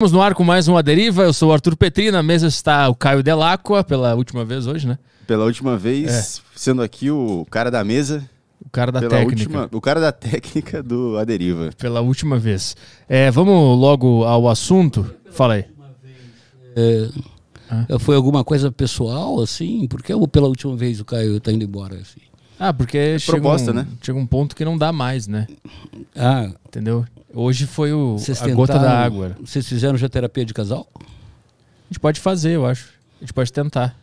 Estamos no ar com mais uma deriva. Eu sou o Arthur Petri, na mesa está o Caio Delacqua, pela última vez hoje, né? Pela última vez, é. sendo aqui o cara da mesa. O cara da técnica. Última, o cara da técnica do A Deriva. Pela última vez. É, vamos logo ao assunto. Fala aí. É, ah. foi alguma coisa pessoal, assim? Por que pela última vez o Caio está indo embora, assim? Ah, porque é chega, proposta, um, né? chega um ponto que não dá mais, né? Ah. Entendeu? Hoje foi o, Vocês a gota da água. Vocês fizeram já terapia de casal? A gente pode fazer, eu acho. A gente pode tentar.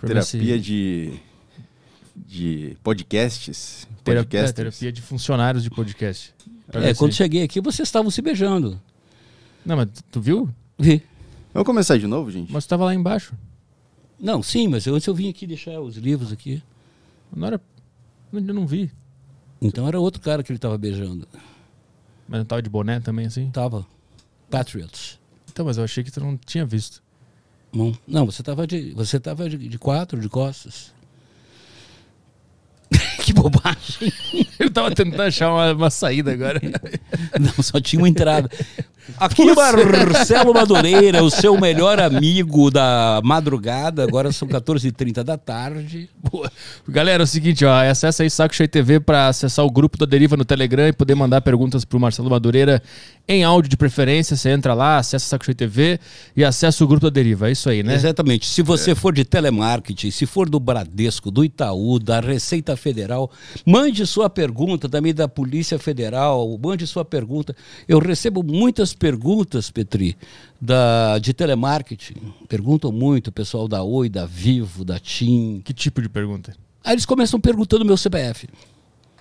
Terapia se... de, de podcasts. Terapia, é, podcasts. terapia de funcionários de podcast. é, quando se... cheguei aqui, vocês estavam se beijando. Não, mas tu viu? Vi. Vamos começar de novo, gente? Mas tu tava lá embaixo. Não, sim, mas antes eu vim aqui deixar os livros aqui. Não era. Eu não vi. Então era outro cara que ele estava beijando. Mas não tava de boné também, assim? Tava. Patriots. Então, mas eu achei que tu não tinha visto. Não, não você tava de. Você tava de, de quatro, de costas. que bobagem. eu tava tentando achar uma, uma saída agora. não, só tinha uma entrada. Aqui o Marcelo Madureira, o seu melhor amigo da madrugada, agora são 14h30 da tarde. Boa. Galera, é o seguinte, ó, acessa aí Saco Cheio TV para acessar o grupo da Deriva no Telegram e poder mandar perguntas para o Marcelo Madureira em áudio de preferência. Você entra lá, acessa Saco Cheio TV e acessa o grupo da Deriva. É isso aí, né? Exatamente. Se você é. for de telemarketing, se for do Bradesco, do Itaú, da Receita Federal, mande sua pergunta também da Polícia Federal, mande sua pergunta. Eu recebo muitas muitas perguntas, Petri, da, de telemarketing. Perguntam muito o pessoal da Oi, da Vivo, da TIM. Que tipo de pergunta? Aí eles começam perguntando o meu CPF.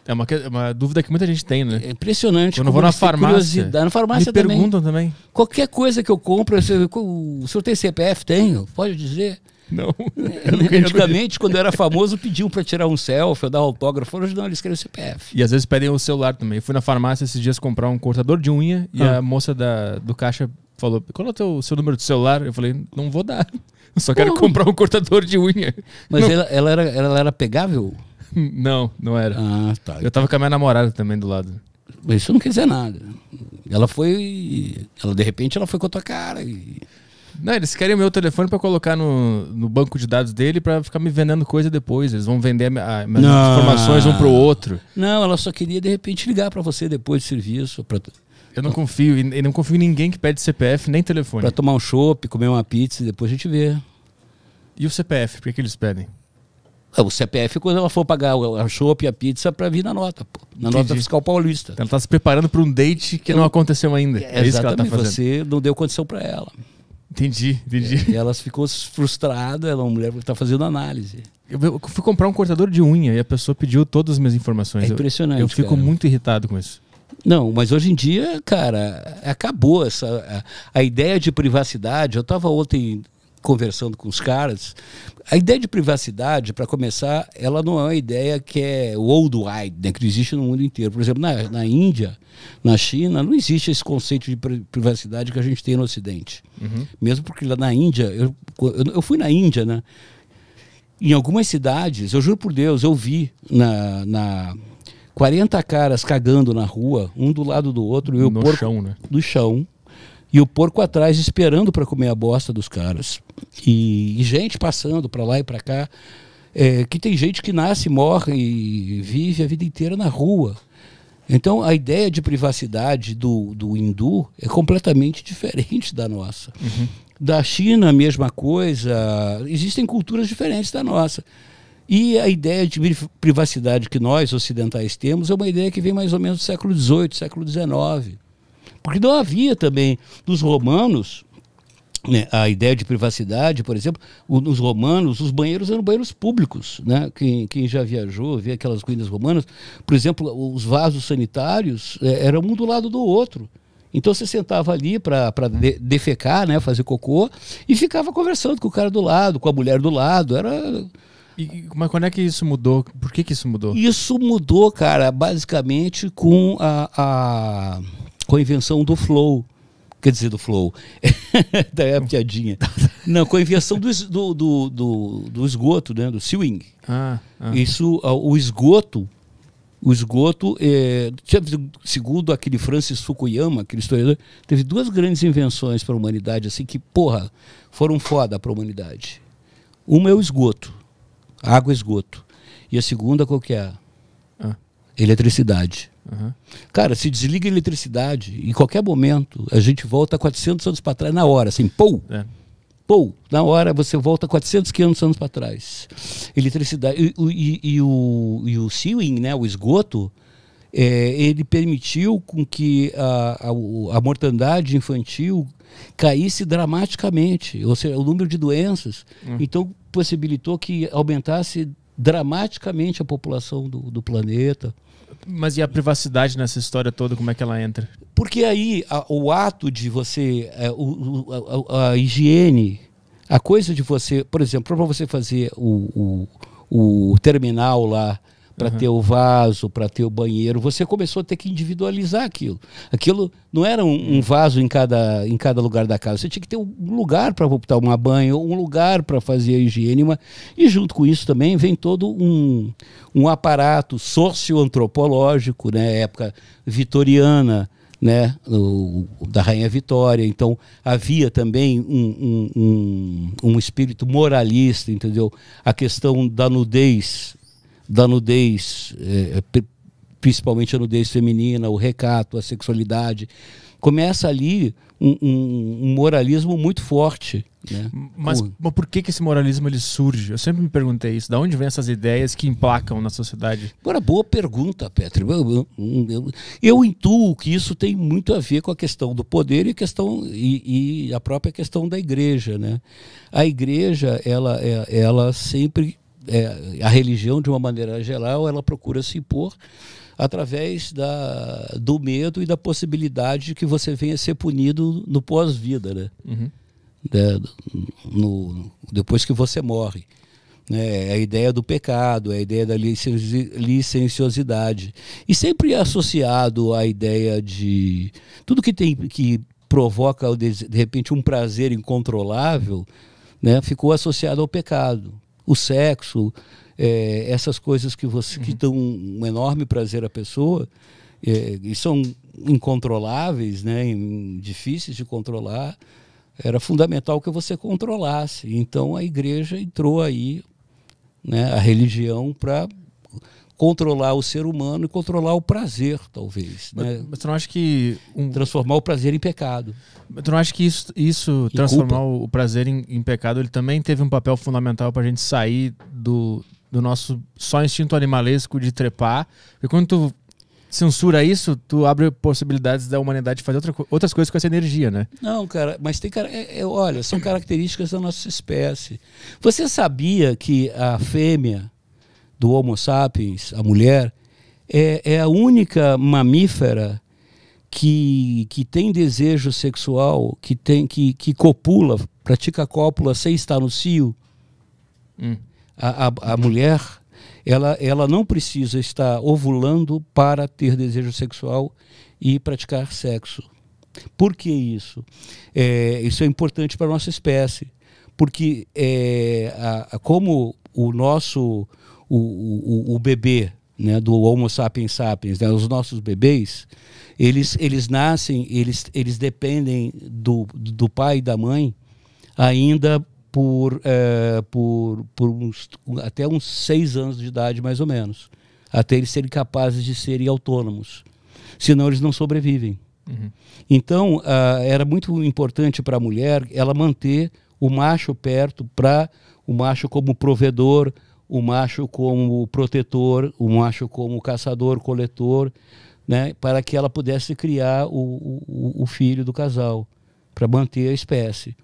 É uma, uma, dúvida que muita gente tem, né? É impressionante. Quando eu vou na farmácia, na farmácia me também. perguntam também. Qualquer coisa que eu compro, eu, o senhor tem CPF? Tenho, pode dizer. Não. É, antigamente, quando era famoso, pediam para tirar um selfie, dar autógrafo. Hoje não, eles querem o CPF. E às vezes pedem o celular também. Eu fui na farmácia esses dias comprar um cortador de unha ah. e a moça da, do caixa falou: qual é o teu, seu número de celular? Eu falei: não vou dar. Eu só quero comprar um cortador de unha. Mas ela, ela, era, ela era pegável? Não, não era. Ah, tá. Eu tava com a minha namorada também do lado. Mas isso não quer dizer nada. Ela foi. Ela, de repente, ela foi com a tua cara. E... Não, eles querem o meu telefone para colocar no, no banco de dados dele para ficar me vendendo coisa depois. Eles vão vender a, a, minhas informações um para o outro. Não, ela só queria de repente ligar para você depois do serviço. Pra... Eu não confio, e não confio em ninguém que pede CPF nem telefone. Para tomar um chopp, comer uma pizza e depois a gente vê. E o CPF, por que, que eles pedem? Ah, o CPF, é quando ela for pagar a chopp e a pizza, para vir na nota, pô, na Entendi. nota fiscal paulista. Ela está se preparando para um date que eu... não aconteceu ainda. É, é isso que ela está fazendo. Você não deu condição para ela. Entendi, entendi. É, e ela ficou frustrada, ela é uma mulher que está fazendo análise. Eu, eu, fui comprar um cortador de unha e a pessoa pediu todas as minhas informações. É impressionante. Eu, eu fico cara. muito irritado com isso. Não, mas hoje em dia, cara, acabou essa a, a ideia de privacidade. Eu estava ontem conversando com os caras. A ideia de privacidade, para começar, ela não é uma ideia que é worldwide, né, que existe no mundo inteiro. Por exemplo, na, na Índia, na China, não existe esse conceito de privacidade que a gente tem no Ocidente. Uhum. Mesmo porque lá na Índia, eu, eu fui na Índia, né? Em algumas cidades, eu juro por Deus, eu vi na, na 40 caras cagando na rua, um do lado do outro, e o no porco chão, né? do chão e o porco atrás esperando para comer a bosta dos caras. E, e gente passando para lá e para cá. É, que tem gente que nasce, morre e vive a vida inteira na rua. Então a ideia de privacidade do, do hindu é completamente diferente da nossa. Uhum. Da China, a mesma coisa. Existem culturas diferentes da nossa. E a ideia de privacidade que nós ocidentais temos é uma ideia que vem mais ou menos do século XVIII, século XIX. Porque não havia também dos romanos né, a ideia de privacidade, por exemplo, os romanos, os banheiros eram banheiros públicos. Né? Quem, quem já viajou, vê aquelas ruínas romanas, por exemplo, os vasos sanitários é, eram um do lado do outro. Então você sentava ali para de, defecar, né, fazer cocô, e ficava conversando com o cara do lado, com a mulher do lado. Era. E, mas quando é que isso mudou? Por que, que isso mudou? Isso mudou, cara, basicamente com a... a com a invenção do flow. Quer dizer, do flow. da tá, é piadinha. Não, com a invenção do, do, do, do, esgoto, né? Do sewing Ah, ah. Isso, ah, o esgoto, o esgoto, é, segundo aquele Francis Fukuyama, aquele historiador, teve duas grandes invenções para a humanidade, assim, que, porra, foram foda para a humanidade. Uma é o esgoto, água esgoto. E a segunda qual que é? Ah. Eletricidade. Uhum. Cara, se desliga a eletricidade, em qualquer momento, a gente volta 400 anos para trás na hora, assim, pou! É. Pou! Na hora você volta 400, 500 anos para trás. Eletricidade. E, e, e, o, e o sewing, né, o esgoto, é, ele permitiu com que a, a, a, mortandade infantil caísse dramaticamente, ou seja, o número de doenças. Uhum. Então, possibilitou que aumentasse dramaticamente a população do, do planeta. Mas e a privacidade nessa história toda, como é que ela entra? Porque aí a, o ato de você. É, a, o, a, a, higiene, a coisa de você. Por exemplo, para você fazer o, o, o terminal lá para uhum. ter o vaso, para ter o banheiro. Você começou a ter que individualizar aquilo. Aquilo não era um, um vaso em cada, em cada lugar da casa. Você tinha que ter um lugar para tomar banho, um lugar para fazer a higiene. Uma... E junto com isso também vem todo um, um aparato socioantropológico, né? época vitoriana. Né, o, da Rainha Vitória. Então havia também um, um, um, um, espírito moralista, entendeu? A questão da nudez da nudez, é, é principalmente a nudez feminina, o recato, a sexualidade. Começa ali um, um, um moralismo muito forte. Né? Mas, mas, por que, que esse moralismo ele surge? Eu sempre me perguntei isso. Da onde vêm essas ideias que emplacam na sociedade? Agora, boa pergunta, Petri. Eu, eu, hum, eu, eu, intuo que isso tem muito a ver com a questão do poder e, questão, e, e a própria questão da igreja. Né? A igreja ela, é, ela sempre é, a religião, de uma maneira geral, ela procura se impor através da, do medo e da possibilidade de que você venha ser punido no pós-vida, né? Uhum. É, no, depois que você morre. Né? É a ideia do pecado, é a ideia da licenciosidade. E sempre associado à ideia de tudo que tem que provoca de repente um prazer incontrolável, né, ficou associado ao pecado o sexo, é, essas coisas que, você, uhum. que dão um enorme prazer à pessoa é, e são incontroláveis, né, difíceis de controlar, era fundamental que você controlasse. Então a igreja entrou aí, né, a religião, para controlar o ser humano e controlar o prazer, talvez. Mas, né? mas tu não acha que. Um... Transformar o prazer em pecado. Mas tu não acha que isso, isso transformar culpa? o prazer em, em, pecado, ele também teve um papel fundamental para a gente sair do, do nosso só instinto animalesco de trepar? Porque quando tu censura isso, tu abre possibilidades da humanidade fazer outra, outras coisas com essa energia, né? Não, cara, mas tem cara. É, é, olha, são características da nossa espécie. Você sabia que a fêmea do Homo sapiens, a mulher, é, é a única mamífera que, que tem desejo sexual, que tem que, que copula, pratica cópula sem estar no cio. Hum. A, a, a mulher, ela, ela não precisa estar ovulando para ter desejo sexual e praticar sexo. Por que isso? É, isso é importante para a nossa espécie, porque é, a, a, como o nosso o, o, o bebê né, do Homo sapiens sapiens, né, os nossos bebês, eles, eles nascem, eles, eles dependem do, do pai e da mãe ainda por, é, por, por uns, até uns seis anos de idade, mais ou menos, até eles serem capazes de serem autônomos. Senão eles não sobrevivem. Uhum. Então, uh, era muito importante para a mulher ela manter o macho perto para o macho como provedor, o macho como protetor, o macho como caçador-coletor, né, para que ela pudesse criar o, o, o filho do casal, para manter a espécie.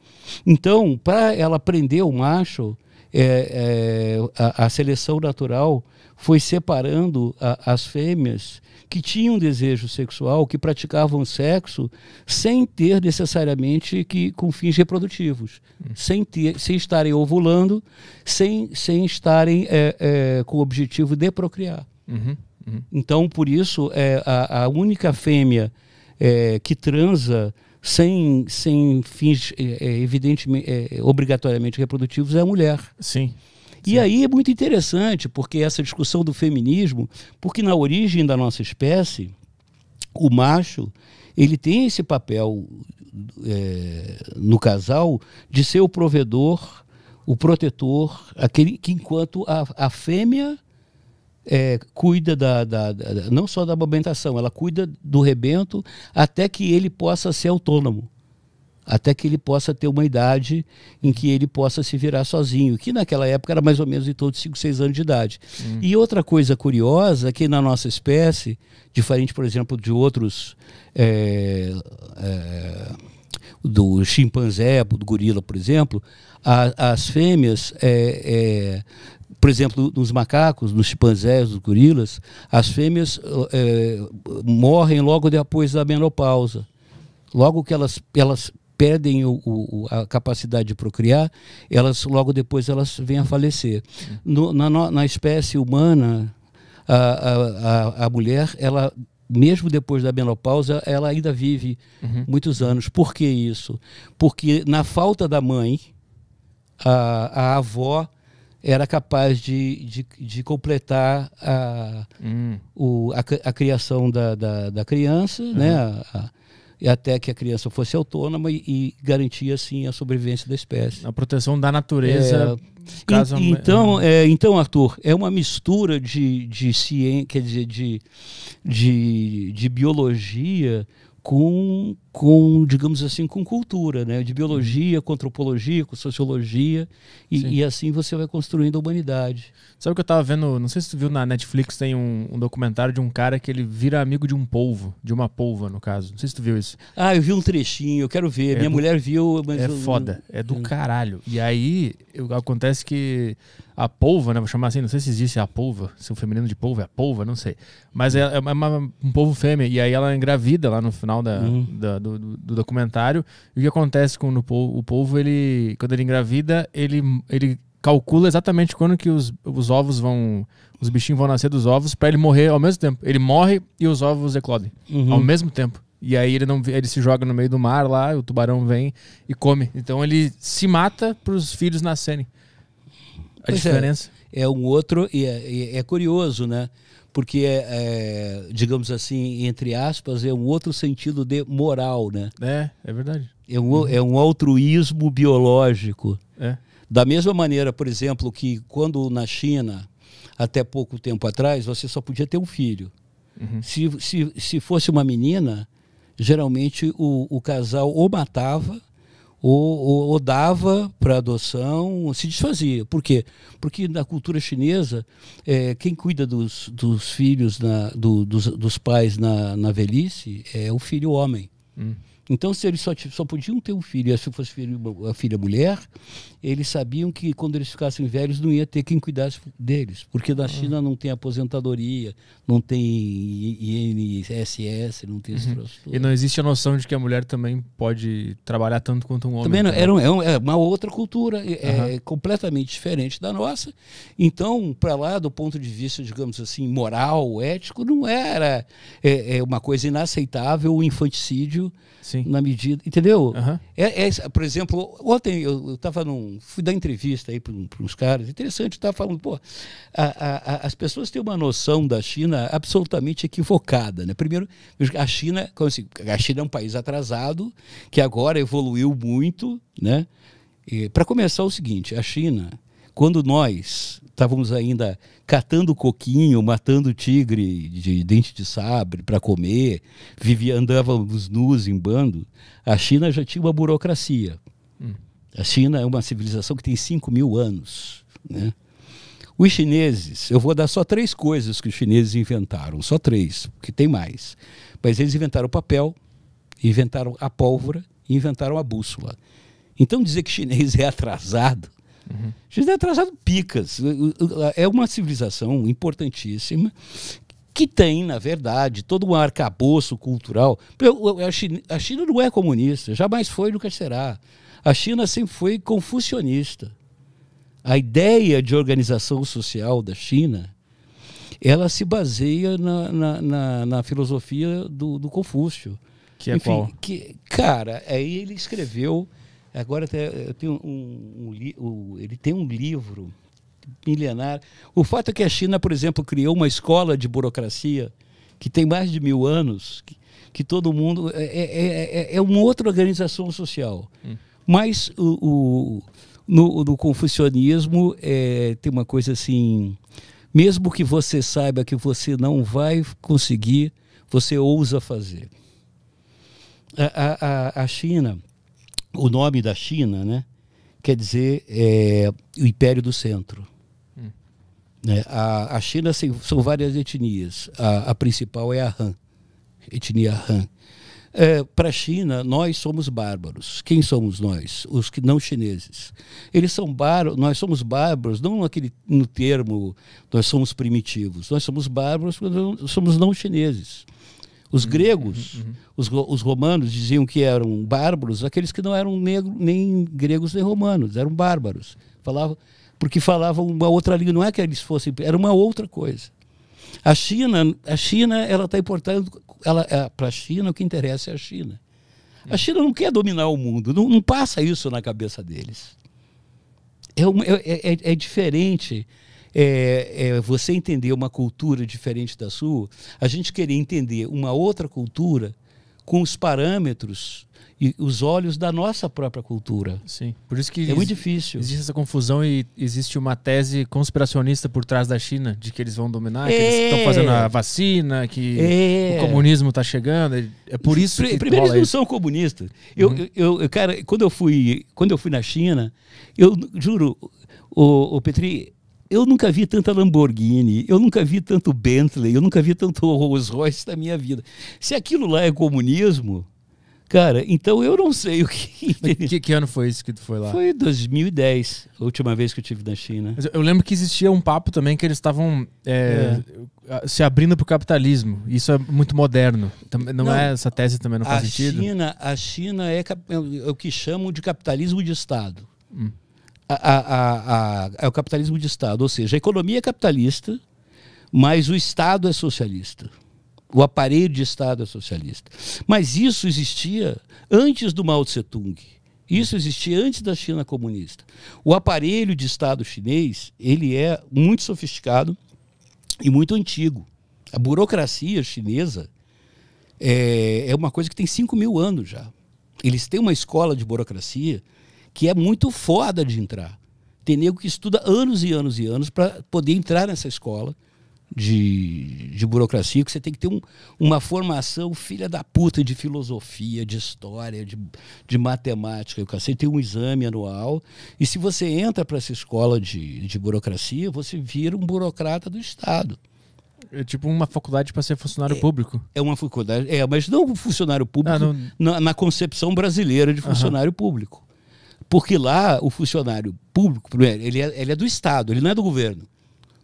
Então, para ela prender o macho, é, é, a, a, seleção natural foi separando a, as fêmeas que tinham desejo sexual, que praticavam sexo, sem ter necessariamente que com fins reprodutivos, hum. sem, ter, sem estarem ovulando, sem, sem estarem é, é, com o objetivo de procriar. Uhum, uhum. Então, por isso, é, a, a única fêmea é, que transa sem, sem fins, é, é evidentemente, é, obrigatoriamente reprodutivos é a mulher. Sim. E aí é muito interessante, porque essa discussão do feminismo, porque na origem da nossa espécie, o macho ele tem esse papel é, no casal de ser o provedor, o protetor, aquele que enquanto a, a fêmea é, cuida da, da, da, não só da amamentação, ela cuida do rebento até que ele possa ser autônomo até que ele possa ter uma idade em que ele possa se virar sozinho, que naquela época era mais ou menos em torno de 5, 6 anos de idade. Hum. E outra coisa curiosa, é que na nossa espécie, diferente, por exemplo, de outros. É, é, do chimpanzé, do gorila, por exemplo, a, as fêmeas é, é por exemplo, nos macacos, nos chimpanzés, nos gorilas, as fêmeas é, morrem logo depois da menopausa. Logo que elas, elas perdem o, o, a capacidade de procriar, elas logo depois elas vêm a falecer. No, na, na espécie humana, a, a, a mulher, ela mesmo depois da menopausa, ela ainda vive uhum. muitos anos. Por que isso? Porque na falta da mãe, a, a avó era capaz de, de, de completar a, hum. o, a, a, criação da, da, da criança, né? uhum. né? A, e até que a criança fosse autônoma e, e garantia assim a sobrevivência da espécie. A proteção da natureza. É, caso... in, então, né? é, então, Arthur, é uma mistura de, de ciência, quer dizer, de, de, de biologia com com, digamos assim, com cultura, né? de biologia, com antropologia, com sociologia, e, e assim você vai construindo a humanidade. Sabe o que eu estava vendo? Não sei se tu viu na Netflix, tem um, um, documentário de um cara que ele vira amigo de um polvo, de uma polva, no caso. Não sei se tu viu isso. Ah, eu vi um trechinho, eu quero ver. É Minha do, mulher viu. Mas é eu, foda, é do caralho. E aí eu, acontece que a polva, né? Vou chamar assim, não sei se existe a polva, se o feminino de polvo é a polva, não sei. Mas é, é uma, um polvo fêmea, e aí ela engravida lá no final da, uhum. da do, do documentário. E o que acontece com o povo? O povo, ele, quando ele engravida, ele, ele calcula exatamente quando que os, os ovos vão. Os bichinhos vão nascer dos ovos para ele morrer ao mesmo tempo. Ele morre e os ovos eclodem uhum. ao mesmo tempo. E aí ele não ele se joga no meio do mar lá, o tubarão vem e come. Então ele se mata para os filhos nascerem. A pois é. diferença. É, é um outro, e é, é, curioso, né? porque é, é, digamos assim, entre aspas, é um outro sentido de moral, né? É, é verdade. É um, é um altruísmo biológico. É. Da mesma maneira, por exemplo, que quando na China, até pouco tempo atrás, você só podia ter um filho. Uhum. Se, se, se fosse uma menina, geralmente o, o casal ou matava ou, ou, ou dava para adoção, ou se desfazia. Por quê? Porque na cultura chinesa, é, quem cuida dos, dos filhos, na, do, dos, dos, pais na, na velhice, é o filho homem. Hum. Então, se eles só, só podiam ter um filho, e se fosse filho, a filha mulher, eles sabiam que quando eles ficassem velhos não ia ter quem cuidasse deles, porque na ah. China não tem aposentadoria, não tem INSS, não tem uhum. E não existe a noção de que a mulher também pode trabalhar tanto quanto um homem. Também não, então. era, é, é uma outra cultura, é uhum. completamente diferente da nossa. Então, para lá, do ponto de vista, digamos assim, moral, ético, não era é, é uma coisa inaceitável o infanticídio Sim. Sim. na medida. Entendeu? Uhum. É, é, por exemplo, ontem eu estava num. fui dar entrevista aí para uns caras, interessante, estava falando, pô, a, a, as pessoas têm uma noção da China absolutamente equivocada. Né? Primeiro, a China, assim, a China é um país atrasado, que agora evoluiu muito, né? Para começar, o seguinte: a China quando nós estávamos ainda catando coquinho, matando tigre de dente de sabre para comer, vivia, andávamos nus em bando, a China já tinha uma burocracia. Hum. A China é uma civilização que tem 5 mil anos. Né? Os chineses, eu vou dar só três coisas que os chineses inventaram, só três, porque tem mais. Mas eles inventaram o papel, inventaram a pólvora e inventaram a bússola. Então dizer que chinês é atrasado Uhum. X é atrasado picas. É uma civilização importantíssima que tem, na verdade, todo um arcabouço cultural. A China não é comunista, jamais foi, e nunca será. A China sempre foi confucionista. A ideia de organização social da China ela se baseia na, na, na, na filosofia do, do, Confúcio. Que é Enfim, qual? Que, cara, aí ele escreveu Agora eu tenho um, um, um, ele tem um livro milenar. O fato é que a China, por exemplo, criou uma escola de burocracia que tem mais de mil anos, que, que todo mundo. É é, é, é, é, uma outra organização social. Hum. Mas o, o no, no, confucionismo é, tem uma coisa assim. Mesmo que você saiba que você não vai conseguir, você ousa fazer. A, a, a China o nome da China, né? Quer dizer é, o Império do Centro. Hum. Né? A, a, China assim, são várias etnias. A, a, principal é a Han, etnia Han. É, Para a China, nós somos bárbaros. Quem somos nós? Os que não chineses. Eles são bárbaros, nós somos bárbaros, não aquele no termo nós somos primitivos. Nós somos bárbaros, nós somos não chineses. Os uhum, gregos, uhum, uhum. Os, os, romanos diziam que eram bárbaros, aqueles que não eram negros, nem gregos nem romanos, eram bárbaros. Falavam, porque falavam uma outra língua, não é que eles fossem, era uma outra coisa. A China, a China, ela está importando é, para a China o que interessa é a China. A uhum. China não quer dominar o mundo, não, não passa isso na cabeça deles. é, é, é, é diferente é, é, você entender uma cultura diferente da sua, a gente querer entender uma outra cultura com os parâmetros e os olhos da nossa própria cultura. Sim. Por isso que é muito difícil. Existe essa confusão e existe uma tese conspiracionista por trás da China de que eles vão dominar, é. que eles estão é. fazendo a vacina, que é. o comunismo está chegando. É, é por isso que primeiro eles não são comunistas. Eu, uhum. eu, eu, cara, quando eu fui, quando eu fui na China, eu juro, o, o Petri, eu nunca vi tanta Lamborghini, eu nunca vi tanto Bentley, eu nunca vi tanto Rolls Royce na minha vida. Se aquilo lá é comunismo, cara, então eu não sei o que. Que, que, ano foi isso que tu foi lá? Foi 2010, a última vez que eu tive na China. Eu lembro que existia um papo também que eles estavam é, é. se abrindo para o capitalismo. Isso é muito moderno. Não, não, é essa tese também não faz a sentido? China, a China é, é o que chamam de capitalismo de Estado. Hum a, a, é o capitalismo de Estado, ou seja, a economia é capitalista, mas o Estado é socialista. O aparelho de Estado é socialista. Mas isso existia antes do Mao Tse-tung. Isso existia antes da China comunista. O aparelho de Estado chinês ele é muito sofisticado e muito antigo. A burocracia chinesa é, é uma coisa que tem 5 mil anos já. Eles têm uma escola de burocracia que é muito foda de entrar. Tem nego que estuda anos e anos e anos para poder entrar nessa escola de, de burocracia, que você tem que ter um, uma formação filha da puta de filosofia, de história, de, de matemática. Você tem um exame anual. E se você entra para essa escola de, de burocracia, você vira um burocrata do Estado. É tipo uma faculdade para ser funcionário é, público. É uma faculdade, é, mas não funcionário público ah, não... Na, na, concepção brasileira de funcionário uhum. público. Porque lá o funcionário público, primeiro, ele é, ele é do Estado, ele não é do governo.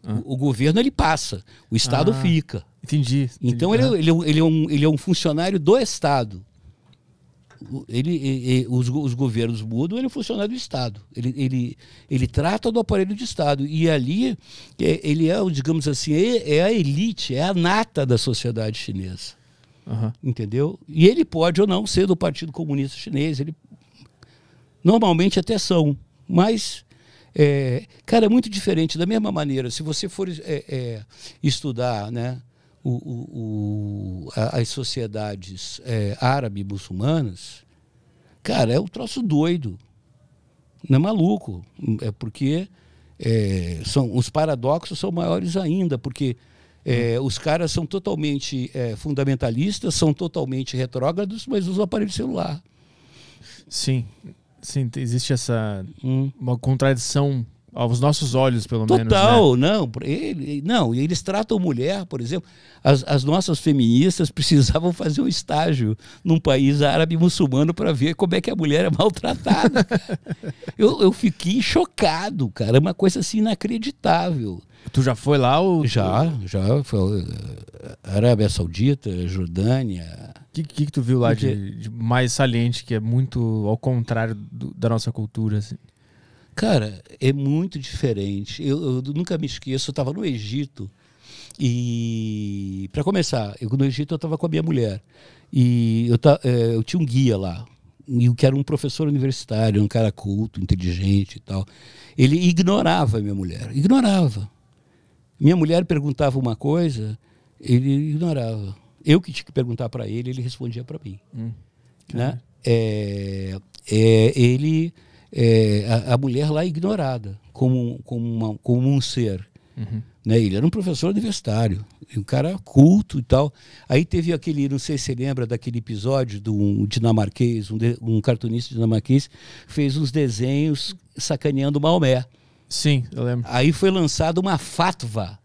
Ah. O, o, governo ele passa, o Estado ah, fica. Entendi. entendi. Então ele, é, ele, é ele, é um, ele é um funcionário do Estado. Ele, ele, os, os governos mudam, ele é um funcionário do Estado. Ele, ele, ele trata do aparelho de Estado. E ali, é, ele é, digamos assim, é a elite, é a nata da sociedade chinesa. Uhum. Entendeu? E ele pode ou não ser do Partido Comunista Chinês, ele, Normalmente até são, mas, é, cara, é muito diferente. Da mesma maneira, se você for é, é, estudar né, o, o, o a, as sociedades é, árabe-muçulmanas, cara, é um troço doido. Não é maluco. É porque é, são, os paradoxos são maiores ainda, porque é, os caras são totalmente é, fundamentalistas, são totalmente retrógrados, mas usam aparelho celular. Sim. Sim, existe essa hum. uma contradição aos nossos olhos, pelo né? Total, menos. Total, né? não. Ele, não, eles tratam mulher, por exemplo. As, as, nossas feministas precisavam fazer um estágio num país árabe muçulmano para ver como é que a mulher é maltratada. eu, eu fiquei chocado, cara. É uma coisa assim inacreditável. Tu já foi lá? Ou... Já, já. Foi, eh, Arábia Saudita, Jordânia, que, que, que tu viu lá de, de, mais saliente, que é muito ao contrário do, da nossa cultura? Assim? Cara, é muito diferente. Eu, eu nunca me esqueço, eu estava no Egito. E, para começar, eu, no Egito eu estava com a minha mulher. E eu, ta, é, eu tinha um guia lá, e o que era um professor universitário, um cara culto, inteligente e tal, ele ignorava minha mulher, ignorava. Minha mulher perguntava uma coisa, ele ignorava eu que tinha que perguntar para ele, ele respondia para mim. Hum. Né? É, é, ele, é, a, a, mulher lá ignorada como, como, uma, como um ser. Uhum. Né? Ele era um professor universitário, um cara culto e tal. Aí teve aquele, não sei se você lembra daquele episódio de um dinamarquês, um, de, um cartunista dinamarquês, fez uns desenhos sacaneando Maomé. Sim, eu lembro. Aí foi lançada uma fatwa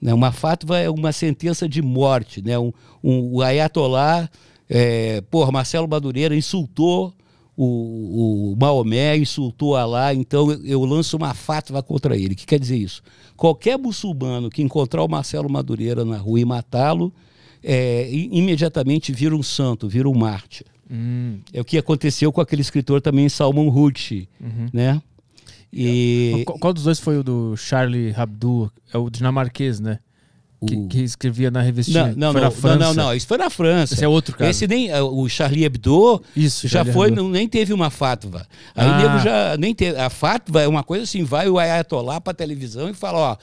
né? Uma fatwa é uma sentença de morte. Né? Um, um, o Ayatollah, é, por Marcelo Madureira, insultou o, o Maomé, insultou Alá, então eu, eu lanço uma fatwa contra ele. O que quer dizer isso? Qualquer muçulmano que encontrar o Marcelo Madureira na rua e matá-lo, é, imediatamente vira um santo, vira um mártir. Hum. É o que aconteceu com aquele escritor também, Salman Rushdie, uhum. né? E... É. Qual, dos dois foi o do Charlie Hebdo? É o dinamarquês, né? O... Que, que, escrevia na revista Não, não, foi não, na França. não, não, não, isso foi na França. Esse é outro cara. Esse nem, é, o Charlie Hebdo isso, já Charlie foi, Não, nem teve uma fatwa. Aí ah. nego já nem teve. A fatwa é uma coisa assim, vai o Ayatollah para televisão e fala, ó,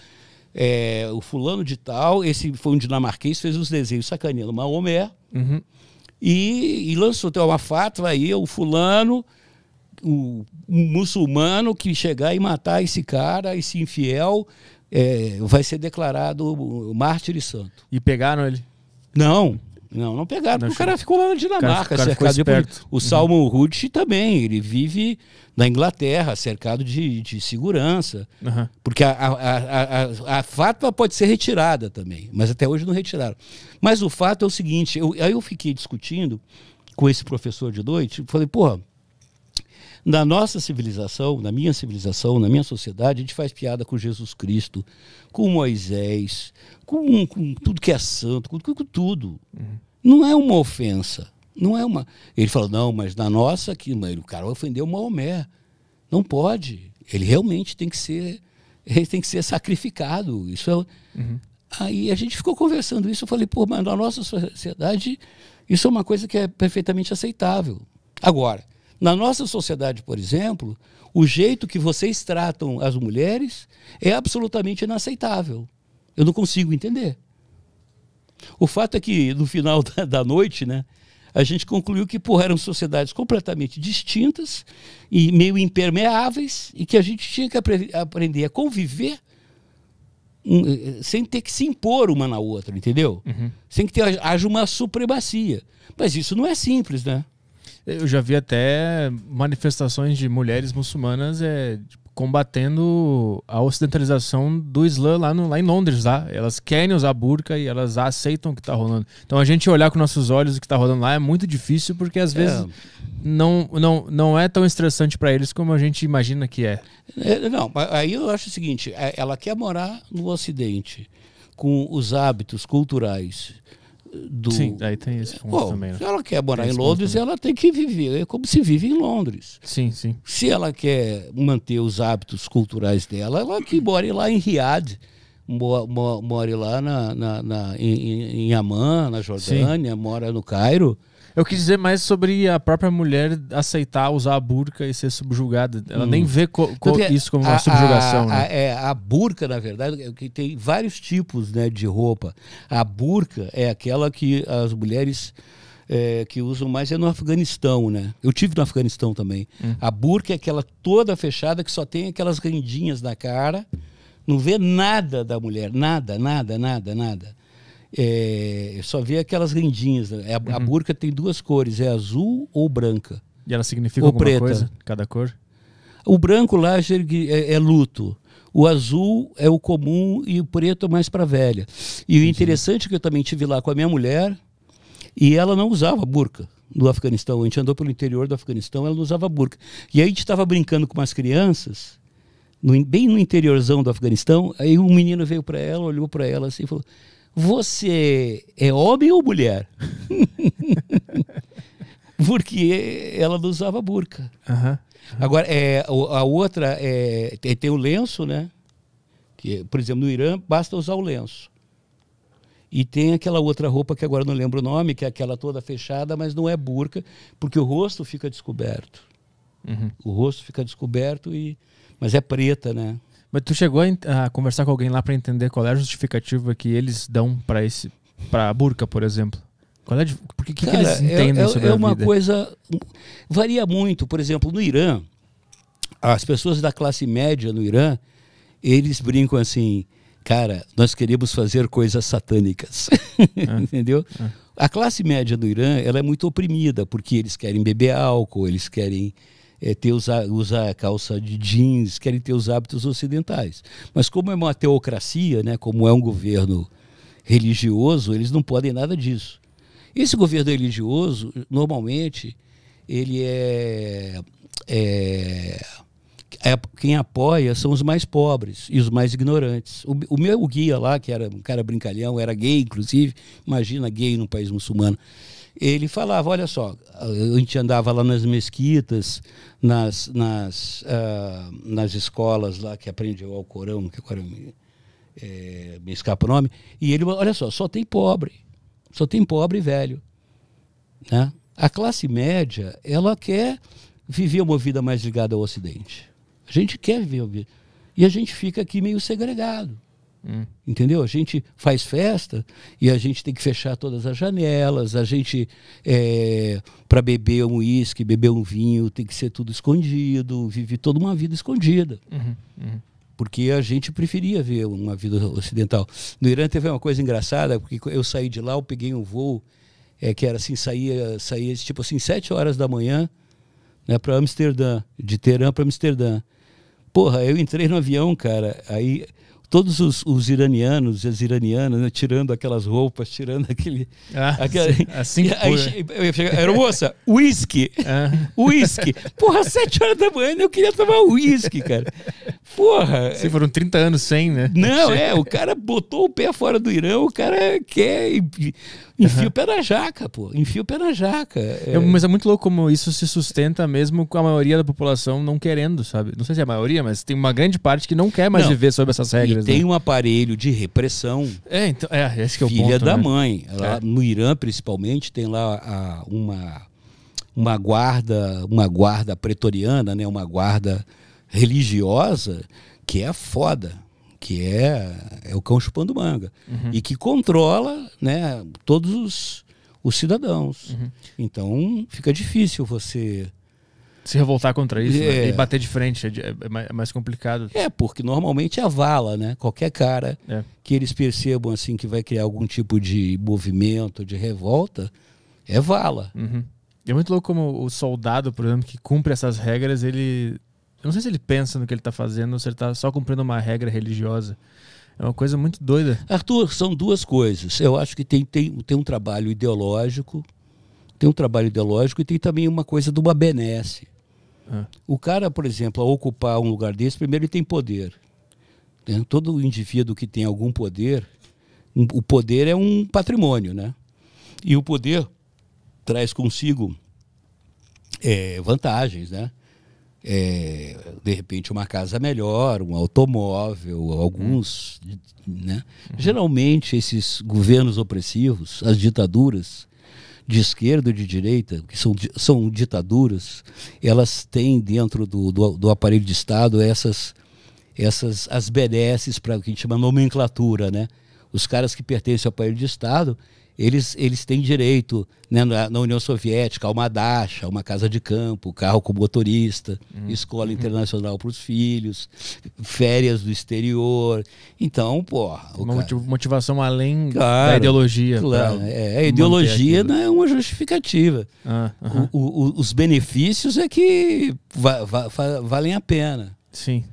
é, o fulano de tal, esse foi um dinamarquês, fez os desenhos sacaneando Maomé uhum. e, e lançou, tem uma fatwa aí, o fulano o muçulmano que chegar e matar esse cara, esse infiel, é, vai ser declarado mártir e santo. E pegaram ele? Não. Não, não pegaram, não, porque o cara ficou lá na Dinamarca, cara, cercado de perto. O Salman uhum. Rushdie também, ele vive na Inglaterra, cercado de, de segurança. Uhum. Porque a, a, a, a, pode ser retirada também, mas até hoje não retiraram. Mas o fato é o seguinte, eu, aí eu fiquei discutindo com esse professor de noite, falei, porra, na nossa civilização, na minha civilização, na minha sociedade, a gente faz piada com Jesus Cristo, com Moisés, com, com tudo que é santo, com, com tudo. Uhum. Não é uma ofensa. Não é uma. Ele falou, não, mas na nossa aqui, o cara ofendeu Maomé. Não pode. Ele realmente tem que ser. Ele tem que ser sacrificado. Isso é. Uhum. Aí a gente ficou conversando isso. Eu falei, pô, mas na nossa sociedade, isso é uma coisa que é perfeitamente aceitável. Agora, na nossa sociedade, por exemplo, o jeito que vocês tratam as mulheres é absolutamente inaceitável. Eu não consigo entender. O fato é que no final da, da noite, né, a gente concluiu que porra, eram sociedades completamente distintas e meio impermeáveis e que a gente tinha que apre aprender a conviver um, eh, sem ter que se impor uma na outra, entendeu? Uhum. Sem que ter, haja uma supremacia. Mas isso não é simples, né? Eu já vi até manifestações de mulheres muçulmanas é, tipo, combatendo a ocidentalização do Islã lá, no, lá em Londres, tá? Elas querem usar burca e elas aceitam o que está rolando. Então a gente olhar com nossos olhos o que está rolando lá é muito difícil porque às é. vezes é. não, não, não é tão estressante para eles como a gente imagina que é. é. Não, aí eu acho o seguinte: é, ela quer morar no Ocidente com os hábitos culturais do. Sim, aí tem esse ponto também. Né? Se ela quer morar em Londres, ela tem que viver é como se vive em Londres. Sim, sim. Se ela quer manter os hábitos culturais dela, ela que mora lá em Riad, more lá na, na, na em, em Amã, na Jordânia, sim. mora no Cairo. Eu quis dizer mais sobre a própria mulher aceitar usar a burca e ser subjugada. Ela hum. nem vê co, co, isso como uma a, subjugação. A, né? a, é, a burca, na verdade, é que tem vários tipos né, de roupa. A burca é aquela que as mulheres. É, que usam mais é no Afeganistão, né? Eu tive no Afeganistão também. Hum. A burca é aquela toda fechada que só tem aquelas rendinhas na cara, não vê nada da mulher, nada, nada, nada, nada. É, eu só vi aquelas rendinhas. Né? É a, uhum. a, burca tem duas cores, é azul ou branca. E ela significa ou alguma preta. coisa? Cada cor? O branco lá é, é luto. O azul é o comum e o preto é mais para velha. E Entendi. o interessante é que eu também tive lá com a minha mulher e ela não usava burca no Afeganistão. A gente andou pelo interior do Afeganistão, ela não usava burca. E aí a gente estava brincando com umas crianças, no, bem no interiorzão do Afeganistão. Aí um menino veio para ela, olhou para ela assim e falou: você é homem ou mulher? Porque ela não usava burca. Uhum, uhum. Agora, é, a outra é, tem, é, tem o lenço, né? Que, por exemplo, no Irã, basta usar o lenço. E tem aquela outra roupa que agora não lembro o nome, que é aquela toda fechada, mas não é burca, porque o rosto fica descoberto. Uhum. O rosto fica descoberto e. Mas é preta, né? Mas tu chegou a, a conversar com alguém lá para entender qual é a justificativa que eles dão para esse para a burca, por exemplo? Qual é por que, que, eles é, entendem é, é, sobre é uma vida? coisa varia muito. Por exemplo, no Irã, as pessoas da classe média no Irã, eles brincam assim: cara, nós queremos fazer coisas satânicas. É. Entendeu? É. A classe média do Irã ela é muito oprimida, porque eles querem beber álcool, eles querem é, ter usar, usar calça de jeans, querem ter os hábitos ocidentais. Mas como é uma teocracia, né, como é um governo religioso, eles não podem nada disso. Esse governo religioso, normalmente, ele é, é, é, quem apoia são os mais pobres e os mais ignorantes. O, o, meu guia lá, que era um cara brincalhão, era gay, inclusive, imagina gay num país muçulmano ele falava, olha só, a gente andava lá nas mesquitas, nas, nas, uh, nas escolas lá que aprendeu ao Corão, que agora me, é, me escapa o nome, e ele, olha só, só tem pobre, só tem pobre e velho. Né? A classe média, ela quer viver uma vida mais ligada ao Ocidente. A gente quer viver uma vida. E a gente fica aqui meio segregado. Hum. Entendeu? A gente faz festa e a gente tem que fechar todas as janelas. A gente, é, para beber um uísque, beber um vinho, tem que ser tudo escondido, vive toda uma vida escondida. Uhum, uhum. Porque a gente preferia ver uma vida ocidental. No Irã teve uma coisa engraçada, porque eu saí de lá, eu peguei um voo é, que era assim: saía, saía tipo assim, 7 horas da manhã né, para Amsterdã, de Teherã para Amsterdã. Porra, eu entrei no avião, cara, aí todos os, os iranianos e as iranianas né, tirando aquelas roupas, tirando aquele. Ah, aquele assim aí, por... Era moça, uísque! Ah. Uísque! Ah. Porra, às horas da manhã eu queria tomar uísque, cara. Porra! Se foram 30 anos sem, né? Não, é, o cara botou o pé fora do Irã, o cara quer. Enfia uhum. o pé na jaca, pô. Enfia o pé na jaca. É... É, mas é muito louco como isso se sustenta mesmo com a maioria da população não querendo, sabe? Não sei se é a maioria, mas tem uma grande parte que não quer mais não. viver sob essas regras. E né? tem né? um aparelho de repressão. É, então, é, esse que é o Filha ponto, da né? mãe. lá é. No Irã, principalmente, tem lá a, uma, uma guarda, uma guarda pretoriana, né? Uma guarda religiosa que é foda que é, é o cão chupando manga, uhum. e que controla né, todos os, os cidadãos. Uhum. Então fica difícil você. Se revoltar contra isso né? é. né? e bater de frente é, é, é, é mais complicado. É, porque normalmente é a vala, né? Qualquer cara é. que eles percebam assim que vai criar algum tipo de movimento, de revolta, é vala. Uhum. É muito louco como o soldado, por exemplo, que cumpre essas regras, ele eu não sei se ele pensa no que ele está fazendo ou se ele está só cumprindo uma regra religiosa. É uma coisa muito doida. Arthur, são duas coisas. Eu acho que tem, tem, tem um trabalho ideológico, tem um trabalho ideológico e tem também uma coisa de uma benesse. Ah. O cara, por exemplo, a ocupar um lugar desse, primeiro ele tem poder. Né? Todo indivíduo que tem algum poder, um, o poder é um patrimônio, né? E o poder traz consigo é, vantagens, né? é, de repente uma casa melhor, um automóvel, alguns, né? Uhum. Geralmente esses governos opressivos, as ditaduras de esquerda e de direita, que são, são ditaduras, elas têm dentro do, do, do aparelho de Estado essas, essas as benesses para o que a gente chama nomenclatura, né? Os caras que pertencem ao aparelho de Estado, eles, eles têm direito, né, na, na, União Soviética, a uma dacha, uma casa de campo, carro com motorista, uhum. escola internacional para os filhos, férias do exterior. Então, porra. Uma cara... motivação além claro, da ideologia. Claro, é, é a ideologia não é uma justificativa. Ah, o, o, os benefícios é que va va va valem a pena. Sim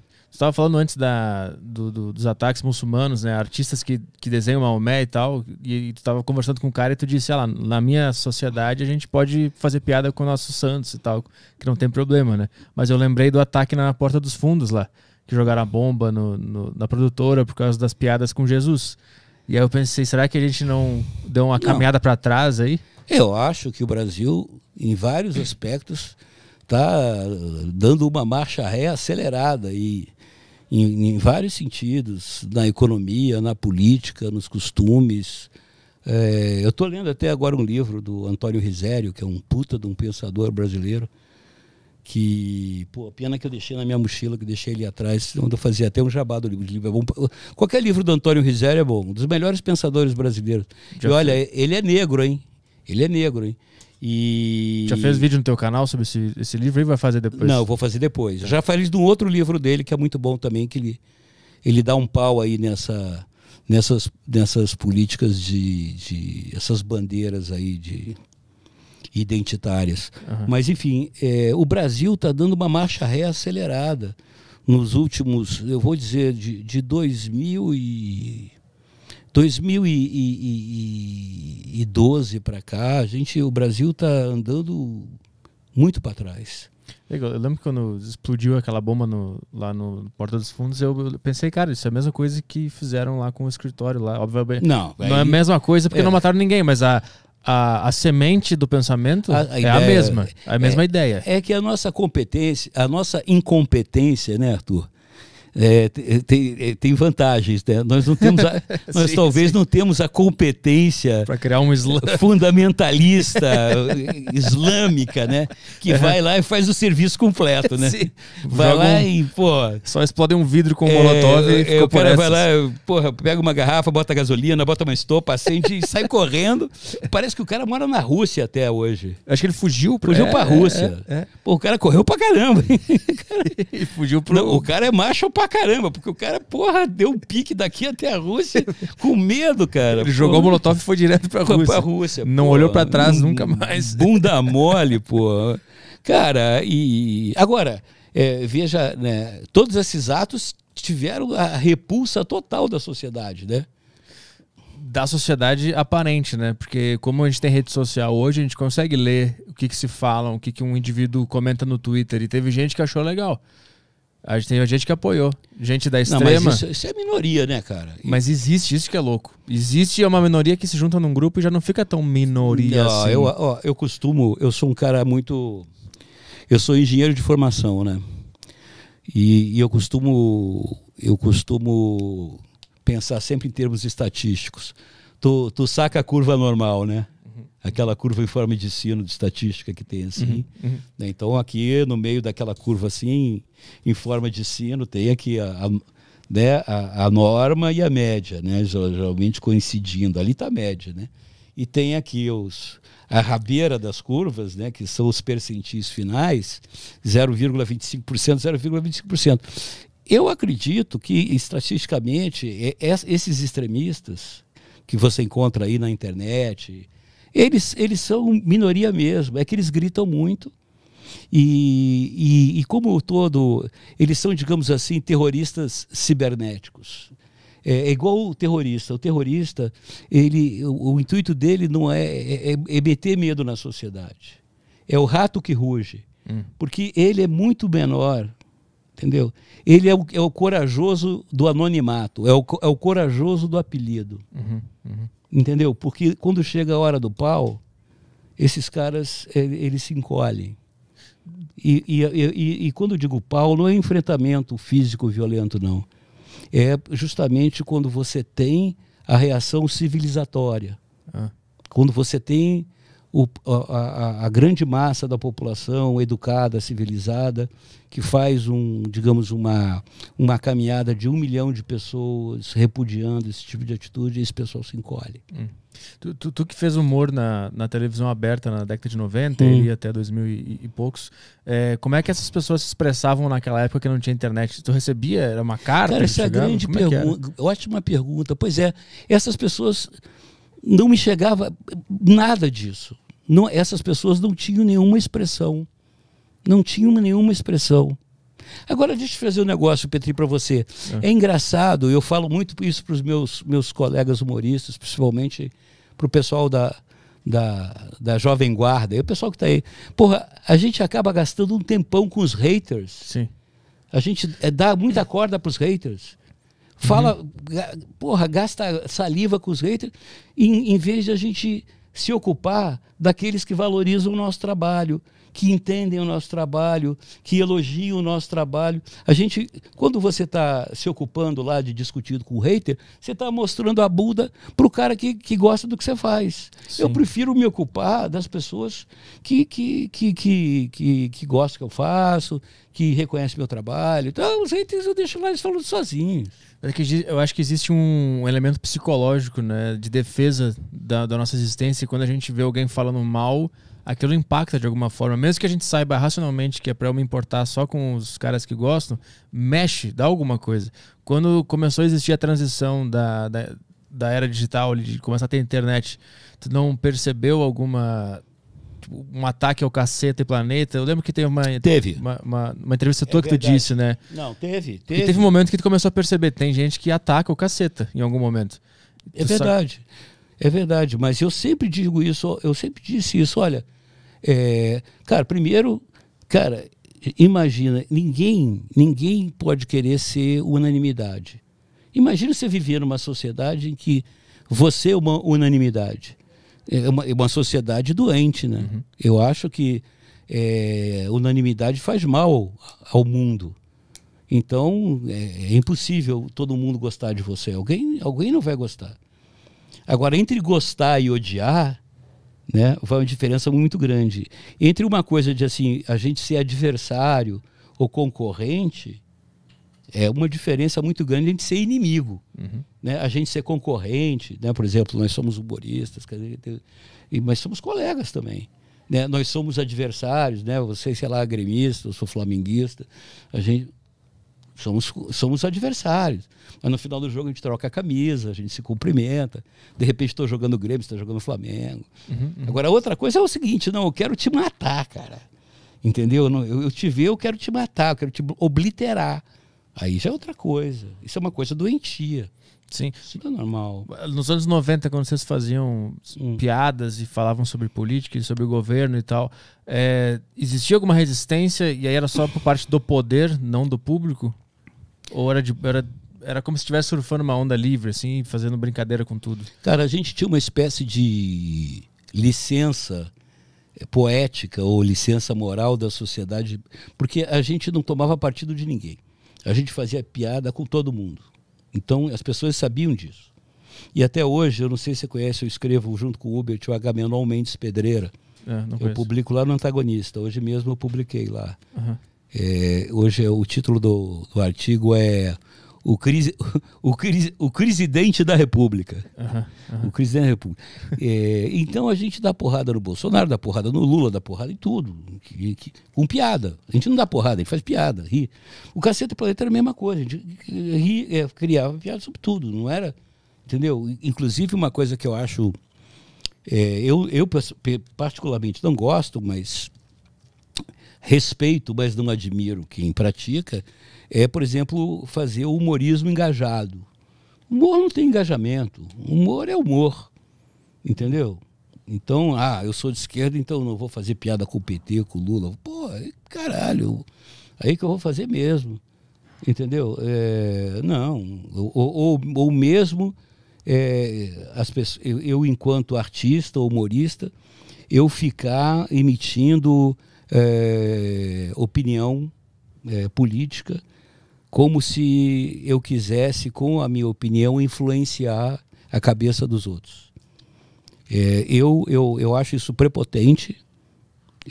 estava falando antes da, do, do, dos ataques muçulmanos, né? Artistas que, que desenham Maomé e tal. E, tu estava conversando com o cara e tu disse, ah, lá, na minha sociedade a gente pode fazer piada com nossos santos e tal, que não tem problema, né? Mas eu lembrei do ataque na Porta dos Fundos lá, que jogaram a bomba no, no, na produtora por causa das piadas com Jesus. E aí eu pensei, será que a gente não deu uma caminhada para trás aí? Eu acho que o Brasil, em vários aspectos, está dando uma marcha ré acelerada e em, em vários sentidos, na economia, na política, nos costumes. É, eu estou lendo até agora um livro do Antônio Risério, que é um puta de um pensador brasileiro, que, pô, pena que eu deixei na minha mochila, que deixei ele atrás, onde eu fazia até um jabá do livro. livro é bom. Qualquer livro do Antônio Risério é bom, um dos melhores pensadores brasileiros. Já e olha, ele é negro, hein? Ele é negro, hein? E... Já fez vídeo no teu canal sobre esse, esse livro e vai fazer depois? Não, vou fazer depois. Já falei de um outro livro dele que é muito bom também, que ele, ele dá um pau aí nessa, nessas, nessas políticas de, de essas bandeiras aí de identitárias. Uhum. Mas enfim, é, o Brasil está dando uma marcha ré acelerada nos últimos, eu vou dizer, de, de 2000 e 2012 para cá, a gente, o Brasil está andando muito para trás. Eu lembro quando explodiu aquela bomba no, lá no Porta dos Fundos, eu pensei, cara, isso é a mesma coisa que fizeram lá com o escritório lá. Obviamente, não, não é a mesma coisa porque é. não mataram ninguém, mas a, a, a semente do pensamento a, a é ideia, a mesma, a mesma é, ideia. É que a nossa competência, a nossa incompetência, né, Arthur? É, é, tem, é, tem, vantagens. Né? Nós não temos, a, nós sim, talvez sim. não temos a competência para criar um islam... fundamentalista islâmica, né? Que vai lá e faz o serviço completo, né? Sim. Vai Joga lá um... e pô, só explode um vidro com um é, molotov e é, ficou o cara vai lá, porra, pega uma garrafa, bota gasolina, bota uma estopa, acende e sai correndo. Parece que o cara mora na Rússia até hoje. Acho que ele fugiu para fugiu para Rússia. Pô, o cara correu para caramba. e fugiu pro... Não, o cara é macho pra caramba, porque o cara, porra, deu um pique daqui até a Rússia com medo, cara. Ele jogou o Molotov e foi direto pra Rússia. Pra Rússia Não olhou para trás um, nunca mais. Bunda mole, pô. Cara, e. Agora, é, veja, né, todos esses atos tiveram a repulsa total da sociedade, né? da sociedade aparente, né? Porque como a gente tem rede social hoje, a gente consegue ler o que, que se falam, o que, que um indivíduo comenta no Twitter. E teve gente que achou legal. A gente tem gente que apoiou. Gente da extrema. Não, mas isso, isso, é minoria, né, cara? E... Mas existe, isso que é louco. Existe uma minoria que se junta num grupo e já não fica tão minoria não, assim. Eu, ó, eu costumo, eu sou um cara muito. Eu sou engenheiro de formação, né? E, e eu costumo. Eu costumo pensar sempre em termos estatísticos. Tu, tu saca a curva normal, né? aquela curva em forma de sino de estatística que tem assim. Uhum, uhum. Né? Então, aqui no meio daquela curva assim, em forma de sino, tem aqui a, a né, a, a, norma e a média, né, geralmente coincidindo. Ali está a média. Né? E tem aqui os, a rabeira das curvas, né, que são os percentis finais, 0,25%, 0,25%. Eu acredito que, estatisticamente, esses extremistas que você encontra aí na internet, eles, eles são minoria mesmo, é que eles gritam muito. E, e, e como todo, eles são, digamos assim, terroristas cibernéticos. É, é igual o terrorista. O terrorista, ele, o, o intuito dele não é, é, é meter medo na sociedade. É o rato que ruge. Hum. Porque ele é muito menor entendeu? Ele é o, é o corajoso do anonimato, é o, é o corajoso do apelido. Uhum, uhum. Entendeu? Porque quando chega a hora do pau, esses caras eh, eles se encolhem. E, e, e, e quando eu digo pau, não é enfrentamento físico violento, não. É justamente quando você tem a reação civilizatória. Ah. Quando você tem o, a, a, grande massa da população educada, civilizada, que faz um, digamos, uma, uma caminhada de um milhão de pessoas repudiando esse tipo de atitude, esse pessoal se encolhe. Hum. Tu, tu, tu, que fez humor na, na televisão aberta na década de 90 hum. e até 2000 e, e poucos, é, como é que essas pessoas se expressavam naquela época que não tinha internet? Tu recebia? Era uma carta? Cara, essa é a grande é pergunta. É Ótima pergunta. Pois é, essas pessoas não me chegava nada disso. Não, essas pessoas não tinham nenhuma expressão. Não tinham nenhuma expressão. Agora, deixa eu fazer um negócio, Petri, para você. É. é. engraçado, eu falo muito isso para os meus, meus colegas humoristas, principalmente para o pessoal da, da, da Jovem Guarda, e o pessoal que está aí. Porra, a gente acaba gastando um tempão com os haters. Sim. A gente eh, dá muita corda para os haters. Fala, uhum. porra, gasta saliva com os haters, em, em vez de a gente se ocupar daqueles que valorizam o nosso trabalho, que entendem o nosso trabalho, que elogiam o nosso trabalho. A gente, quando você está se ocupando lá de discutido com o hater, você está mostrando a Buda para o cara que, que gosta do que você faz. Sim. Eu prefiro me ocupar das pessoas que, que, que, que, que, que gostam que eu faço, que reconhecem meu trabalho. Então, os haters eu deixo lá, eles falam sozinhos. É eu acho que existe um elemento psicológico, né, de defesa da, da nossa existência. E quando a gente vê alguém falando mal, aquilo impacta de alguma forma. Mesmo que a gente saiba racionalmente que é para eu me importar só com os caras que gostam, mexe, dá alguma coisa. Quando começou a existir a transição da, da, da era digital, de começar a ter internet, tu não percebeu alguma um ataque ao cacete planeta. Eu lembro que teve uma, teve. uma, uma, uma entrevista tua é que tu disse, né? Não, teve. Teve. E teve um momento que tu começou a perceber: tem gente que ataca o caceta em algum momento. É tu verdade. Sabe... É verdade, mas eu sempre digo isso, eu sempre disse isso, olha, é, cara, primeiro, cara, imagina, ninguém, ninguém pode querer ser unanimidade. Imagina você viver numa sociedade em que você é uma unanimidade é uma, é uma sociedade doente, né? Uhum. Eu acho que é, unanimidade faz mal ao mundo. Então é, é, impossível todo mundo gostar de você. Alguém, alguém não vai gostar. Agora entre gostar e odiar, né, vai uma diferença muito grande. Entre uma coisa de assim a gente ser adversário ou concorrente é uma diferença muito grande entre ser inimigo. Uhum né, a gente ser concorrente, né, por exemplo, nós somos humoristas, mas somos colegas também. Né, nós somos adversários, né, você, sei lá, gremista, eu sou flamenguista, a gente somos, somos adversários. Mas no final do jogo a gente troca a camisa, a gente se cumprimenta. De repente estou jogando Grêmio, estou tá jogando Flamengo. Uhum, uhum. Agora, outra coisa é o seguinte: não, eu quero te matar, cara. Entendeu? eu, eu, te ver, eu quero te matar, eu quero te obliterar. Aí já é outra coisa. Isso é uma coisa doentia. Sim. Isso é normal. Nos anos 90, quando vocês faziam hum. piadas e falavam sobre política e sobre o governo e tal, é, existia alguma resistência e aí era só por parte do poder, não do público? Ou era, de, era, era como se estivesse surfando uma onda livre, assim, fazendo brincadeira com tudo? Cara, a gente tinha uma espécie de licença é, poética ou licença moral da sociedade, porque a gente não tomava partido de ninguém. A gente fazia piada com todo mundo. Então as pessoas sabiam disso. E até hoje, eu não sei se você conhece, eu escrevo junto com o Uber o Agamenon Mendes Pedreira. É, eu conheço. publico lá no Antagonista. Hoje mesmo eu publiquei lá. Uhum. É, hoje é, o título do, do artigo é o, cris o, cris o presidente da República. Uhum, uhum. O presidente da República. É, então a gente dá porrada no Bolsonaro, dá porrada no Lula, dá porrada em tudo. Que, que, com piada. A gente não dá porrada, a gente faz piada, ri. O Cacete Planeta era a mesma coisa. A gente ri, é, criava piada sobre tudo, não era. Entendeu? Inclusive, uma coisa que eu acho. É, eu, eu particularmente não gosto, mas respeito, mas não admiro quem pratica é, por exemplo, fazer o humorismo engajado. Humor não tem engajamento. Humor é humor. Entendeu? Então, ah, eu sou de esquerda, então não vou fazer piada com o PT, com o Lula. Pô, caralho, aí que eu vou fazer mesmo. Entendeu? É, não. Ou, ou, ou mesmo é, as pessoas, eu, eu, enquanto artista, humorista, eu ficar emitindo é, opinião é, política como se eu quisesse, com a minha opinião, influenciar a cabeça dos outros. É, eu, eu, eu acho isso prepotente.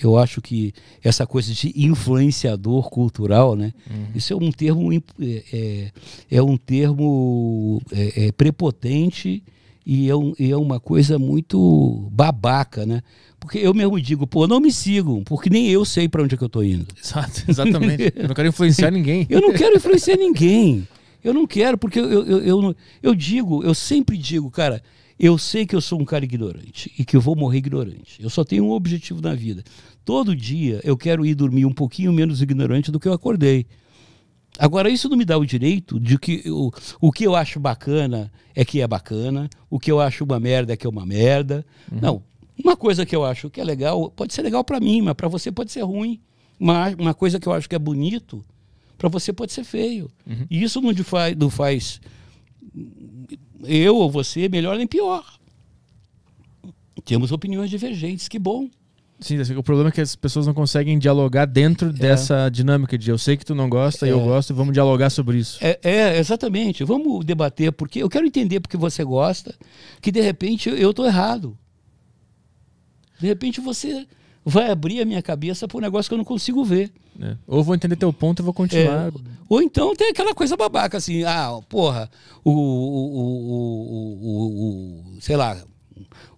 Eu acho que essa coisa de influenciador cultural, né? Uhum. Isso é um termo é, é, é um termo é, é prepotente e é, um, é uma coisa muito babaca, né? Porque eu mesmo digo, pô, não me sigam, porque nem eu sei para onde é que eu tô indo. Exato, exatamente. eu não quero influenciar ninguém. eu não quero influenciar ninguém. Eu não quero, porque eu, eu, eu, eu, digo, eu sempre digo, cara, eu sei que eu sou um cara ignorante e que eu vou morrer ignorante. Eu só tenho um objetivo na vida. Todo dia eu quero ir dormir um pouquinho menos ignorante do que eu acordei. Agora, isso não me dá o direito de que eu, o que eu acho bacana é que é bacana, o que eu acho uma merda é que é uma merda. Uhum. Não, uma coisa que eu acho que é legal, pode ser legal para mim, mas para você pode ser ruim. Uma, uma coisa que eu acho que é bonito, para você pode ser feio. Uhum. E isso não, faz, não faz eu ou você melhor nem pior. Temos opiniões divergentes, que bom. Sim, assim, o problema é que as pessoas não conseguem dialogar dentro é. dessa dinâmica de eu sei que tu não gosta e é. eu gosto vamos dialogar sobre isso. É, é, exatamente. Vamos debater porque eu quero entender porque você gosta que de repente eu estou errado. De repente você vai abrir a minha cabeça para um negócio que eu não consigo ver. É. Ou vou entender teu ponto e vou continuar. É. Ou então tem aquela coisa babaca assim, ah, porra, o, o, o, o sei lá,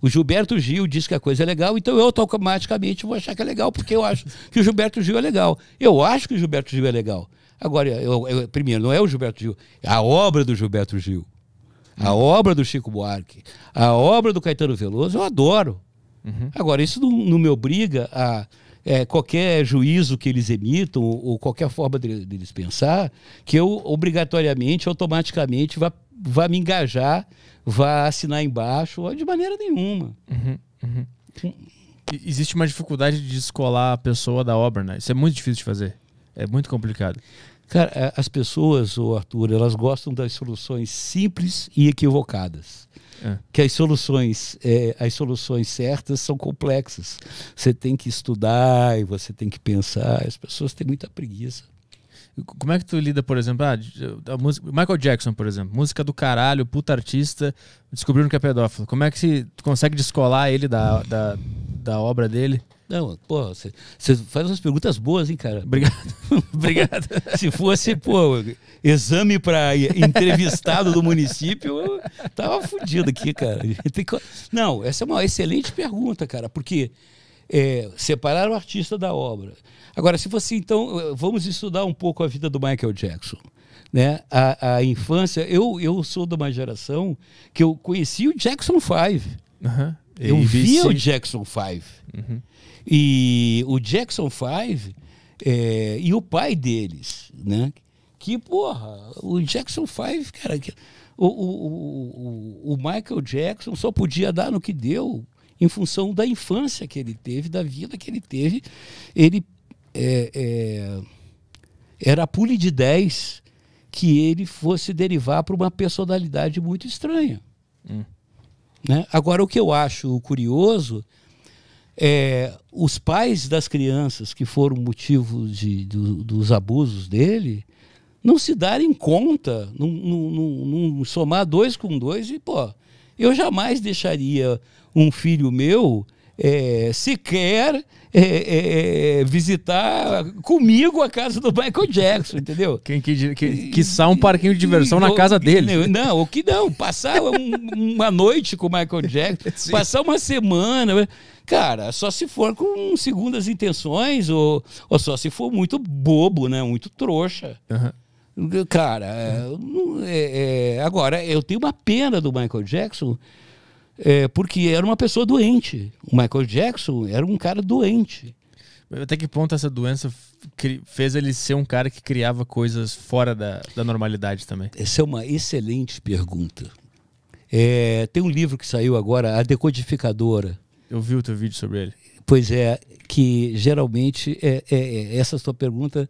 o Gilberto Gil diz que a coisa é legal, então eu automaticamente vou achar que é legal porque eu acho que o Gilberto Gil é legal. Eu acho que o Gilberto Gil é legal. Agora, eu, eu, primeiro, não é o Gilberto Gil, é a obra do Gilberto Gil. A obra do Chico Buarque, a obra do Caetano Veloso, eu adoro. Uhum. Agora, isso não, não, me obriga a é, qualquer juízo que eles emitam ou, ou qualquer forma deles de, de pensar, que eu obrigatoriamente, automaticamente vá, vá me engajar, vá assinar embaixo, de maneira nenhuma. Uhum. Uhum. Hum. Existe uma dificuldade de descolar a pessoa da obra, né? Isso é muito difícil de fazer. É muito complicado. Cara, as pessoas, o Arthur, elas gostam das soluções simples e equivocadas é. que as soluções, é, as soluções certas são complexas. Você tem que estudar e você tem que pensar. As pessoas têm muita preguiça. Como é que tu lida, por exemplo, ah, a música, Michael Jackson, por exemplo, música do caralho, puta artista, descobriram que é pedófilo. Como é que se, tu consegue descolar ele da, da, da obra dele? Não, pô, você faz umas perguntas boas, hein, cara? Obrigado. Obrigado. Se fosse, pô, exame para entrevistado do município, eu tava fudido aqui, cara. Não, essa é uma excelente pergunta, cara, porque é, separar o artista da obra. Agora, se fosse, então, vamos estudar um pouco a vida do Michael Jackson. Né? A, a infância, eu, eu sou de uma geração que eu conheci o Jackson Five. Uhum. Eu vi via o Jackson 5. Uhum. E o Jackson 5 é, e o pai deles, né? Que, porra, o Jackson 5, cara, que, o, o, o, o Michael Jackson só podia dar no que deu em função da infância que ele teve, da vida que ele teve. Ele é, é, era a pule de 10 que ele fosse derivar para uma personalidade muito estranha. Hum. Né? Agora, o que eu acho curioso é os pais das crianças que foram motivo de, do, dos abusos dele não se darem conta, não, não somar dois com dois e, pô, eu jamais deixaria um filho meu é, sequer é, é, é, visitar comigo a casa do Michael Jackson, entendeu? Quem que, que, que um parquinho de diversão e, na casa dele. Não, o que não, passar um, uma noite com o Michael Jackson, Sim. passar uma semana. Né? Cara, só se for com segundas intenções, ou, ou só se for muito bobo, né? Muito trouxa. Uhum. Cara, é, é, agora eu tenho uma pena do Michael Jackson é, porque era uma pessoa doente. O Michael Jackson era um cara doente. Até que ponto essa doença fez ele ser um cara que criava coisas fora da, da normalidade também? Essa é uma excelente pergunta. É, tem um livro que saiu agora, A Decodificadora. Eu vi o teu vídeo sobre ele. Pois é, que geralmente é, é, é essa sua pergunta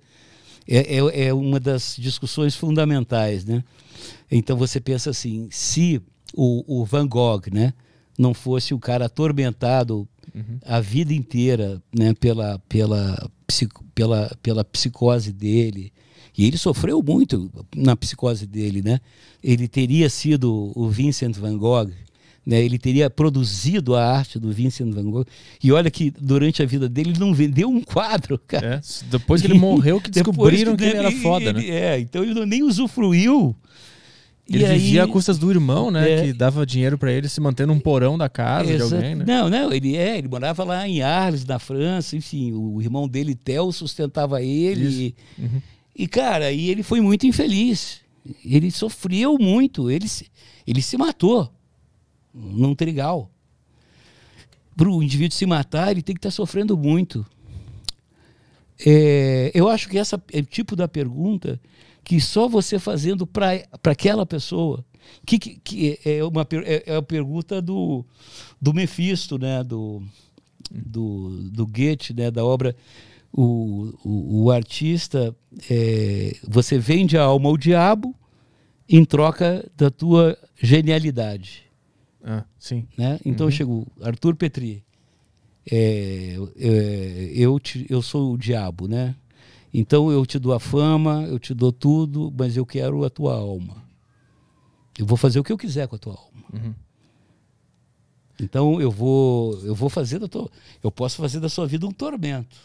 é, é, é uma das discussões fundamentais, né? Então você pensa assim, se o, o Van Gogh, né? Não fosse o cara atormentado uhum. a vida inteira, né? Pela, pela, pela, pela psicose dele. E ele sofreu muito na psicose dele, né? Ele teria sido o Vincent Van Gogh, né? Ele teria produzido a arte do Vincent Van Gogh. E olha que durante a vida dele ele não vendeu um quadro, cara. É, depois que ele morreu que descobriram que, que, ele era foda, ele, né? É, então ele nem usufruiu ele e vivia aí... a custas do irmão, né? É... Que dava dinheiro para ele se manter num porão da casa Exa... de alguém, né? Não, não, ele é, ele morava lá em Arles, na França, enfim, o irmão dele, Theo, sustentava ele. E... Uhum. e, cara, e ele foi muito infeliz. Ele sofreu muito, ele se, ele se matou num trigal. Para o indivíduo se matar, ele tem que estar tá sofrendo muito. É... eu acho que esse é, tipo da pergunta que só você fazendo para aquela pessoa. Que, que, que é, é uma, é, é, a pergunta do, do Mefisto, né? do, do, do Goethe, né? da obra o, o, o, artista é, você vende a alma ao diabo em troca da tua genialidade ah, sim né? então uhum. chegou Arthur Petri é, é, eu te, eu sou o diabo né então eu te dou a fama, eu te dou tudo, mas eu quero a tua alma. Eu vou fazer o que eu quiser com a tua alma. Uhum. Então eu vou, eu vou fazer da tua, eu posso fazer da sua vida um tormento.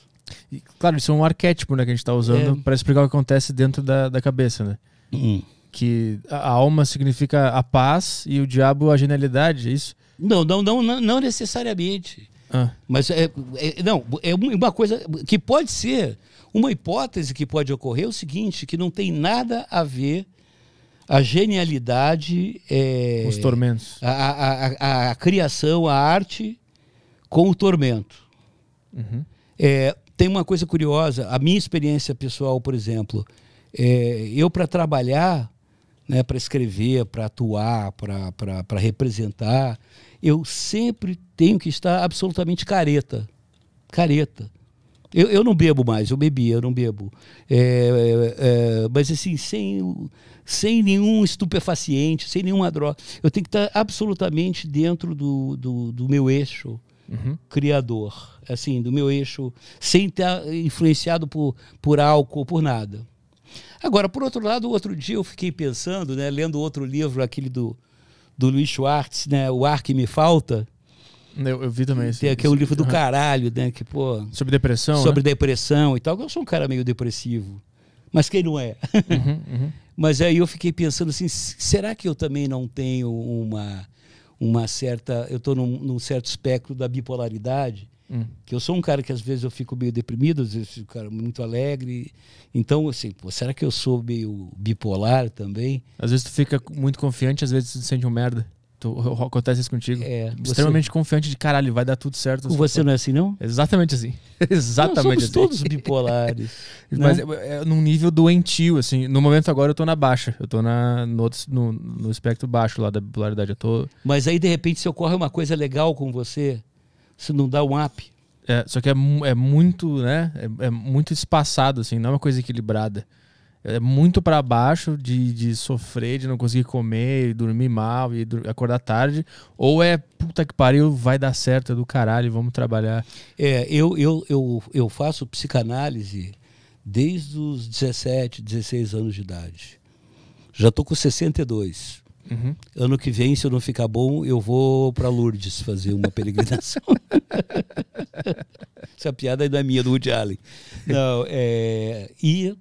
E, claro, isso é um arquétipo né, que a gente está usando é... para explicar o que acontece dentro da, da cabeça, né? Hum. Que a alma significa a paz e o diabo a genialidade, é isso? Não, não, não, não necessariamente. Ah. Mas é, é, não, é uma coisa que pode ser uma hipótese que pode ocorrer é o seguinte, que não tem nada a ver a genialidade... É, Os tormentos. A, a, a, a, criação, a arte com o tormento. Uhum. É, tem uma coisa curiosa, a minha experiência pessoal, por exemplo, é, eu para trabalhar, né, para escrever, para atuar, para representar, eu sempre tenho que estar absolutamente careta. Careta. Eu, eu não bebo mais, eu bebia, eu não bebo. É, é, é mas assim, sem, sem nenhum estupefaciente, sem nenhuma droga. Eu tenho que estar absolutamente dentro do, do, do meu eixo uhum. criador, assim, do meu eixo, sem estar influenciado por, por álcool, por nada. Agora, por outro lado, outro dia eu fiquei pensando, né, lendo outro livro, aquele do, do Luiz Schwartz, né, O Ar Que Me Falta, eu, eu vi também isso. Tem aquele livro do caralho, né? Que, pô, sobre depressão? Sobre né? depressão e tal. Eu sou um cara meio depressivo. Mas quem não é? Uhum, uhum. mas aí eu fiquei pensando assim: será que eu também não tenho uma, uma certa. Eu estou num, num, certo espectro da bipolaridade? Hum. Que eu sou um cara que às vezes eu fico meio deprimido, às vezes fico muito alegre. Então, assim, pô, será que eu sou meio bipolar também? Às vezes tu fica muito confiante, às vezes tu sente um merda. Tô, acontece isso contigo. É, Extremamente confiante de caralho, vai dar tudo certo. com Você não é assim, não? Exatamente assim. Exatamente não, somos assim. todos bipolares. Mas né? é, é, num nível doentio, assim. No momento agora eu tô na baixa. Eu tô na, no, outro, no, no espectro baixo lá da bipolaridade. Eu tô... Mas aí, de repente, se ocorre uma coisa legal com você, se não dá um up. É, só que é, é muito, né? É, é muito espaçado, assim. Não é uma coisa equilibrada é muito para baixo de, de sofrer, de não conseguir comer, dormir mal e acordar tarde, ou é puta que pariu, vai dar certo, é do caralho, vamos trabalhar. É, eu, eu, eu, eu faço psicanálise desde os 17, 16 anos de idade. Já tô com 62. Uhum. Ano que vem, se eu não ficar bom, eu vou para Lourdes fazer uma peregrinação. Essa piada é da minha, do Woody Allen. Não, é... E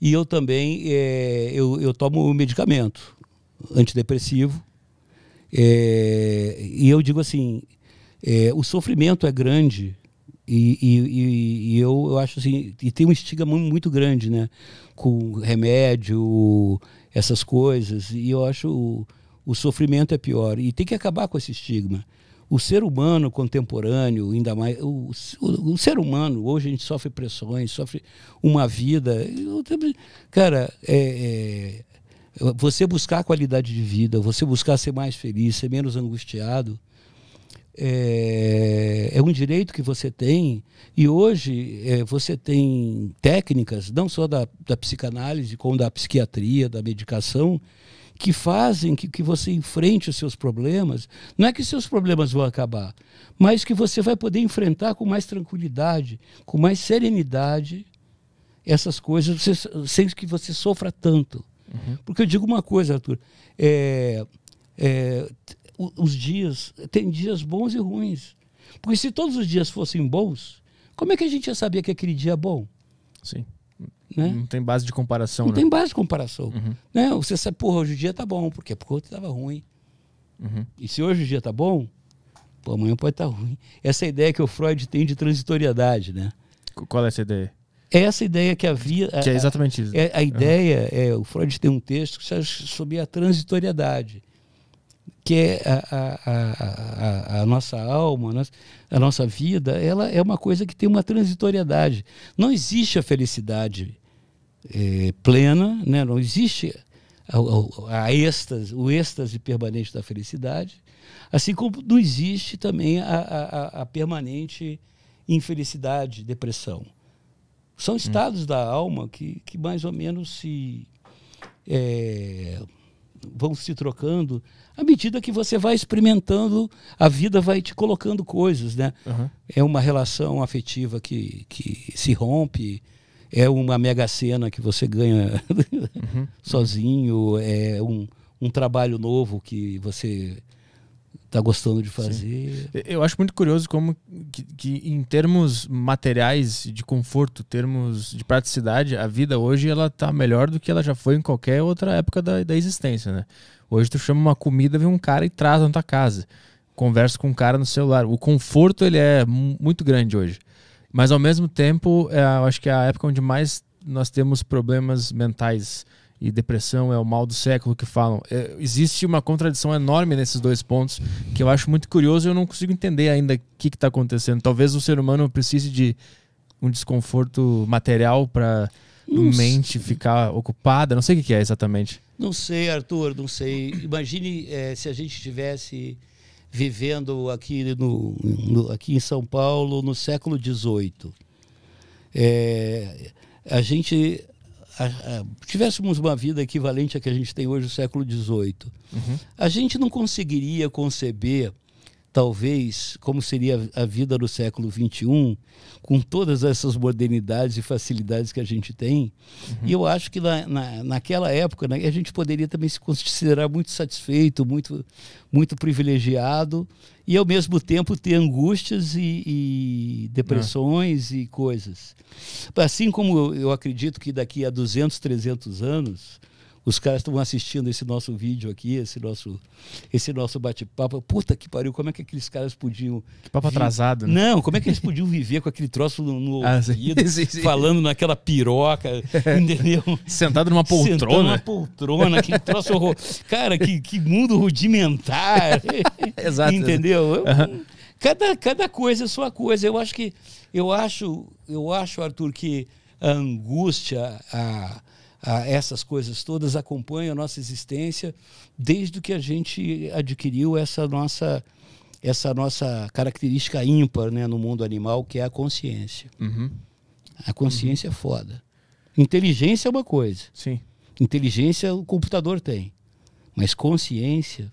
e eu também é, eu, eu tomo medicamento antidepressivo. É, e eu digo assim, é, o sofrimento é grande e, e, e, eu, eu acho assim, e tem um estigma muito grande, né? Com remédio, essas coisas. E eu acho o, o sofrimento é pior. E tem que acabar com esse estigma o ser humano contemporâneo, ainda mais. O, o, o, ser humano, hoje a gente sofre pressões, sofre uma vida. Cara, é, é, você buscar qualidade de vida, você buscar ser mais feliz, ser menos angustiado, é, é um direito que você tem. E hoje é, você tem técnicas, não só da, da psicanálise, como da psiquiatria, da medicação, que fazem que, que você enfrente os seus problemas. Não é que seus problemas vão acabar, mas que você vai poder enfrentar com mais tranquilidade, com mais serenidade essas coisas, você, sem que você sofra tanto. Uhum. Porque eu digo uma coisa, Arthur, é, é, os dias, tem dias bons e ruins. Porque se todos os dias fossem bons, como é que a gente ia saber que aquele dia é bom? Sim. Né? Não tem base de comparação. Não né? tem base de comparação. Uhum. Né? Você sabe, porra, hoje o dia tá bom, porque porque outro tava ruim. Uhum. E se hoje o dia tá bom, pô, amanhã pode estar tá ruim. Essa é ideia que o Freud tem de transitoriedade, né? Qual é essa ideia? É essa ideia que havia. Que é exatamente isso. É, a uhum. ideia, uhum. é, o Freud tem um texto que sobre a transitoriedade, que é a, a, a, a nossa alma, a a nossa vida, ela é uma coisa que tem uma transitoriedade. Não existe a felicidade é, plena, né? não existe a, a, a êxtase, o êxtase permanente da felicidade, assim como não existe também a, a permanente infelicidade, depressão. São hum. estados hum. da alma que, que mais ou menos se é, vão se trocando à medida que você vai experimentando, a vida vai te colocando coisas, né? Uhum. É uma relação afetiva que, que se rompe, é uma mega cena que você ganha uhum. sozinho, é um, um trabalho novo que você está gostando de fazer. Sim. Eu acho muito curioso como que, que, em termos materiais de conforto, termos de praticidade, a vida hoje ela tá melhor do que ela já foi em qualquer outra época da, da existência, né? Hoje tu chama uma comida, vem um cara e traz na tua casa. Conversa com um cara no celular. O conforto ele é muito grande hoje. Mas ao mesmo tempo, é, eu acho que é a época onde mais nós temos problemas mentais e depressão é o mal do século que falam. É, existe uma contradição enorme nesses dois pontos que eu acho muito curioso e eu não consigo entender ainda o que está acontecendo. Talvez o ser humano precise de um desconforto material para a mente ficar ocupada. Não sei o que, que é exatamente. Não sei, Arthur, não sei. Imagine é, se a gente tivesse vivendo aqui, no, no aqui em São Paulo no século XVIII, é, a gente a, a, tivéssemos uma vida equivalente à que a gente tem hoje no século XVIII, uhum. a gente não conseguiria conceber talvez, como seria a vida no século XXI, com todas essas modernidades e facilidades que a gente tem. Uhum. E eu acho que na, na, naquela época né, a gente poderia também se considerar muito satisfeito, muito, muito privilegiado, e ao mesmo tempo ter angústias e, e depressões ah. e coisas. Assim como eu acredito que daqui a 200, 300 anos os caras estão assistindo esse nosso vídeo aqui, esse nosso, esse nosso bate-papo. Puta que pariu, como é que aqueles caras podiam. Que papo atrasado, né? Não, como é que eles podiam viver com aquele troço no, no ah, ouvido, sim, sim. falando naquela piroca, entendeu? Sentado numa poltrona. Sentado numa poltrona, que troço horror. Cara, que, que mundo rudimentar. Exato. Entendeu? Uhum. Cada, cada coisa é sua coisa. Eu acho que. Eu acho, eu acho, Arthur, que a angústia, a, essas coisas todas acompanham a nossa existência desde que a gente adquiriu essa nossa essa nossa característica ímpar né, no mundo animal, que é a consciência. Uhum. A consciência uhum. é foda. Inteligência é uma coisa. Sim. Inteligência o computador tem. Mas consciência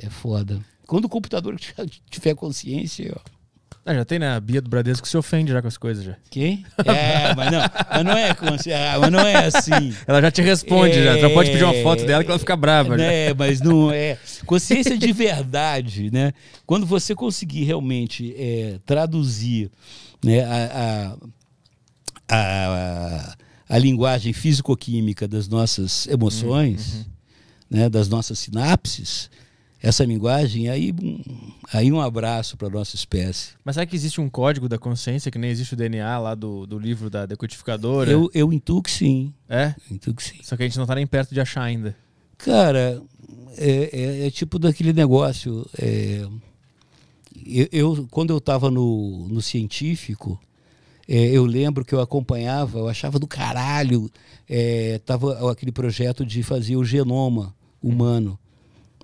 é foda. Quando o computador tiver consciência, ó. Ah, já tem, né? A Bia do Bradesco que se ofende já com as coisas já. quem É, mas não, mas não é, ah, mas não é assim. Ela já te responde, é, já. Não pode pedir uma foto dela que ela fica brava. É, né? mas não é. Consciência de verdade, né? Quando você conseguir realmente é, traduzir né, a, a, a, a linguagem físico-química das nossas emoções, uhum. uhum. né, das nossas sinapses, essa linguagem, aí um, aí um abraço para nossa espécie. Mas será que existe um código da consciência que nem existe o DNA lá do, do livro da decodificadora? Eu, eu intuo que sim. É? Intuo que sim. Só que a gente não está nem perto de achar ainda. Cara, é, é, é tipo daquele negócio. É, eu, eu, quando eu estava no, no científico, é, eu lembro que eu acompanhava, eu achava do caralho, é, tava aquele projeto de fazer o genoma humano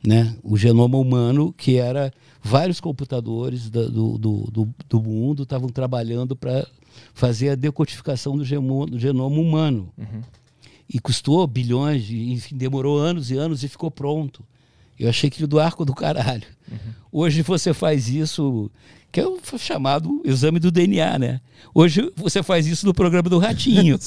né? o genoma humano, que era vários computadores da, do, do, do, do, mundo estavam trabalhando para fazer a decodificação do, gemo, do genoma humano. Uhum. E custou bilhões, de, enfim, demorou anos e anos e ficou pronto. Eu achei aquilo do arco do caralho. Hoje você faz isso, que é o chamado exame do DNA, né? Hoje você faz isso no programa do Ratinho.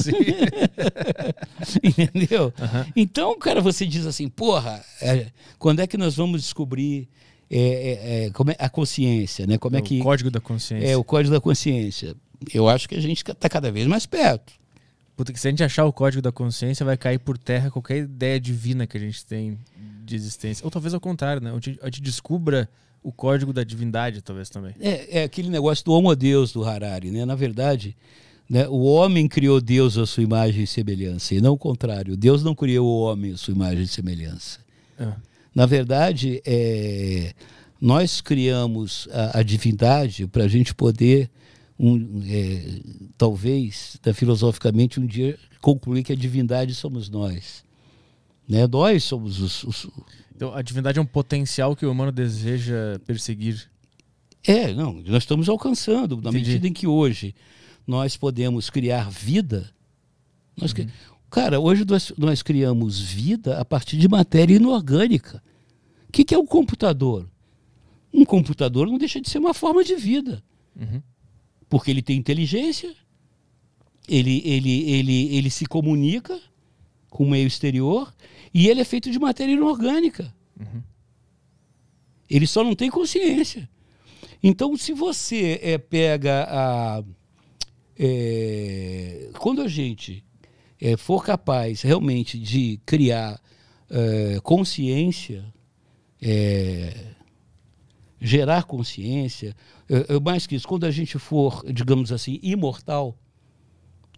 Entendeu? Uhum. Então, cara, você diz assim, porra, é, quando é que nós vamos descobrir é, é, é como é, a consciência, né? Como é, é que, o código da consciência. É, o código da consciência. Eu acho que a gente está cada vez mais perto. Puta, que se a gente achar o código da consciência, vai cair por terra qualquer ideia divina que a gente tem de existência. Ou talvez ao contrário, né? A gente, a gente descubra o código da divindade, talvez também. É, é aquele negócio do homo a Deus do Harari, né? Na verdade, né, o homem criou Deus à sua imagem e semelhança, e não o contrário. Deus não criou o homem à sua imagem e semelhança. É. Na verdade, é, nós criamos a, a divindade para a gente poder, um, é, talvez, tá, filosoficamente, um dia concluir que a divindade somos nós. Né? Nós somos os, os então, a divindade é um potencial que o humano deseja perseguir. É, não, nós estamos alcançando, na Entendi. medida em que hoje nós podemos criar vida. Nós uhum. cri... Cara, hoje nós, nós, criamos vida a partir de matéria inorgânica. O que, que, é o computador? Um computador não deixa de ser uma forma de vida. Uhum. Porque ele tem inteligência, ele, ele, ele, ele se comunica com o meio exterior, e ele é feito de matéria inorgânica. Uhum. Ele só não tem consciência. Então, se você é, pega a. É, quando a gente é, for capaz realmente de criar é, consciência, é, gerar consciência, é, é, mais que isso, quando a gente for, digamos assim, imortal,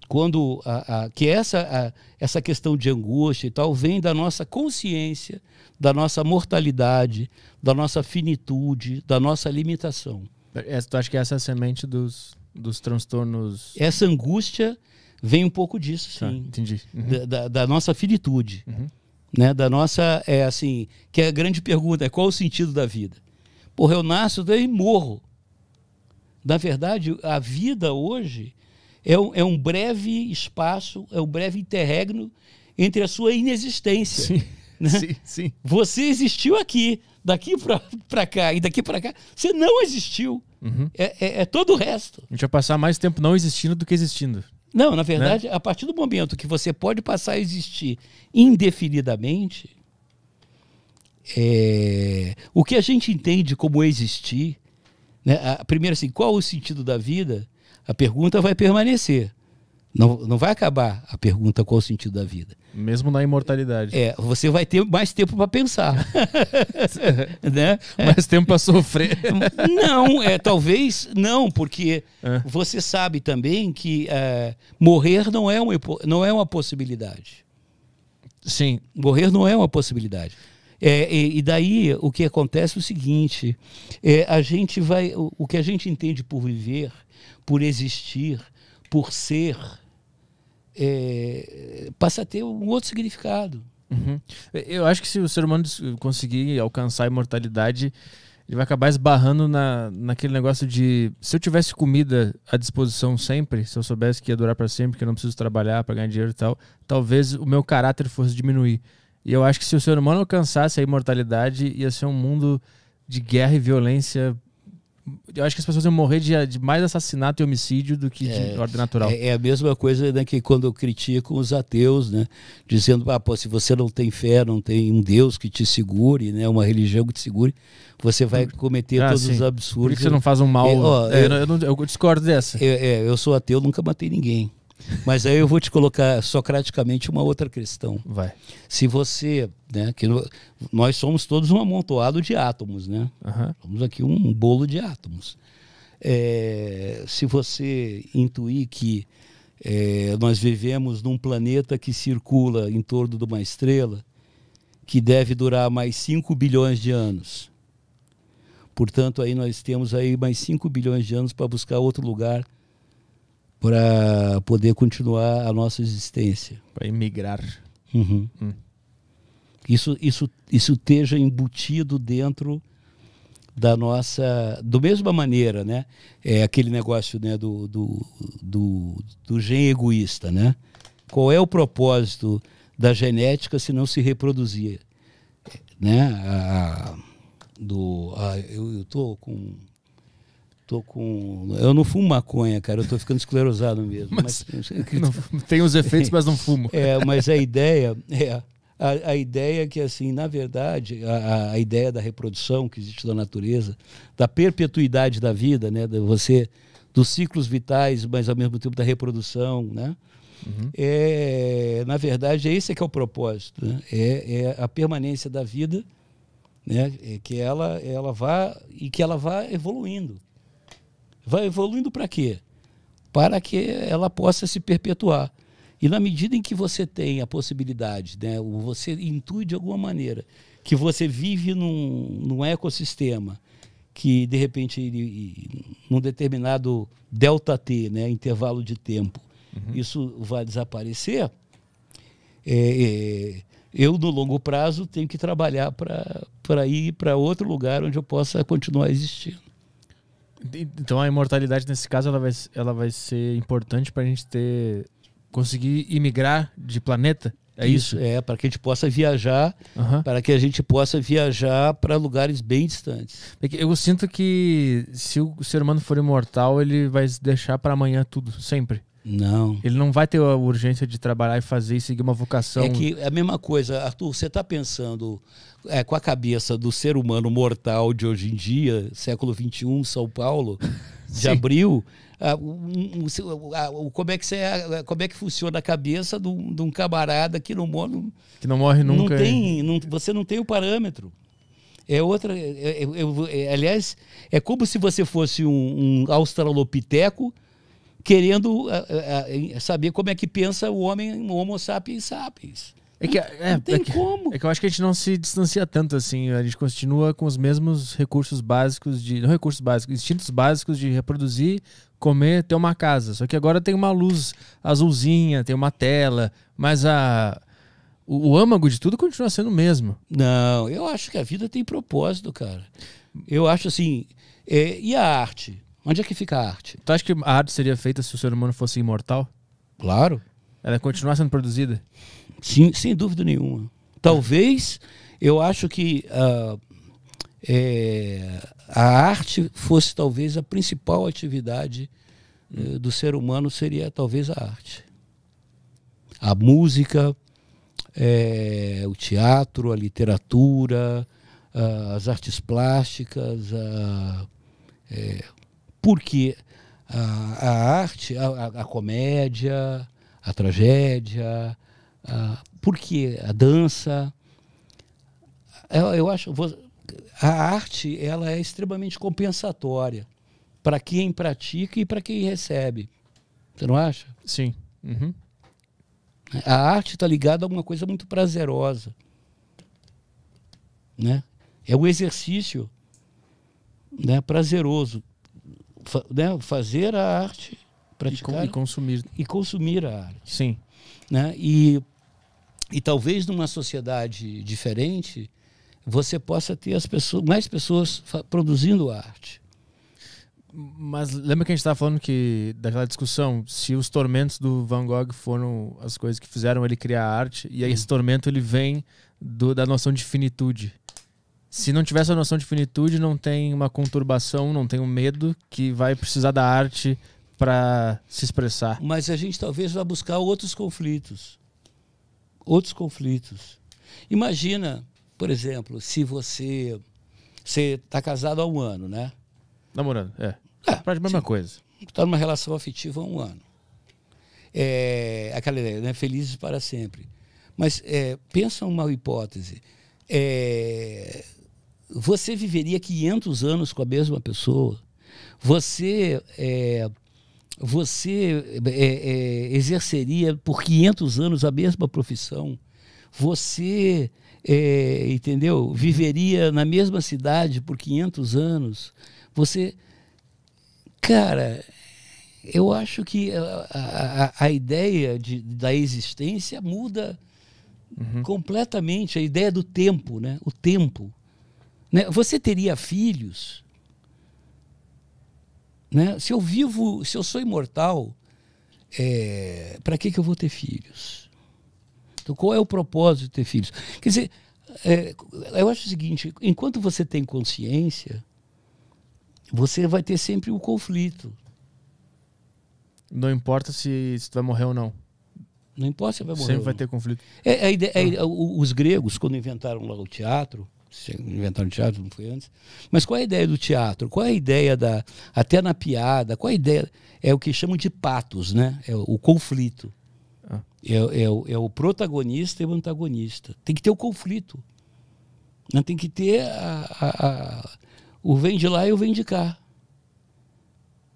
quando a, a, que essa, a, essa questão de angústia e tal vem da nossa consciência, da nossa mortalidade, da nossa finitude, da nossa limitação. Essa, é, tu acha que essa é a semente dos, dos transtornos? Essa angústia vem um pouco disso, tá, sim. Ah, entendi. Uhum. Da, da, da, nossa finitude, uhum. né? da nossa, é assim, que é a grande pergunta, é qual o sentido da vida? Porra, eu nasço e morro. Na verdade, a vida hoje é um, é um breve espaço, é um breve interregno entre a sua inexistência. Sim, né? sim, sim. Você existiu aqui, daqui para cá e daqui para cá. Você não existiu. Uhum. É, é, é, todo o resto. A gente vai passar mais tempo não existindo do que existindo. Não, na verdade, né? a partir do momento que você pode passar a existir indefinidamente, é... o que a gente entende como existir, né? primeiro assim, qual o sentido da vida? a pergunta vai permanecer. Não, não vai acabar a pergunta qual o sentido da vida. Mesmo na imortalidade. É, você vai ter mais tempo para pensar. né? Mais tempo para sofrer. não, é, talvez não, porque é. você sabe também que é, morrer não é, uma não é uma possibilidade. Sim. Morrer não é uma possibilidade. É, e, e, daí o que acontece é o seguinte: é, a gente vai, o, o que a gente entende por viver por existir, por ser, é, passa a ter um outro significado. Uhum. É, eu acho que se o ser humano conseguir alcançar a imortalidade, ele vai acabar esbarrando na, naquele negócio de se eu tivesse comida à disposição sempre, se eu soubesse que ia durar para sempre, que eu não preciso trabalhar para ganhar dinheiro e tal, talvez o meu caráter fosse diminuir. E eu acho que se o ser humano alcançasse a imortalidade, ia ser um mundo de guerra e violência eu acho que as pessoas iam morrer de, de mais assassinato e homicídio do que é, de ordem natural. É, é, a mesma coisa né, que quando eu critico os ateus, né? Dizendo, ah, pô, se você não tem fé, não tem um Deus que te segure, né, uma religião que te segure, você vai cometer ah, todos sim. os absurdos. Por que você não faz um mal? É, ó, é, é. eu, eu, eu, discordo dessa. É, eu sou ateu, nunca matei ninguém. Mas aí eu vou te colocar socraticamente uma outra questão. Vai. Se você, né, que nós somos todos um amontoado de átomos, né? Uhum. Somos aqui um bolo de átomos. É, se você intuir que é, nós vivemos num planeta que circula em torno de uma estrela que deve durar mais 5 bilhões de anos. Portanto, aí nós temos aí mais 5 bilhões de anos para buscar outro lugar para poder continuar a nossa existência. Para emigrar. Uhum. Hum. Isso, isso, isso esteja embutido dentro da nossa, do mesma maneira, né? É aquele negócio né, do, do, do, do gene egoísta, né? Qual é o propósito da genética se não se reproduzir, é, né? A, do, a, eu estou com tô com. Eu não fumo maconha, cara, eu tô ficando esclerosado mesmo. mas, mas... Não, tem os efeitos, mas não fumo. É, mas a ideia. É, a, a ideia é que, assim, na verdade, a, a ideia da reprodução que existe na natureza, da perpetuidade da vida, né? De você, dos ciclos vitais, mas ao mesmo tempo da reprodução, né? Uhum. É, na verdade, é esse que é o propósito. Né? É, é a permanência da vida, né? É que ela, ela vá e que ela vá evoluindo. Vai evoluindo para quê? Para que ela possa se perpetuar. E na medida em que você tem a possibilidade, né, você intui de alguma maneira que você vive num, num ecossistema que, de repente, ele, num determinado delta T, né, intervalo de tempo, uhum. isso vai desaparecer, é, é, eu, no longo prazo, tenho que trabalhar para ir para outro lugar onde eu possa continuar existindo. Então a imortalidade nesse caso ela vai, ela vai ser importante para a gente ter conseguir imigrar de planeta. É isso, isso? é para que a gente possa viajar, uhum. para que a gente possa viajar para lugares bem distantes. É eu sinto que se o ser humano for imortal, ele vai deixar para amanhã tudo, sempre. Não. Ele não vai ter a urgência de trabalhar e fazer e seguir uma vocação. É que é a mesma coisa, Arthur, você está pensando é, com a cabeça do ser humano mortal de hoje em dia, século XXI, São Paulo, de Sim. abril. como, é que você, como é que funciona a cabeça de um, de um camarada que não morre. Que não morre nunca. Não tem, não, você não tem o parâmetro. É outra. É, é, é aliás, é como se você fosse um, um australopiteco querendo é, é, saber como é que pensa o homem o Homo sapiens sapiens. É que, é, não tem é que, como. É que eu acho que a gente não se distancia tanto assim. A gente continua com os mesmos recursos básicos de. Não recursos básicos, instintos básicos de reproduzir, comer, ter uma casa. Só que agora tem uma luz azulzinha, tem uma tela, mas a. O, o âmago de tudo continua sendo o mesmo. Não, eu acho que a vida tem propósito, cara. Eu acho assim. É, e a arte? Onde é que fica a arte? Tu acha que a arte seria feita se o ser humano fosse imortal? Claro. Ela continuar sendo produzida? Sim, sem dúvida nenhuma. Talvez, eu acho que uh, é, a arte fosse talvez a principal atividade uh, do ser humano, seria talvez a arte. A música, é, o teatro, a literatura, uh, as artes plásticas, a, é, porque a, a arte, a, a, comédia, a tragédia, a, porque a dança, eu, eu acho, vou, a arte ela é extremamente compensatória para quem pratica e para quem recebe. Você não acha? Sim. Uhum. A arte está ligada a uma coisa muito prazerosa. Né? É um exercício né, prazeroso né, fazer a arte, praticar e, consumir e consumir a arte. Sim. Né? E e talvez numa sociedade diferente você possa ter as pessoas, mais pessoas produzindo arte. Mas lembra que a gente estava falando que daquela discussão se os tormentos do Van Gogh foram as coisas que fizeram ele criar arte e aí esse tormento ele vem do, da noção de finitude se não tiver essa noção de finitude, não tem uma conturbação, não tem um medo que vai precisar da arte para se expressar. Mas a gente talvez vá buscar outros conflitos. Outros conflitos. Imagina, por exemplo, se você você tá casado há um ano, né? Namorando, é. É, Praticamente a mesma coisa. Está numa relação afetiva há um ano. É, aquela ideia, né? Felizes para sempre. Mas é, pensa uma hipótese. É, você viveria 500 anos com a mesma pessoa? Você é, você é, é, exerceria por 500 anos a mesma profissão? Você é, entendeu? Viveria na mesma cidade por 500 anos? Você, cara, eu acho que a, a, a ideia de, da existência muda uhum. completamente a ideia do tempo, né? O tempo. Né? Você teria filhos? Né? Se eu vivo, se eu sou imortal, é, para que, que eu vou ter filhos? Então, qual é o propósito de ter filhos? Quer dizer, é, eu acho o seguinte: enquanto você tem consciência, você vai ter sempre um conflito. Não importa se, você vai morrer ou não. Não importa se vai morrer. Sempre vai ter conflito. É, é, é ah. Os gregos, quando inventaram lá o teatro, inventaram teatro, não foi antes. Mas qual é a ideia do teatro? Qual é a ideia da. Até na piada, qual é a ideia? É o que chamam de patos, né? É o, o conflito. Ah. É, é, o, é, o protagonista e o antagonista. Tem que ter o conflito. Não né? tem que ter a, a, a, o vem de lá e o vem de cá.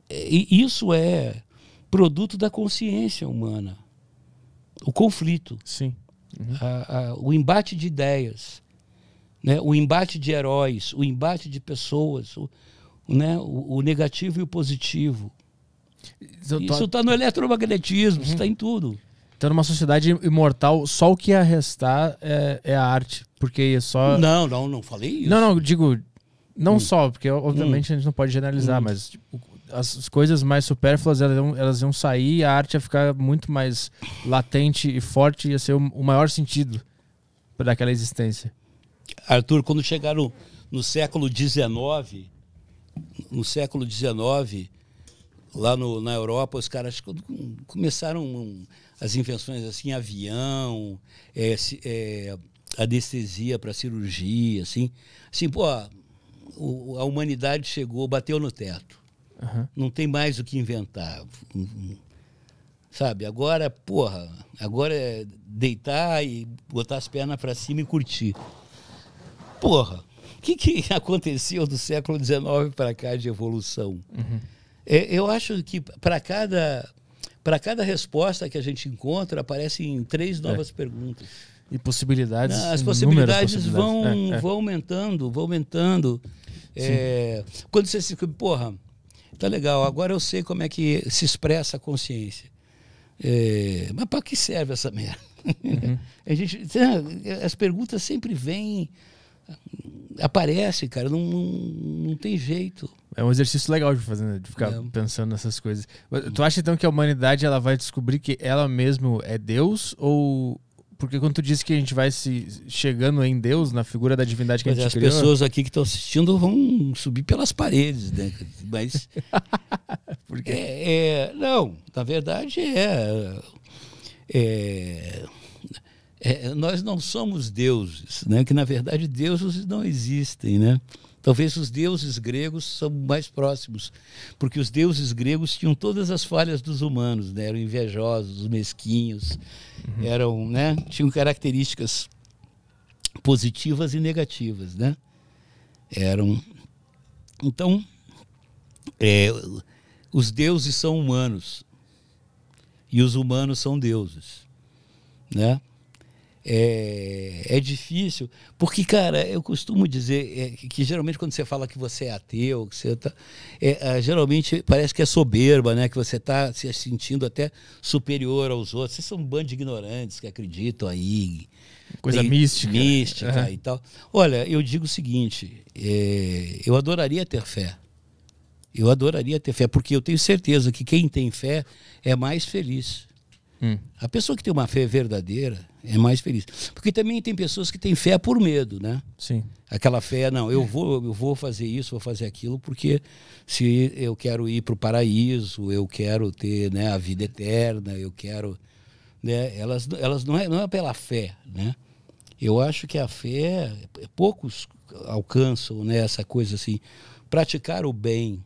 É, e isso é produto da consciência humana. O conflito. Sim. Uhum. o embate de ideias. Né? O embate de heróis, o embate de pessoas, o, né? o, o negativo e o positivo. Isso está no eletromagnetismo, uhum. isso está em tudo. Então, numa sociedade imortal, só o que ia restar é, é a arte. Porque só. Não, não, não falei isso. Não, não, digo. Não hum. só, porque obviamente hum. a gente não pode generalizar, hum. mas tipo, as coisas mais supérfluas elas iam, elas iam sair e a arte ia ficar muito mais latente e forte, ia ser o, o maior sentido daquela existência. Arthur, quando chegaram no século XIX, no século XIX, lá no, na Europa, os caras começaram as invenções assim, avião, é, é, anestesia para cirurgia, assim. Assim, pô, a, a, humanidade chegou, bateu no teto. Uhum. Não tem mais o que inventar. Sabe, agora, porra, agora é deitar e botar as pernas para cima e curtir porra, o que, que aconteceu do século XIX para cá de evolução? Uhum. É, eu acho que para cada, para cada resposta que a gente encontra, aparecem três é. novas é. perguntas. E possibilidades. Não, as possibilidades, possibilidades. Vão, é, é, vão aumentando, vão aumentando. É, quando você se. Porra, tá legal, agora eu sei como é que se expressa a consciência. mas para que serve essa merda? Uhum. a gente, as perguntas sempre vêm aparece, cara, não, não, não, tem jeito. É um exercício legal de fazer, né? de ficar é. pensando nessas coisas. Tu acha então que a humanidade ela vai descobrir que ela mesmo é Deus ou porque quando tu disse que a gente vai se chegando em Deus, na figura da divindade que mas a gente as criou... As pessoas aqui que estão assistindo vão subir pelas paredes, né? Mas porque é, é, não, na verdade é, é é, nós não somos deuses, né? que na verdade deuses não existem. Né? Talvez os deuses gregos são mais próximos, porque os deuses gregos tinham todas as falhas dos humanos, né? eram invejosos, mesquinhos, uhum. eram, né? tinham características positivas e negativas, né? Eram. Então, é, os deuses são humanos e os humanos são deuses, né? é, é difícil, porque, cara, eu costumo dizer é, que, que, geralmente quando você fala que você é ateu, que você tá, é, é, geralmente parece que é soberba, né? Que você está se sentindo até superior aos outros. Vocês são um bando de ignorantes que acreditam aí. Coisa tem, mística. Né? Mística uhum. e tal. Olha, eu digo o seguinte: é, eu adoraria ter fé. Eu adoraria ter fé, porque eu tenho certeza que quem tem fé é mais feliz. Hum. A pessoa que tem uma fé verdadeira é mais feliz. Porque também tem pessoas que têm fé por medo, né? Sim. Aquela fé, não, eu vou, eu vou fazer isso, vou fazer aquilo, porque se eu quero ir para o paraíso, eu quero ter né, a vida eterna, eu quero. Né, elas elas não, é, não é pela fé, né? Eu acho que a fé, poucos alcançam né, essa coisa assim, praticar o bem,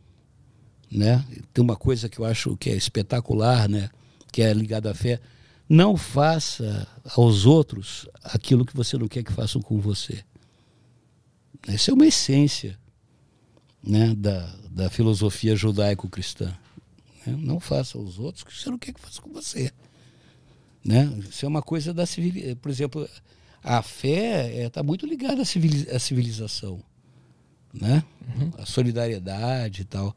né? Tem uma coisa que eu acho que é espetacular, né? que é ligado à fé, não faça aos outros aquilo que você não quer que façam com você. Essa é uma essência né, da, da filosofia judaico-cristã. Né? Não faça aos outros o que você não quer que faça com você. Né? Isso é uma coisa da civilização. Por exemplo, a fé está é, tá muito ligada à, civiliz à civilização. Né? Uhum. A solidariedade e tal.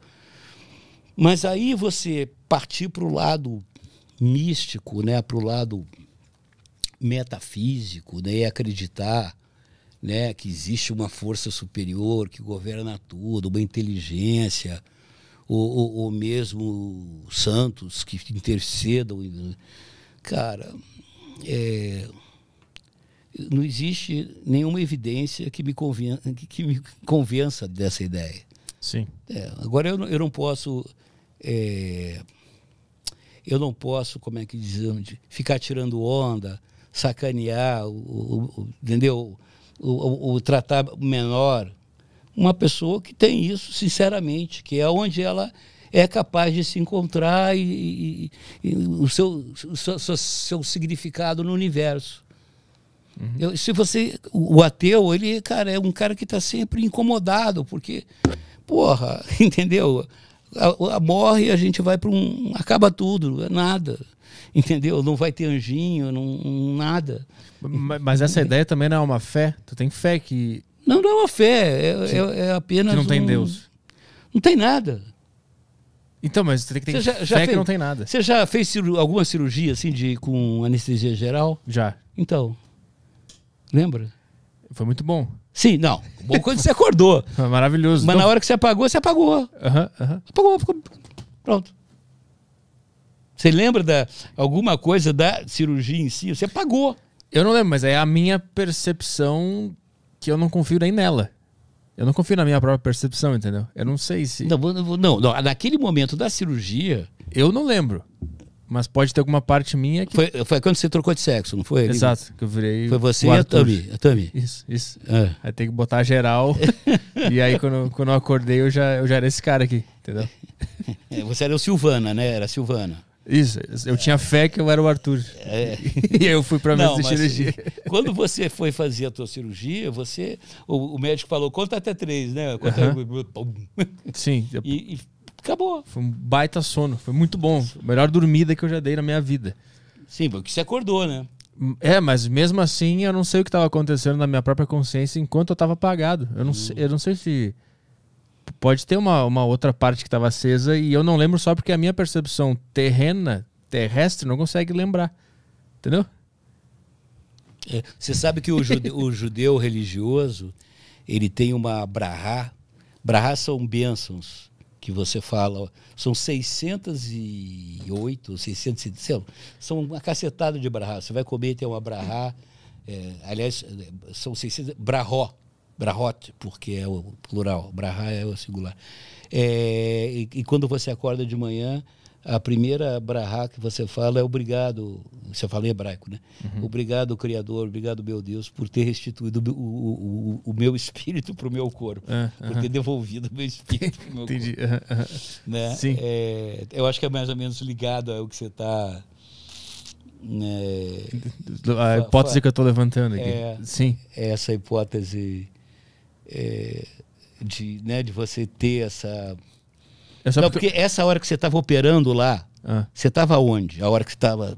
Mas aí você partir para o lado místico, né, para o lado metafísico, né, e acreditar né, que existe uma força superior que governa tudo, uma inteligência, ou, ou, ou mesmo santos que intercedam. Cara, é, não existe nenhuma evidência que me, convença, que me convença dessa ideia. Sim. É, agora eu, eu não posso. É, eu não posso, como é que dizemos, ficar tirando onda, sacanear, o, o, o entendeu? O, o, tratar menor. Uma pessoa que tem isso, sinceramente, que é onde ela é capaz de se encontrar e, e, e o, seu, seu, seu, seu significado no universo. Uhum. Eu, se você, o ateu, ele, cara, é um cara que está sempre incomodado, porque, porra, entendeu? a, a, morre a gente vai para um. acaba tudo, é nada. Entendeu? Não vai ter anjinho, não, nada. Mas, mas essa ideia também não é uma fé? Tu tem fé que. Não, não é uma fé, é, é, é apenas. Que não tem um, Deus. Não tem nada. Então, mas você tem que ter já, já fé fez, que não tem nada. Você já fez ciru, alguma cirurgia assim de, com anestesia geral? Já. Então. Lembra? Foi muito bom. Sim, não. Bom quando você acordou. É maravilhoso. Mas não. na hora que você apagou, você apagou. Apagou, ficou... pronto. Você lembra da alguma coisa da cirurgia em si? Você apagou. Eu não lembro, mas é a minha percepção que eu não confio nem nela. Eu não confio na minha própria percepção, entendeu? Eu não sei se. Não, não, não, não naquele momento da cirurgia. Eu não lembro. Mas pode ter alguma parte minha que. Foi, foi quando você trocou de sexo, não foi? Exato, que eu virei. Foi você e a Tami. A Tami. Isso, isso. Ah. Aí tem que botar geral. e aí quando, quando eu acordei, eu já, eu já era esse cara aqui, entendeu? É, você era o Silvana, né? Era a Silvana. Isso, eu tinha fé que eu era o Arthur. É. E eu fui para minha cirurgia. Quando você foi fazer a tua cirurgia, você o, o médico falou, conta até três, né? Conta... três Sim. E, e, acabou. Foi um baita sono. Foi muito bom. Foi a melhor dormida que eu já dei na minha vida. Sim, porque você acordou, né? É, mas mesmo assim eu não sei o que estava acontecendo na minha própria consciência enquanto eu estava apagado. Eu não, sei, eu não sei se. Pode ter uma, uma outra parte que estava acesa e eu não lembro só porque a minha percepção terrena, terrestre, não consegue lembrar. Entendeu? É, você sabe que o judeu, o judeu religioso ele tem uma brahá. Brahá são bênçãos que você fala, são 608 600 são uma cacetada de brahá. Você vai comer, tem uma brahá, é, aliás, é, são 600, brahó, brahote, porque é o plural, brahá é o singular. É, e, e quando você acorda de manhã, a primeira brahá que você fala é obrigado, você fala em hebraico, né? Uhum. Obrigado, Criador, obrigado, meu Deus, por ter restituído o, o, o, o meu espírito para o meu corpo, uhum. por ter é. devolvido o meu espírito para o meu Entendi. corpo. Uhum. Né? Sim. É, eu acho que é mais ou menos ligado ao que você está. Né, a hipótese que eu estou levantando aqui. É, Sim. Essa hipótese é, de, né, de você ter essa é não, porque... essa hora que você estava operando lá, ah. você estava onde? A hora que você estava.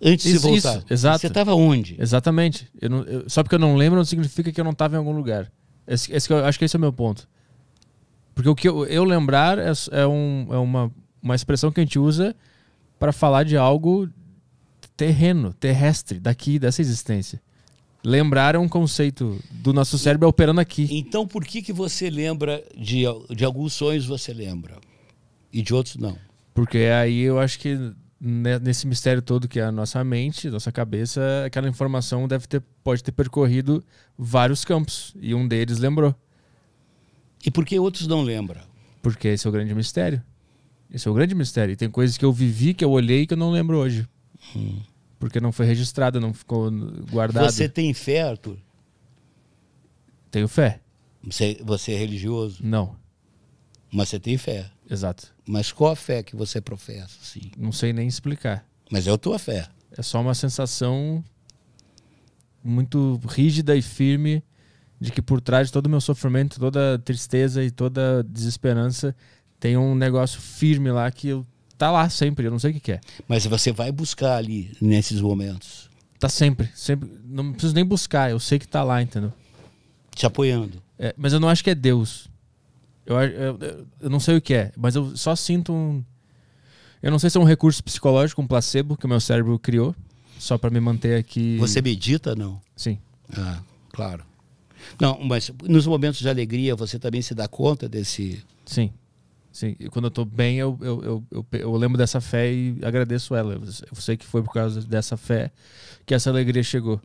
Antes isso, de voltar. Isso, exato. Você estava onde? Exatamente. Eu não, eu, só porque eu não lembro não significa que eu não estava em algum lugar. Esse, esse, eu, acho que esse é o meu ponto. Porque o que eu, eu lembrar é, é, um, é uma, uma expressão que a gente usa para falar de algo terreno, terrestre, daqui, dessa existência lembraram um conceito do nosso cérebro operando aqui. Então, por que, que você lembra de, de alguns sonhos você lembra e de outros não? Porque aí eu acho que né, nesse mistério todo que é a nossa mente, nossa cabeça, aquela informação deve ter, pode ter percorrido vários campos e um deles lembrou. E por que outros não lembram? Porque esse é o grande mistério. Esse é o grande mistério. E tem coisas que eu vivi, que eu olhei que eu não lembro hoje. Hum. Porque não foi registrada, não ficou guardada. Você tem fé, Arthur? Tenho fé. Você, você é religioso? Não. Mas você tem fé. Exato. Mas qual a fé que você professa, assim? Não sei nem explicar. Mas é a tua fé. É só uma sensação muito rígida e firme de que por trás de todo o meu sofrimento, toda tristeza e toda desesperança, tem um negócio firme lá que eu tá lá sempre, eu não sei o que, que é. Mas você vai buscar ali nesses momentos. Tá sempre, sempre. Não preciso nem buscar, eu sei que tá lá, entendeu? Te apoiando. É, mas eu não acho que é Deus. Eu, eu, eu não sei o que é, mas eu só sinto um. Eu não sei se é um recurso psicológico, um placebo que o meu cérebro criou, só para me manter aqui. Você medita, não? Sim. Ah, claro. Não, mas nos momentos de alegria você também se dá conta desse. Sim. Sim, quando eu tô bem, eu, eu, eu, eu, lembro dessa fé e agradeço ela. Eu sei que foi por causa dessa fé que essa alegria chegou.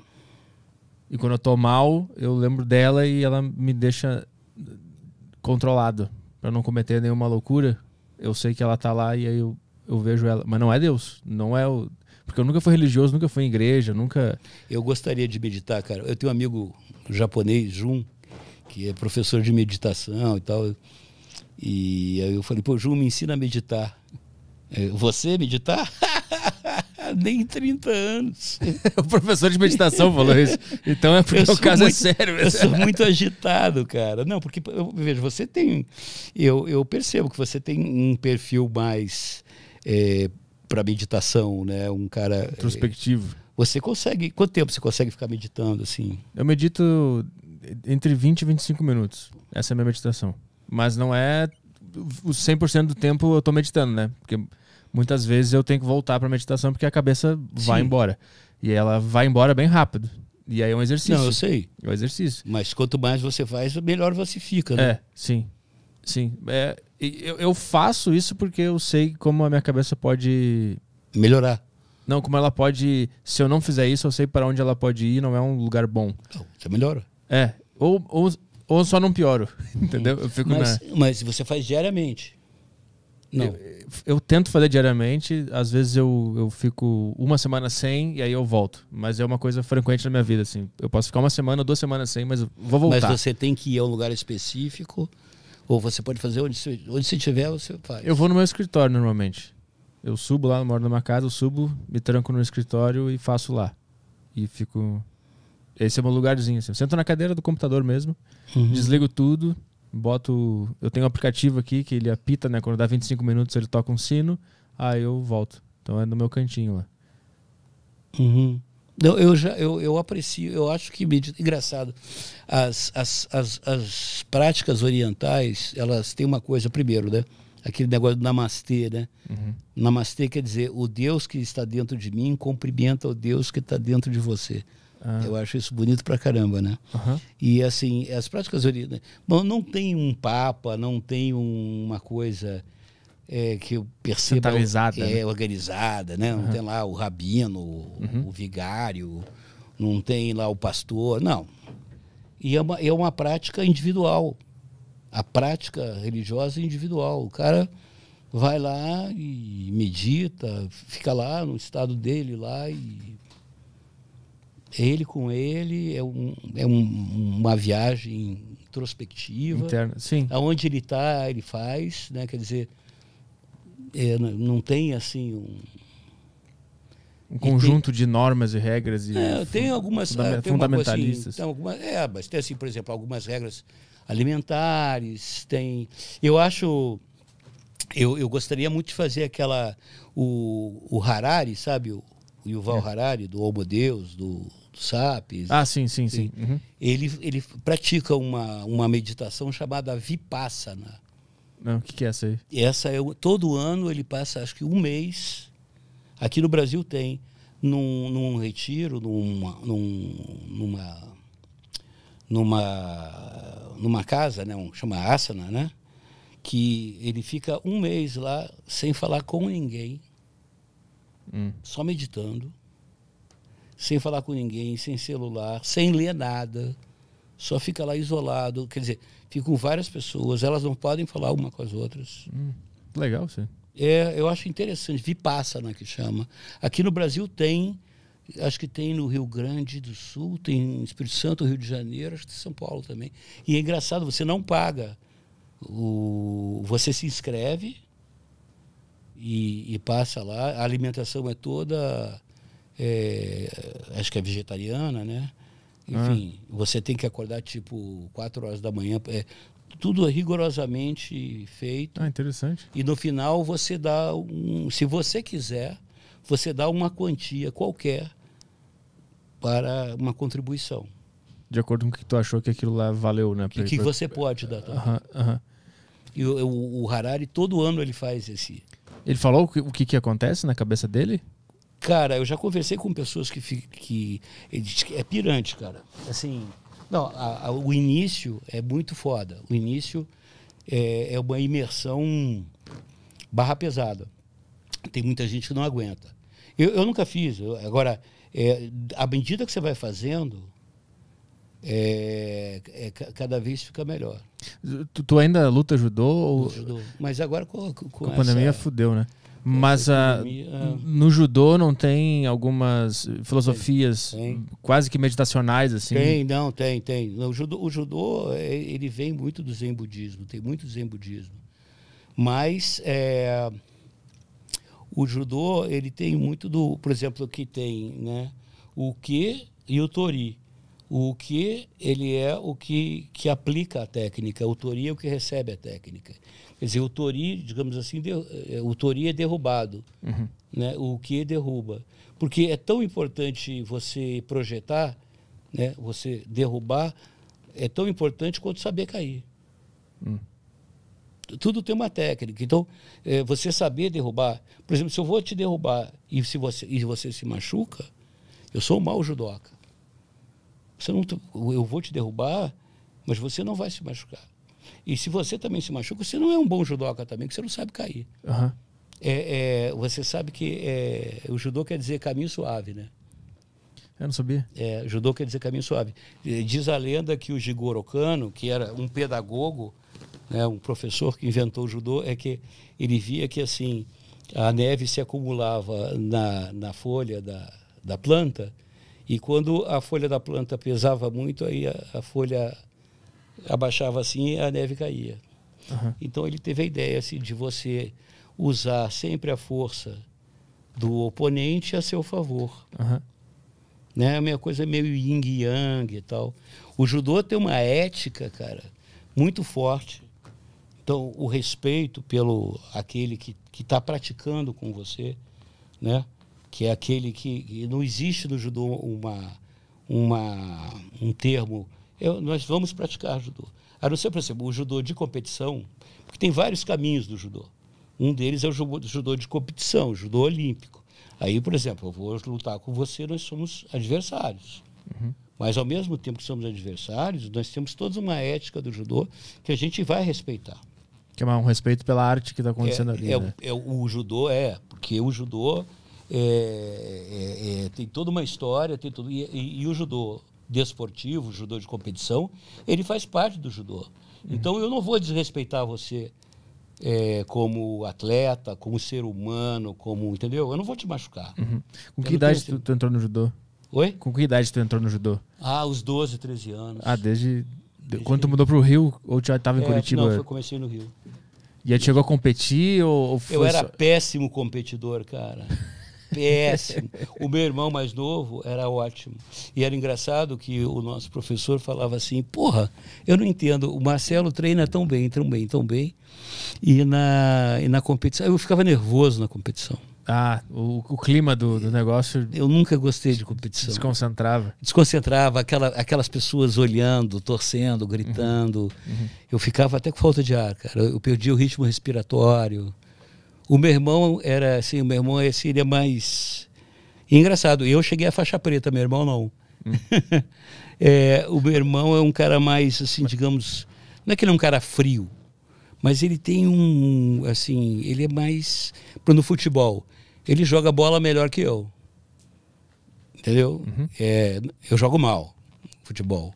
E quando eu tô mal, eu lembro dela e ela me deixa controlado para não cometer nenhuma loucura. Eu sei que ela tá lá e aí eu, eu vejo ela. Mas não é Deus, não é o. Porque eu nunca fui religioso, nunca fui em igreja, nunca. Eu gostaria de meditar, cara. Eu tenho um amigo japonês, Jun, que é professor de meditação e tal. E aí eu falei, pô, Ju, me ensina a meditar. Você meditar? Nem 30 anos. o professor de meditação falou isso. Então é porque o caso é muito, é sério. Eu sou muito agitado, cara. Não, porque, eu, veja, você tem. Eu, eu percebo que você tem um perfil mais é, para meditação, né? Um cara. É, Introspectivo. É, você consegue. Quanto tempo você consegue ficar meditando assim? Eu medito entre 20 e 25 minutos. Essa é a minha meditação. Mas não é o 100% do tempo eu tô meditando, né? Porque muitas vezes eu tenho que voltar para meditação porque a cabeça vai embora. E ela vai embora bem rápido. E aí é um exercício. Não, eu sei. É um exercício. Mas quanto mais você faz, melhor você fica, né? É, sim. Sim. É, eu, eu faço isso porque eu sei como a minha cabeça pode. Melhorar. Não, como ela pode. Se eu não fizer isso, eu sei para onde ela pode ir, não é um lugar bom. Não, você melhora. É. Ou, ou ou só não pioro. Entendeu? Eu fico mas, na... mas você faz diariamente. Não. Eu, eu, tento fazer diariamente, às vezes eu, eu fico uma semana sem e aí eu volto. Mas é uma coisa frequente na minha vida, assim. Eu posso ficar uma semana, duas semanas sem, mas vou voltar. Mas você tem que ir a um lugar específico, ou você pode fazer onde você, onde você tiver, você faz. Eu vou no meu escritório normalmente. Eu subo lá, moro na minha casa, eu subo, me tranco no escritório e faço lá. E fico esse é meu lugarzinho. Assim. Eu sento na cadeira do computador mesmo, uhum. desligo tudo, boto. Eu tenho um aplicativo aqui que ele apita, né? Quando dá 25 minutos, ele toca um sino, aí eu volto. Então é no meu cantinho lá. Uhum. Eu, eu, já eu, eu aprecio, eu acho que engraçado. As, as, as, as práticas orientais, elas têm uma coisa, primeiro, né? Aquele negócio do namastê, né? Uhum. Namastê quer dizer o Deus que está dentro de mim cumprimenta o Deus que está dentro de você. Ah. Eu acho isso bonito pra caramba, né? Uhum. E assim, as práticas orientais. Né? Bom, não tem um papa, não tem uma coisa é, que eu percebo. Centralizada. É, né? organizada, né? Uhum. Não tem lá o rabino, uhum. o vigário, não tem lá o pastor, não. E é uma, é uma prática individual. A prática religiosa é individual. O cara vai lá e medita, fica lá no estado dele lá e ele com ele é, um, é um, uma viagem introspectiva. Interna, sim. Aonde ele está, ele faz, né? Quer dizer, é, não tem assim um um conjunto tem, de normas e regras e é, ah, assim, tem algumas funda tem fundamentalistas. Assim, tem algumas, é, mas tem assim, por exemplo, algumas regras alimentares, tem eu acho eu, eu gostaria muito de fazer aquela o, o Harari, sabe? O, o Yuval é. Harari do Homo Deus, do do SAP. Ah, sim, sim, sim. Uhum. Ele, ele pratica uma, uma meditação chamada Vipassana. Não, o que, que é essa aí? Essa é todo ano ele passa, acho que um mês. Aqui no Brasil tem num, num retiro, numa, numa, numa, numa casa, né, um, chama asana, né? Que ele fica um mês lá sem falar com ninguém, hum. só meditando sem falar com ninguém, sem celular, sem ler nada, só fica lá isolado. Quer dizer, fica com várias pessoas, elas não podem falar uma com as outras. Hum, legal, sim. É, eu acho interessante, Vipassana né, que chama. Aqui no Brasil tem, acho que tem no Rio Grande do Sul, tem em Espírito Santo, Rio de Janeiro, acho que São Paulo também. E é engraçado, você não paga. O, você se inscreve e, e passa lá. A alimentação é toda é, acho que é vegetariana, né? Enfim, é. você tem que acordar tipo 4 horas da manhã. É, tudo rigorosamente feito. Ah, interessante. E no final você dá um. Se você quiser, você dá uma quantia qualquer para uma contribuição. De acordo com o que tu achou que aquilo lá valeu, né? O que, que, você pode dar. Aham, aham. E o, o, Harari, todo ano ele faz esse. Ele falou o que, o que, que acontece na cabeça dele? Cara, eu já conversei com pessoas que, que, que é pirante, cara. Assim, não, a, a, o início é muito foda. O início é, é uma imersão barra pesada. Tem muita gente que não aguenta. Eu, eu nunca fiz. Eu, agora, é, à medida que você vai fazendo, é, é, cada vez fica melhor. Tu, tu ainda luta judô? Ou... Judô. Mas agora com, com, com a essa... pandemia fudeu, né? Mas a, ah, é. no judô não tem algumas filosofias tem. quase que meditacionais assim? Tem, não, tem, tem. O judô, o judô é, ele vem muito do zen budismo, tem muito zen budismo. Mas é, o judô ele tem muito do, por exemplo, que tem, né, o que e o tori. O que ele é o que, que aplica a técnica, o tori é o que recebe a técnica. Quer dizer, o Tori, digamos assim, de, o eh, Tori é derrubado, uhum. né? o que derruba. Porque é tão importante você projetar, né? você derrubar, é tão importante quanto saber cair. Uhum. Tudo tem uma técnica. Então, é, você saber derrubar. Por exemplo, se eu vou te derrubar e, se você, e você se machuca, eu sou um mau judoca. Você não, eu vou te derrubar, mas você não vai se machucar. E se você também se machuca, você não é um bom judoca também, que você não sabe cair. Uhum. É, é, você sabe que é, o judô quer dizer caminho suave, né? Eu não sabia. É, judô quer dizer caminho suave. É, diz a lenda que o Jigoro Kano, que era um pedagogo, né, um professor que inventou o judô, é que ele via que assim a neve se acumulava na, na folha da, da planta e quando a folha da planta pesava muito, aí a, a folha abaixava assim a neve caía. Uhum. Então ele teve a ideia assim, de você usar sempre a força do oponente a seu favor. Uhum. Né? A minha coisa é meio yin yang e tal. O judô tem uma ética, cara, muito forte. Então, o respeito pelo aquele que está praticando com você, né? que é aquele que, que não existe no judô uma, uma, um termo eu, nós vamos praticar judô. A não ser, por exemplo, o judô de competição, porque tem vários caminhos do judô. Um deles é o judô de competição, o judô olímpico. Aí, por exemplo, eu vou lutar com você, nós somos adversários. Uhum. Mas, ao mesmo tempo que somos adversários, nós temos toda uma ética do judô que a gente vai respeitar. Que é um respeito pela arte que está acontecendo é, ali. É, né? é, o judô é, porque o judô é, é, é, tem toda uma história, tem tudo. E, e, e o judô desportivo, judô de competição, ele faz parte do judô. Uhum. Então eu não vou desrespeitar você é, como atleta, como ser humano, como entendeu? Eu não vou te machucar. Uhum. Com que idade tu, tu, entrou no judô? Oi? Com que idade tu entrou no judô? Ah, os 12, 13 anos. Ah, desde, desde... quando tu mudou pro Rio ou tu já estava em é, Curitiba? Não, eu comecei no Rio. E aí chegou a competir ou, ou Eu era só... péssimo competidor, cara. péssimo. O meu irmão mais novo era ótimo. E era engraçado que o nosso professor falava assim: porra, eu não entendo, o Marcelo treina tão bem, tão bem, tão bem. E na, e na competição, eu ficava nervoso na competição. Ah, o, o clima do, do, negócio. Eu nunca gostei de competição. Desconcentrava. Desconcentrava, aquela, aquelas pessoas olhando, torcendo, gritando. Uhum. Uhum. Eu ficava até com falta de ar, cara. Eu, eu perdi o ritmo respiratório. O meu irmão era assim, o meu irmão eh, seria mais engraçado. Eu cheguei à faixa preta, meu irmão não. Hum. é, o meu irmão é um cara mais assim, digamos, não é que ele é um cara frio, mas ele tem um assim, ele é mais para no futebol. Ele joga bola melhor que eu. Entendeu? Uhum. É, eu jogo mal futebol.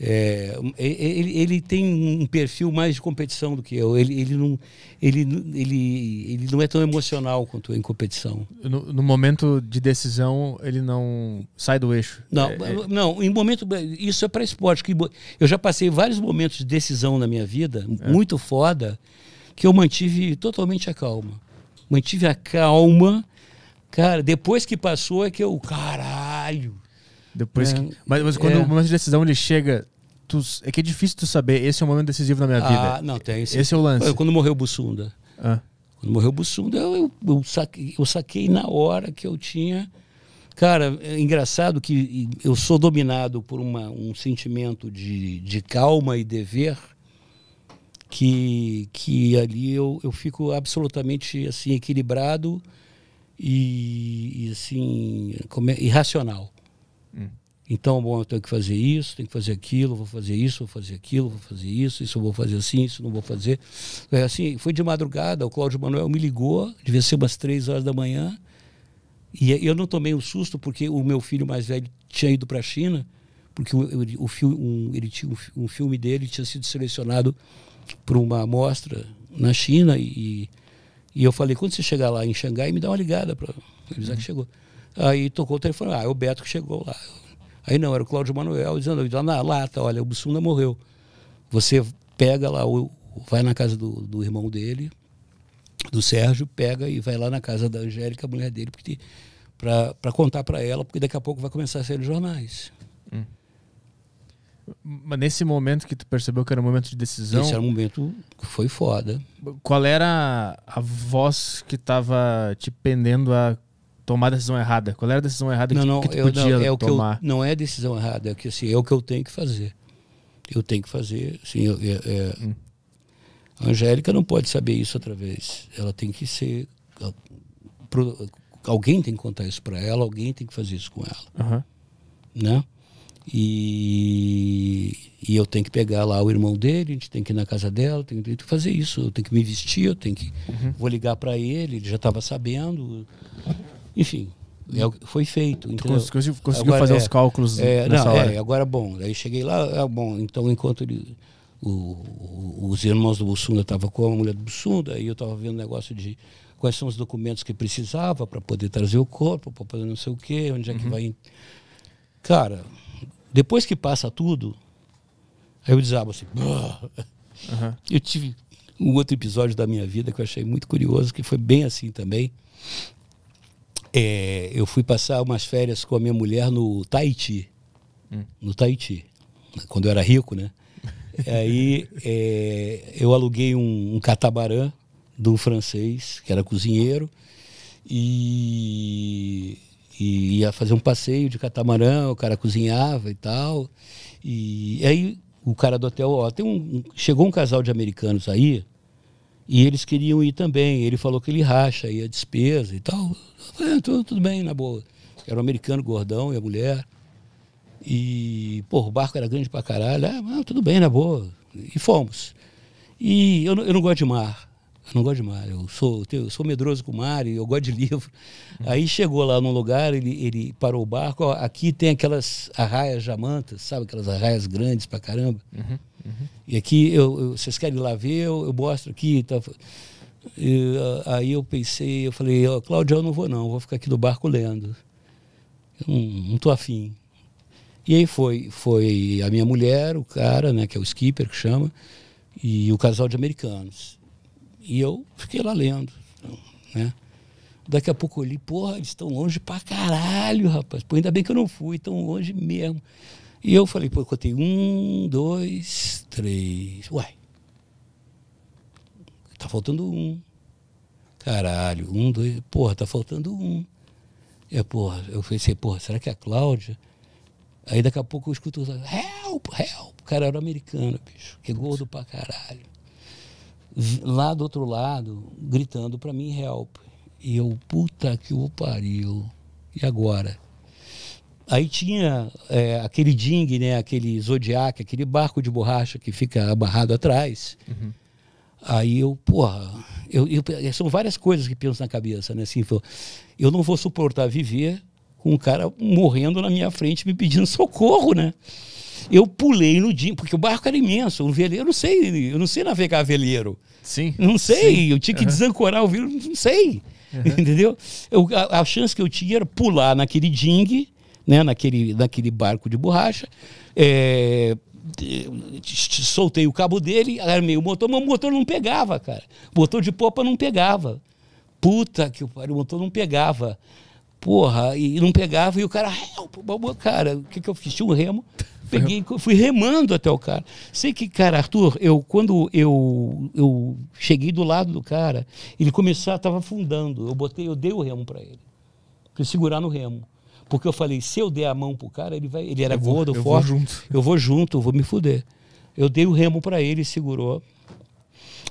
É, é, é, ele, ele tem um perfil mais de competição do que eu. Ele, ele, não, ele, ele, ele não é tão emocional quanto em competição. No, no momento de decisão, ele não sai do eixo. Não, é, é. não em momento. Isso é para esporte. Que eu já passei vários momentos de decisão na minha vida, é. muito foda, que eu mantive totalmente a calma. Mantive a calma. Cara, depois que passou é que eu. Caralho! Depois é, que, mas, mas, quando é. o momento de decisão ele chega, tu, é que é difícil tu saber, esse é o momento decisivo na minha ah, vida. não, tem. Esse, esse é o lance. Quando morreu o Bussunda. Ah. Quando morreu o Bussunda, eu, eu, eu, saquei, eu saquei na hora que eu tinha... Cara, é engraçado que eu sou dominado por uma, um sentimento de, de calma e dever que, que ali eu, eu fico absolutamente assim equilibrado e, e assim como é, irracional. Hum. Então, bom, eu tenho que fazer isso, tenho que fazer aquilo, vou fazer isso, vou fazer aquilo, vou fazer isso, isso eu vou fazer assim, isso não vou fazer. É assim, foi de madrugada, o Cláudio Manuel me ligou, devia ser umas três horas da manhã, e eu não tomei um susto porque o meu filho mais velho tinha ido para a China, porque o, o, o um, ele tinha, um, um filme dele tinha sido selecionado para uma mostra na China e, e eu falei, quando você chegar lá em Xangai, me dá uma ligada para avisar uhum. que chegou. Aí tocou o telefone, ah, é o Beto que chegou lá. Aí não, era o Cláudio Manuel dizendo, lá tá na lata, olha, o Bussunda morreu. Você pega lá, o, vai na casa do, do irmão dele, do Sérgio, pega e vai lá na casa da Angélica, a mulher dele, porque para contar para ela, porque daqui a pouco vai começar a sair nos jornais. Hum. Mas nesse momento que tu percebeu que era um momento de decisão. Esse era um momento que foi foda. Qual era a voz que estava te pendendo a tomar a decisão errada? Qual era a decisão errada não, que, não, que tu eu, podia é não, é o tomar? Que eu, não é decisão errada, é que assim, é o que eu tenho que fazer. Eu tenho que fazer, assim, eu, é, é, hum. a Angélica não pode saber isso outra vez. Ela tem que ser pro, alguém tem que contar isso para ela, alguém tem que fazer isso com ela. Uhum. Né? E, e eu tenho que pegar lá o irmão dele, a gente tem que ir na casa dela, tem que fazer isso, eu tenho que me vestir, eu tenho que uhum. vou ligar para ele, ele já estava sabendo. Enfim, é foi feito. Então, conseguiu, conseguiu agora, fazer é, os cálculos é, nessa não, é, hora. É, agora bom. Aí cheguei lá, é bom, então enquanto ele, o, o, os irmãos do Bussunda estavam com a mulher do Bussunda, aí eu estava vendo negócio de quais são os documentos que precisava para poder trazer o corpo, para poder não sei o quê, onde é que uhum. vai. Cara, depois que passa tudo, aí eu desabo assim. Uhum. Eu tive um outro episódio da minha vida que eu achei muito curioso, que foi bem assim também. É, eu fui passar umas férias com a minha mulher no Tahiti. Hum. No Tahiti. Quando eu era rico, né? Aí é, eu aluguei um, um catamarã de um francês, que era cozinheiro, e, e, ia fazer um passeio de catamarã, o cara cozinhava e tal. E aí o cara do hotel, ó, tem um, chegou um casal de americanos aí, e eles queriam ir também. Ele falou que ele racha aí a despesa e tal. Eu falei, ah, tudo, tudo bem, na boa. Era um americano gordão e a mulher. E, pô, o barco era grande pra caralho. Ah, tudo bem, na boa. E fomos. E eu, eu não gosto de mar. Eu não gosto de mar. Eu sou, eu sou medroso com o mar e eu gosto de livro. Aí chegou lá num lugar, ele, ele parou o barco. Ó, aqui tem aquelas arraias jamantas, sabe? Aquelas arraias grandes pra caramba. Uhum. Uhum. E aqui, eu, eu, vocês querem ir lá ver, eu, eu mostro aqui. Tá. E, ah, aí eu pensei, eu falei, oh, Cláudio, eu não vou não, vou ficar aqui no barco lendo. Eu não, estou afim. E aí foi, foi a minha mulher, o cara, né, que é o skipper que chama, e o casal de americanos. E eu fiquei lá lendo, né? Daqui a pouco eu li, porra, eles estão longe pra caralho, rapaz. Pô, ainda bem que eu não fui, tão longe mesmo. E eu falei, pô, eu contei um, dois, três. Uai. Tá faltando um. Caralho, um, dois. Porra, tá faltando um. É, porra, eu pensei, porra, será que é a Cláudia? Aí daqui a pouco eu escuto help, help. O cara era americano, bicho. Que é gordo pra caralho. Lá do outro lado, gritando pra mim, help. E eu, puta que o pariu. E agora? Aí tinha é, aquele ding, né? Aquele Zodiac, aquele barco de borracha que fica abarrado atrás. Uhum. Aí eu, porra, eu, eu, são várias coisas que penso na cabeça, né? Assim, eu, eu não vou suportar viver com um cara morrendo na minha frente me pedindo socorro, né? Eu pulei no ding, porque o barco era imenso, o veleiro, eu não sei, eu não sei navegar veleiro. Sim. Não sei, sim. eu tinha que uhum. desancorar o veleiro, não sei. Uhum. Entendeu? Eu, a, a, chance que eu tinha era pular naquele ding né, naquele, naquele barco de borracha. É, soltei o cabo dele, armei o motor, mas o motor não pegava, cara. O motor de popa não pegava. Puta que o pariu, o motor não pegava. Porra, e não pegava, e o cara, cara, o que, que eu fiz? Tinha um remo, peguei, fui remando até o cara. Sei que, cara, Arthur, eu quando eu, eu cheguei do lado do cara, ele começou, estava afundando. Eu botei, eu dei o remo para ele, para segurar no remo. Porque eu falei, se eu der a mão pro cara, ele vai. Ele era eu gordo, forte eu forte. Vou junto. Eu vou junto, eu vou me fuder. Eu dei o remo para ele, segurou.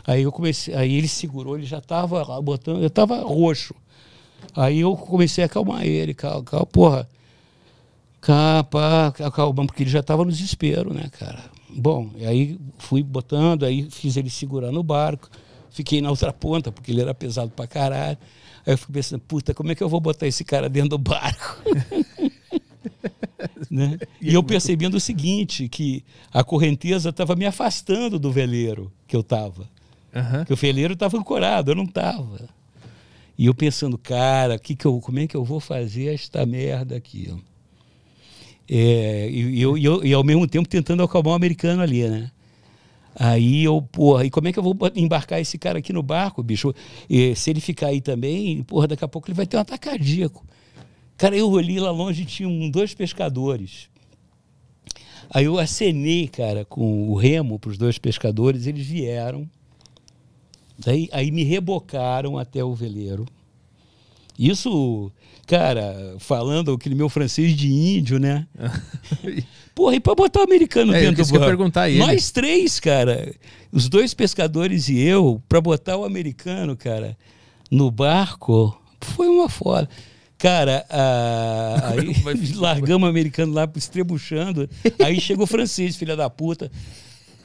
Aí eu comecei, aí ele segurou, ele já tava botando, eu tava roxo. Aí eu comecei a acalmar ele, calma, calma, porra. Capa, acalmando, porque ele já tava no desespero, né, cara? Bom, aí fui botando, aí fiz ele segurar no barco, fiquei na outra ponta, porque ele era pesado pra caralho. Aí eu fico pensando, puta, como é que eu vou botar esse cara dentro do barco? né? E é eu percebendo o seguinte, que a correnteza estava me afastando do veleiro que eu estava. Uhum. Que o veleiro estava ancorado, eu não estava. E eu pensando, cara, que que eu, como é que eu vou fazer esta merda aqui? É, e, eu, e, eu, e ao mesmo tempo tentando acalmar o americano ali, né? Aí eu, porra, e como é que eu vou embarcar esse cara aqui no barco, bicho? E, se ele ficar aí também, porra, daqui a pouco ele vai ter um ataque cardíaco. Cara, eu olhei lá longe tinha um, dois pescadores. Aí eu acenei, cara, com o remo para os dois pescadores, eles vieram. Daí, aí me rebocaram até o veleiro. Isso, cara, falando aquele meu francês de índio, né? Porra, e para botar o americano é, dentro do barco? perguntar ele. Nós três, cara, os dois pescadores e eu, para botar o americano, cara, no barco, foi uma foda. Cara, a... aí largamos o americano lá, estrebuchando. Aí chegou o francês, filha da puta.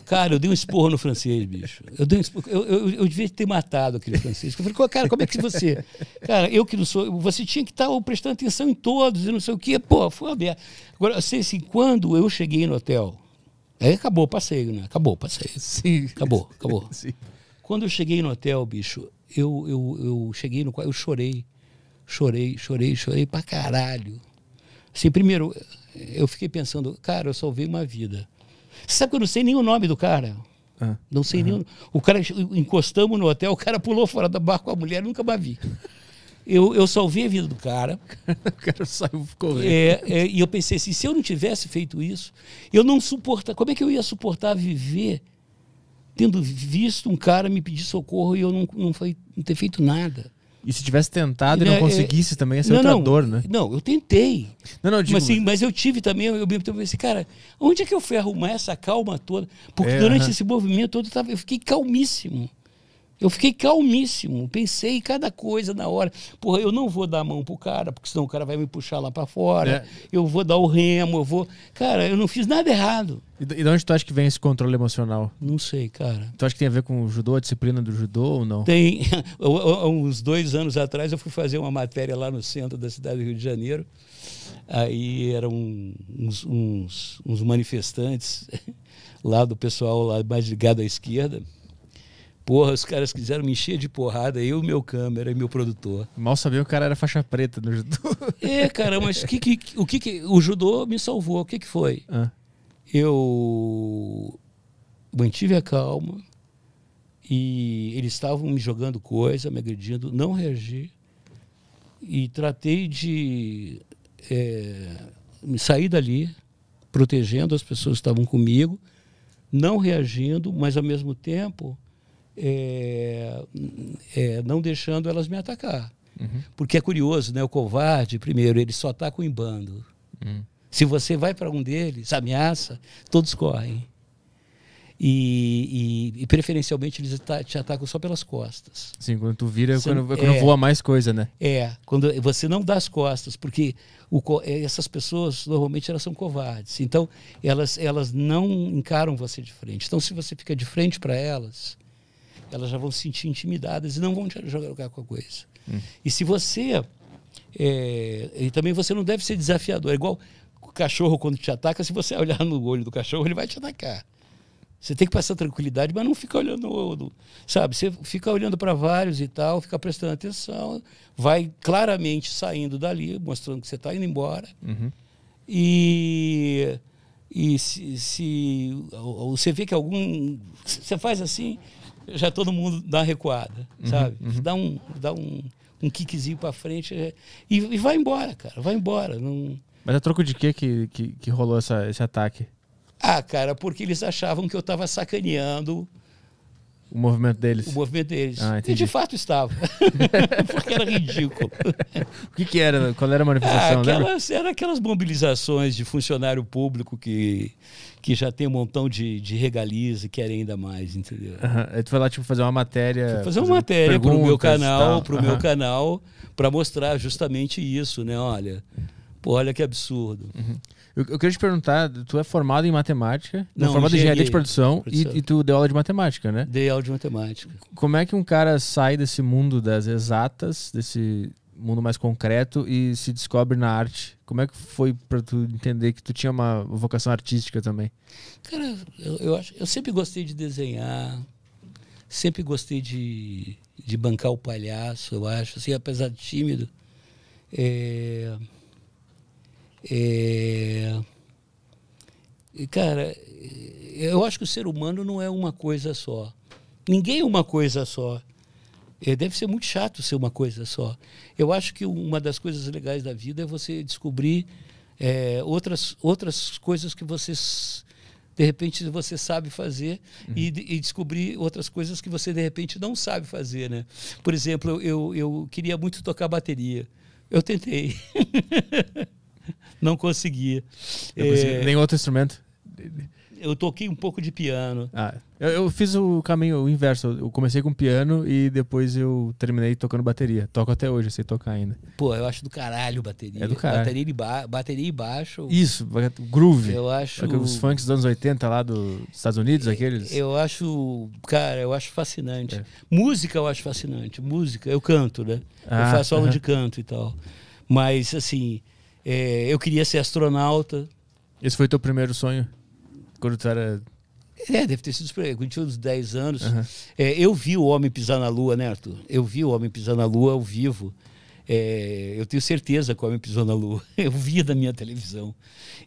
Cara, eu dei um esporro no francês, bicho. Eu, dei um esporro, eu, eu, eu devia ter matado aquele francês. Eu falei, cara, como é que você. Cara, eu que não sou. Você tinha que estar prestando atenção em todos e não sei o quê. Pô, foi aberto. Agora, assim, assim, quando eu cheguei no hotel. Aí acabou o passeio, né? Acabou o passeio. Sim. Acabou, acabou. Sim. Quando eu cheguei no hotel, bicho, eu, eu, eu cheguei no quarto, eu chorei. Chorei, chorei, chorei pra caralho. Assim, primeiro, eu fiquei pensando, cara, eu salvei uma vida. Sabe que eu não sei nem o nome do cara? Ah, não sei nem. O cara encostamos no hotel, o cara pulou fora da barra com a mulher, nunca mais vi. Eu, eu salvei a vida do cara. o cara saiu correndo. É, é, e eu pensei assim: se eu não tivesse feito isso, eu não suportar. Como é que eu ia suportar viver tendo visto um cara me pedir socorro e eu não, não, foi, não ter feito nada? E se tivesse tentado e não é, é, conseguisse é, também, ia ser não, outra não, dor, né? Não, eu tentei. Não, não, digo, mas, assim, mas eu tive também, eu me perguntei pensei, assim, cara, onde é que eu fui arrumar essa calma toda? Porque é, durante uh -huh. esse movimento todo eu, tava, eu fiquei calmíssimo. Eu fiquei calmíssimo, pensei cada coisa na hora. Porra, eu não vou dar a mão pro cara, porque senão o cara vai me puxar lá para fora. É. Eu vou dar o remo, eu vou. Cara, eu não fiz nada errado. E de onde tu acha que vem esse controle emocional? Não sei, cara. Tu acha que tem a ver com o judô, a disciplina do judô ou não? Tem. Uns dois anos atrás eu fui fazer uma matéria lá no centro da cidade do Rio de Janeiro. Aí eram uns, uns, uns manifestantes lá do pessoal lá mais ligado à esquerda Porra, os caras quiseram me encher de porrada, eu, meu câmera e meu produtor. Mal sabia que o cara era faixa preta no judô. É, cara, mas que, que, o que, que o judô me salvou? O que, que foi? Ah. Eu mantive a calma e eles estavam me jogando coisa, me agredindo, não reagi e tratei de é, sair dali, protegendo as pessoas que estavam comigo, não reagindo, mas ao mesmo tempo é, é, não deixando elas me atacar. Uhum. Porque é curioso, né? O covarde, primeiro, ele só ataca em bando. Uhum. Se você vai para um deles, ameaça, todos correm. E, e, e, preferencialmente eles te atacam só pelas costas. Sim, quando tu vira, é você, quando, é, quando é. voa mais coisa, né? É, quando você não dá as costas, porque o, é, essas pessoas normalmente elas são covardes. Então elas elas não encaram você de frente. Então se você fica de frente para elas, elas já vão se sentir intimidadas e não vão jogar com a coisa. Hum. E se você. É, e também você não deve ser desafiador. É igual o cachorro quando te ataca, se você olhar no olho do cachorro, ele vai te atacar. Você tem que passar tranquilidade, mas não fica olhando, sabe? Você fica olhando para vários e tal, fica prestando atenção, vai claramente saindo dali, mostrando que você está indo embora. Uhum. E, e se, se você vê que algum. Você faz assim, já é todo mundo dá recuada, uhum, sabe? Uhum. Dá um, dá um, um kickzinho para frente é, e, e, vai embora, cara, vai embora. Não... Mas é troco de quê que, que, que rolou essa, esse ataque? Ah, cara, porque eles achavam que eu estava sacaneando o movimento deles. O movimento deles. Ah, e de fato estava. Porque era ridículo. O que, que, era? Qual era a manifestação? Ah, aquelas, era aquelas mobilizações de funcionário público que, que já tem um montão de, de regalias e querem ainda mais, entendeu? aí Tu foi lá tipo, fazer uma matéria. Fazer, fazer uma matéria para o meu canal, para o meu canal, para mostrar justamente isso, né? Olha, pô, olha que absurdo. Uhum. Eu, eu, queria te perguntar, tu é formado em matemática, não, é formado em engenharia de produção, produção. E, e, tu deu aula de matemática, né? Dei aula de matemática. Como é que um cara sai desse mundo das exatas, desse mundo mais concreto e se descobre na arte? Como é que foi para tu entender que tu tinha uma vocação artística também? Cara, eu, eu, acho, eu sempre gostei de desenhar, sempre gostei de, de bancar o palhaço, eu acho, assim, apesar de tímido. É é... Cara, eu acho que o ser humano não é uma coisa só. Ninguém é uma coisa só. É, deve ser muito chato ser uma coisa só. Eu acho que uma das coisas legais da vida é você descobrir é, outras, outras coisas que você, de repente, você sabe fazer uhum. e, e, descobrir outras coisas que você, de repente, não sabe fazer. Né? Por exemplo, eu, eu queria muito tocar bateria. Eu tentei. não conseguia. é... Nem outro instrumento? Eu toquei um pouco de piano. Ah, eu, eu, fiz o caminho o inverso. Eu comecei com piano e depois eu terminei tocando bateria. Toco até hoje, sei tocar ainda. Pô, eu acho do caralho bateria. É do caralho. Bateria e, ba bateria e baixo. Isso, groove. Eu acho. Os funks dos anos 80 lá dos Estados Unidos, aqueles. Eu acho, cara, eu acho fascinante. É. Música eu acho fascinante. Música, eu canto, né? Ah, eu faço aula uh -huh. de canto e tal. Mas, assim é, eu queria ser astronauta. Esse foi teu primeiro sonho? Quando tu era. É, deve ter sido quando tinha uns 10 anos. Uhum. É, eu vi o homem pisar na lua, né, Arthur? Eu vi o homem pisar na lua ao vivo. É, eu tenho certeza que o homem pisou na lua. Eu vi da minha televisão.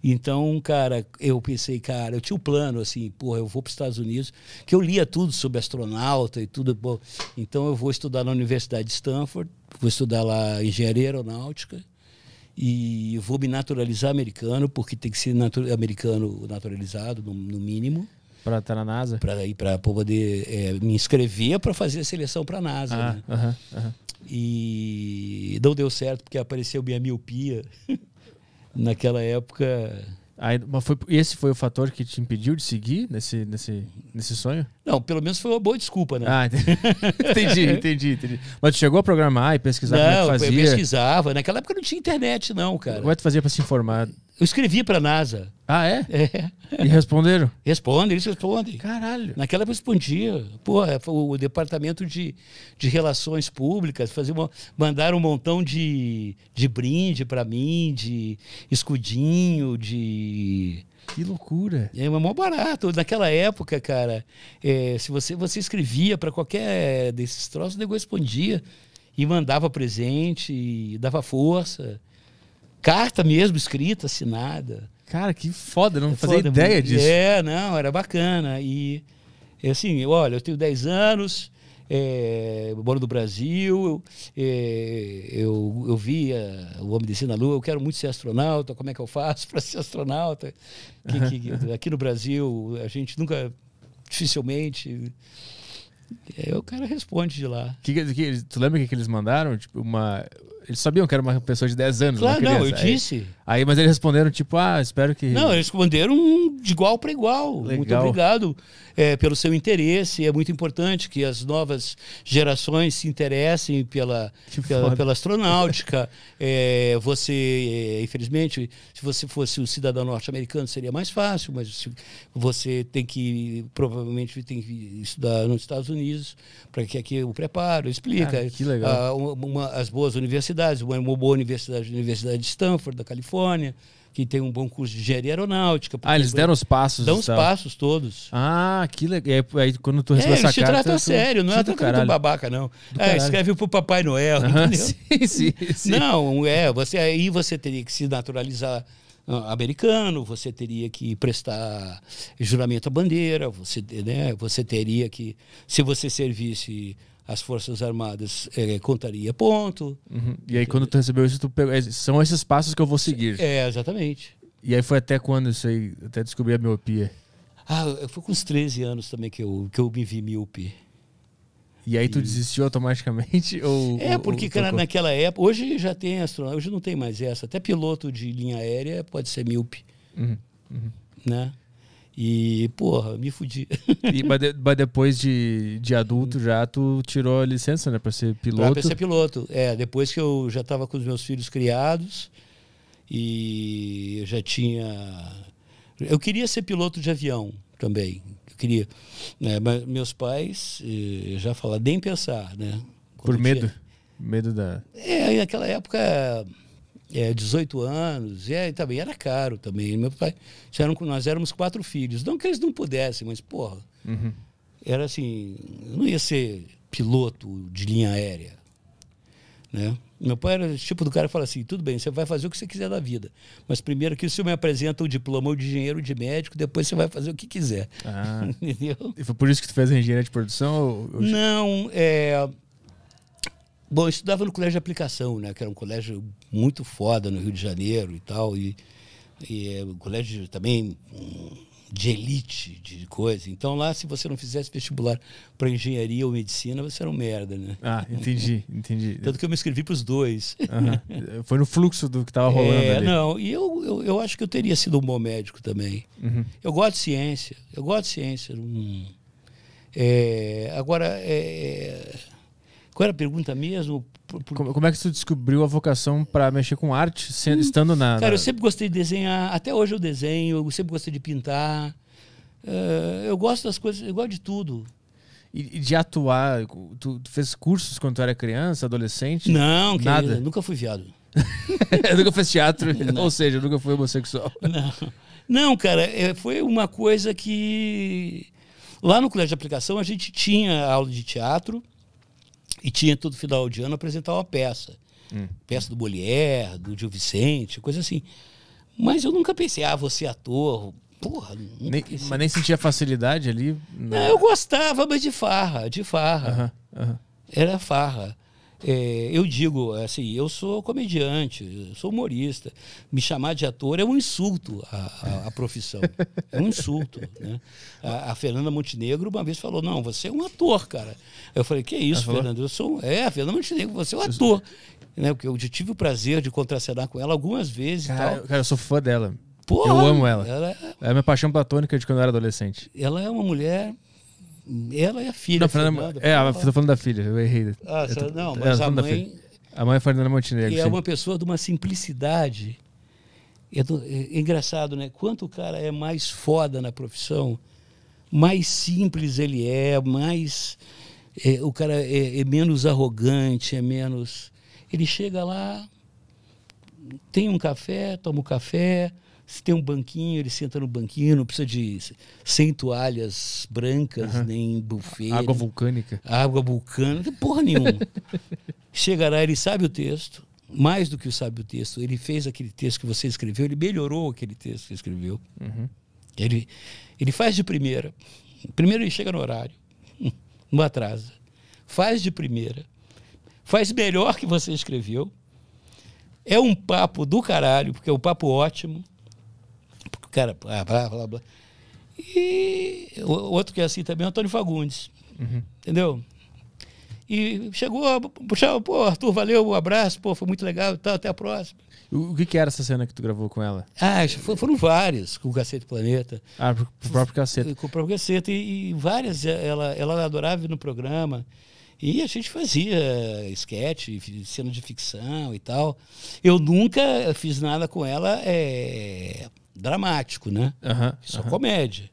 Então, cara, eu pensei, cara, eu tinha um plano assim, porra, eu vou para os Estados Unidos, que eu lia tudo sobre astronauta e tudo. Bom, então, eu vou estudar na Universidade de Stanford, vou estudar lá engenharia aeronáutica e vou me naturalizar americano, porque tem que ser natu americano naturalizado, no, no mínimo. Para estar tá na NASA? Para ir para poder é, me inscrever para fazer a seleção para a NASA. Ah, né? E não deu certo porque apareceu minha miopia. Naquela época. Aí, mas foi, esse foi o fator que te impediu de seguir nesse, nesse, nesse sonho? Não, pelo menos foi uma boa desculpa, né? Ah, entendi, entendi, entendi. Mas tu chegou a programar e pesquisar não, como é fazia? Não, eu pesquisava. Naquela época não tinha internet, não, cara. Como é que tu fazia para se informar? Eu escrevi para a NASA. Ah, é? É. E responderam? Respondem, eles respondem. Caralho. Naquela época respondia. Porra, o Departamento de, de Relações Públicas fazia uma, mandaram um montão de, de brinde para mim, de escudinho, de que loucura. É mó barato. Naquela época, cara, é, se você, você escrevia para qualquer desses troços, o nego respondia e mandava presente, e dava força. Carta mesmo, escrita, assinada. Cara, que foda, não é fazia foda, ideia disso. É, não, era bacana. E é assim, olha, eu tenho 10 anos, é, moro no Brasil, eu, é, eu, eu via o Homem de na Lua, eu quero muito ser astronauta, como é que eu faço para ser astronauta? que, que, aqui no Brasil a gente nunca, dificilmente. Aí é, o cara responde de lá. Que, que, tu lembra o que, eles mandaram? Tipo, uma. Eles sabiam que era uma pessoa de 10 anos. Claro, não, eu disse. Aí, mas eles responderam, tipo, ah, espero que. Não, eles responderam de igual para igual. Legal. Muito obrigado é, pelo seu interesse. É muito importante que as novas gerações se interessem pela, pela, pela, astronáutica. é, você, é, infelizmente, se você fosse um cidadão norte-americano, seria mais fácil, mas você tem que, provavelmente, tem que estudar nos Estados Unidos para que aqui o preparo, explica. Ah, que legal. Ah, a, uma, as boas universidades, uma, uma boa universidade, a Universidade de Stanford, da Califórnia que tem um bom curso de engenharia aeronáutica. Ah, eles deram os passos. Dão os tal. Então. passos todos. Ah, que legal. Aí quando tu é, recebeu é, essa carta... Eles te tratam sério, não é tratamento é babaca, não. Do é, escreve pro Papai Noel, uh -huh. entendeu? Sim, sim, sim. Não, é, você, aí você teria que se naturalizar ah, americano, você teria que prestar juramento à bandeira, você, né, você teria que, se você servisse as Forças Armadas é, contaria ponto. Uhum. E aí, quando tu recebeu isso, tu pegou, eh, são esses passos que eu vou seguir. É, exatamente. E aí foi até quando isso aí, até descobri a miopia? Ah, foi com uns 13 anos também que eu, que eu me vi míope. E aí tu e... desistiu automaticamente? Ou, é, porque ou, cara, naquela época, hoje já tem astronauta, hoje não tem mais essa. Até piloto de linha aérea pode ser míope. Uhum. Uhum. Né? E, porra, me fudi. E, mas, de, mas, depois de, de adulto já, tu tirou a licença, né? Pra ser piloto? Pra ser piloto, é. Depois que eu já estava com os meus filhos criados e eu já tinha... Eu queria ser piloto de avião também. Eu queria. Né? Mas meus pais, eh, já falaram, nem pensar, né? Quando Por medo? Tinha... Medo da... É, naquela época é, 18 anos, e, é, também era caro também. Meu pai, eram, nós éramos quatro filhos. Não que eles não pudessem, mas, porra, uhum. era assim, eu não ia ser piloto de linha aérea, né? Meu pai era tipo do cara que fala assim, tudo bem, você vai fazer o que você quiser da vida, mas primeiro que isso me apresenta o diploma de engenheiro de médico, depois você vai fazer o que quiser. Ah. Entendeu? E foi por isso que tu fez a engenharia de produção? Ou... Não, é... Bom, eu estudava no colégio de aplicação, né? Que era um colégio muito foda no Rio de Janeiro e tal. E, e é um colégio também hum, de elite, de coisa. Então lá, se você não fizesse vestibular para engenharia ou medicina, você era um merda, né? Ah, entendi, entendi. Tanto que eu me inscrevi para os dois. Uhum. Foi no fluxo do que estava rolando é, ali. Não, e eu, eu, eu, acho que eu teria sido um bom médico também. Uhum. Eu gosto de ciência, eu gosto de ciência. Hum. É, agora, é qual era a pergunta mesmo? Por, por... Como, como, é que você descobriu a vocação para mexer com arte, sendo, hum, estando na, Cara, na... eu sempre gostei de desenhar, até hoje eu desenho, eu sempre gostei de pintar. Uh, eu gosto das coisas, eu gosto de tudo. E, e de atuar, tu, tu, fez cursos quando tu era criança, adolescente? Não, nada. nunca fui viado. eu nunca fiz teatro, ou seja, eu nunca fui homossexual. Não, Não cara, é, foi uma coisa que. Lá no colégio de aplicação a gente tinha aula de teatro, e tinha todo final de ano apresentar uma peça. Hum. Peça do Molière, do Gil Vicente, coisa assim. Mas eu nunca pensei, ah, você é ator. Porra, nem, pensei. Mas nem sentia facilidade ali? Não, eu gostava, mas de farra, de farra. Uh -huh, uh -huh. Era farra. É, eu digo assim, eu sou comediante, eu sou humorista. Me chamar de ator é um insulto à, à, à profissão. É um insulto. Né? A, a, Fernanda Montenegro uma vez falou: não, você é um ator, cara. Eu falei, que isso, Fernanda? Eu sou. É, Fernanda Montenegro, é você é um ator. Né? Porque eu tive o prazer de contracenar com ela algumas vezes. Cara, cara eu sou fã dela. Porra, eu amo ela. ela é... é a minha paixão platônica de quando eu era adolescente. Ela é uma mulher ela e é a filha. Não, Fernanda, Fernanda, é, eu tô tá falando da filha, eu errei. Ah, eu tô, não, é, mas tá a mãe. A mãe é Fernanda Montenegro. E é uma pessoa de uma simplicidade. É, do, é, é engraçado, né? Quanto o cara é mais foda na profissão, mais simples ele é, mais. É, o cara é, é, menos arrogante, é menos. Ele chega lá, tem um café, toma o um café, se tem um banquinho, ele senta no banquinho, não precisa de 100 toalhas brancas, uhum. nem buffet. Água vulcânica. Água vulcânica, porra nenhuma. Chegará, ele sabe o texto, mais do que sabe o texto. Ele fez aquele texto que você escreveu, ele melhorou aquele texto que escreveu. Uhum. Ele, ele faz de primeira. Primeiro ele chega no horário, não atrasa. Faz de primeira. Faz melhor que você escreveu. É um papo do caralho, porque é um papo ótimo cara, ah, blá, blá, blá, E o outro que é assim também é Antônio Fagundes. Uhum. Entendeu? E chegou, ah, puxava, pô, Arthur, valeu, um abraço, pô, foi muito legal e tal, até a próxima. O, que, que, era essa cena que tu gravou com ela? Ah, foram várias, com o Cacete Planeta. Ah, com o próprio Cacete. Com o próprio Cacete. E, e várias, ela, ela adorava ir no programa. E a gente fazia esquete, cena de ficção e tal. Eu nunca fiz nada com ela é, dramático, né? Uhum, Só é comédia.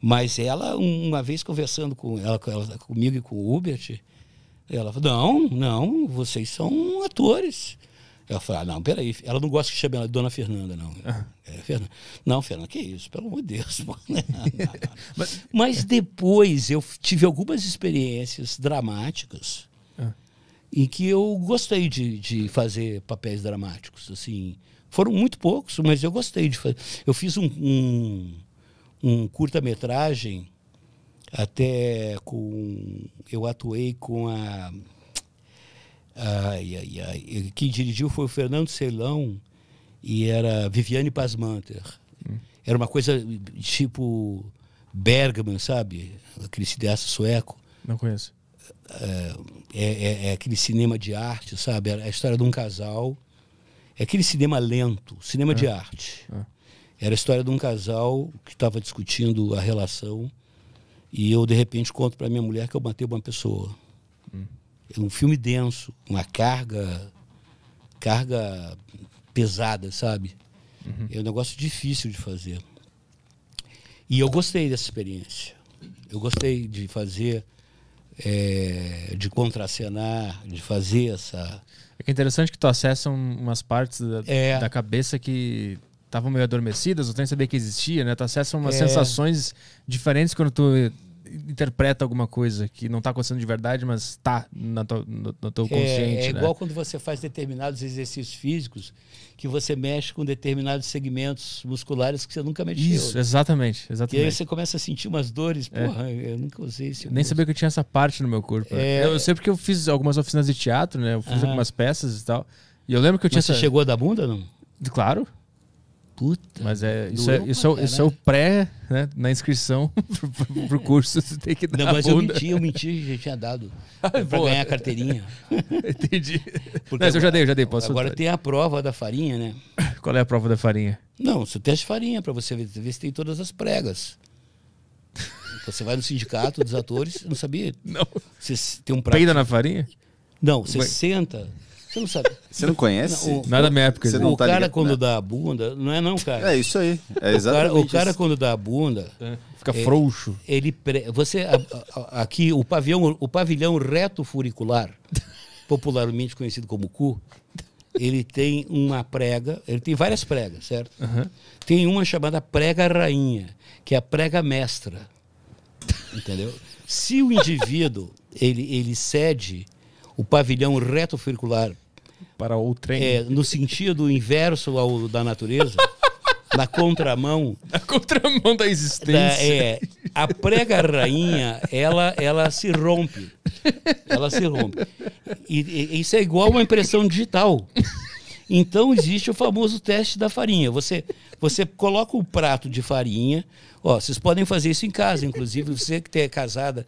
Mas ela, uma vez conversando com ela, ela comigo e com o Hubert, ela falou: Não, não, vocês são atores. Ela falou: ah, Não, peraí. Ela não gosta que chame ela Dona Fernanda, não. É, Fernanda. Não, Fernanda, que isso, pelo amor de Deus. Mano. Não, não, não. Mas, Mas depois eu tive algumas experiências dramáticas ah. em que eu gostei de, de fazer papéis dramáticos, assim. Foram muito poucos, mas eu gostei de fazer. Eu fiz um, um, um curta-metragem até com. Eu atuei com a. Ai, ai, ai. Quem dirigiu foi o Fernando Ceilão e era Viviane Pasmanter. Hum. Era uma coisa tipo Bergman, sabe? Aquele cineasta sueco. Não conheço. É, é, é, aquele cinema de arte, sabe? Era a história de um casal é aquele cinema lento, cinema é. de arte. É. Era a história de um casal que estava discutindo a relação e eu, de repente, conto para minha mulher que eu matei uma pessoa. Hum. É um filme denso, uma carga carga pesada, sabe? Uhum. É um negócio difícil de fazer. E eu gostei dessa experiência. Eu gostei de fazer, é, de contracenar, de fazer essa é que é interessante que tu acessa umas partes da, é. da cabeça que estavam meio adormecidas, ou nem saber que existia, né? Tu acessa umas é. sensações diferentes quando tu interpreta alguma coisa que não está acontecendo de verdade, mas está no, no teu é, consciente. É, é igual quando você faz determinados exercícios físicos que você mexe com determinados segmentos musculares que você nunca mexeu. Isso, exatamente, né? exatamente. E aí você começa a sentir umas dores. É. Porra, é. eu nunca usei isso. Nem sabia que eu tinha essa parte no meu corpo. Né? É... Eu, eu sei porque eu fiz algumas oficinas de teatro, né? Eu fiz algumas peças e tal. E eu lembro que eu tinha. Mas você essa... chegou da bunda, não? Claro. Puta. Mas é, isso, é, isso, é, isso é o é pré, né? Na inscrição pro, curso, você tem que dar. Não, mas eu menti, eu menti, já tinha dado. Ah, pra boa. ganhar a carteirinha. Entendi. Porque mas eu já dei, eu já dei. Posso agora tem a prova da farinha, né? Qual é a prova da farinha? Não, você testa farinha para você ver, ver se tem todas as pregas. você vai no sindicato dos atores, não sabia? Não. Você tem um prato. Peida na farinha? Não, você senta você não sabe. Você não conhece? Não, o, Nada da minha época. Você o, né? não o tá cara ligado, quando né? dá a bunda, não é não, cara. É isso aí. É exatamente o cara, o cara quando dá a bunda, é. fica ele, frouxo. Ele pre... você a, a, aqui o pavilhão, o pavilhão reto furicular, popularmente conhecido como cu, ele tem uma prega, ele tem várias pregas, certo? Uhum. Tem uma chamada prega rainha, que é a prega mestra. Entendeu? Se o indivíduo ele, ele cede o pavilhão reto furicular para o trem. É, no sentido inverso ao da natureza. na contramão. Na contramão da existência. Da, é, a prega rainha, ela, ela se rompe. Ela se rompe. E, e, isso é igual uma impressão digital. Então existe o famoso teste da farinha. Você, você coloca um prato de farinha. Ó, vocês podem fazer isso em casa, inclusive você que é casada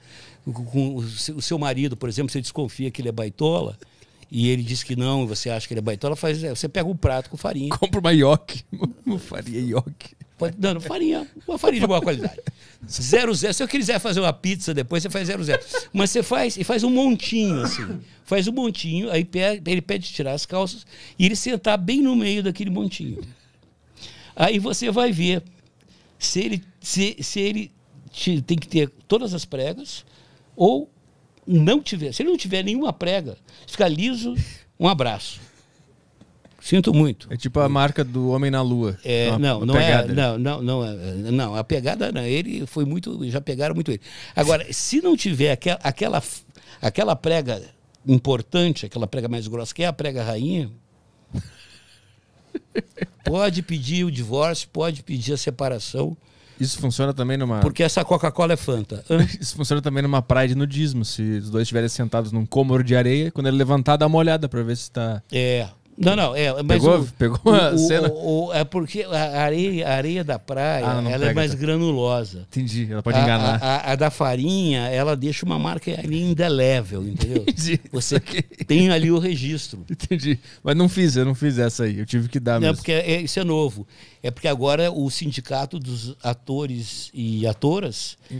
com o seu marido, por exemplo, você desconfia que ele é baitola e ele diz que não, e você acha que ele é baitola, então faz, é, você pega um prato com farinha. Compra uma ioque, uma farinha ioque. dando não, farinha, uma farinha de boa qualidade. Zero, zero. Se eu quiser fazer uma pizza depois, você faz zero, zero. Mas você faz e faz um montinho, assim. Faz um montinho, aí ele pede tirar as calças e ele sentar bem no meio daquele montinho. Aí você vai ver se ele, se, se ele te, tem que ter todas as pregas ou não tiver, se ele não tiver nenhuma prega, fica liso, um abraço. Sinto muito. É tipo a marca do homem na lua. É, é não, não é, não, não, não, é, não, a pegada não, né, ele foi muito, já pegaram muito ele. Agora, se não tiver aquela, aquela, aquela prega importante, aquela prega mais grossa, que é a prega rainha, pode pedir o divórcio, pode pedir a separação, isso funciona também numa. Porque essa Coca-Cola é Fanta. Isso funciona também numa praia de nudismo. Se os dois estiverem sentados num cômoro de areia, quando ele levantar, dá uma olhada pra ver se tá. É. Não, não, é, mas pegou, o, pegou a o, cena. O, é porque a areia, a areia da praia, ah, ela é pega, é mais tá. granulosa. Entendi, ela pode a, enganar. A, a, da farinha, ela deixa uma marca ali indelével, entendeu? Entendi. Você okay. tem ali o registro. Entendi. Mas não fiz, eu não fiz essa aí, eu tive que dar não, mesmo. Não, porque é, isso é novo. É porque agora o sindicato dos atores e atoras. Hum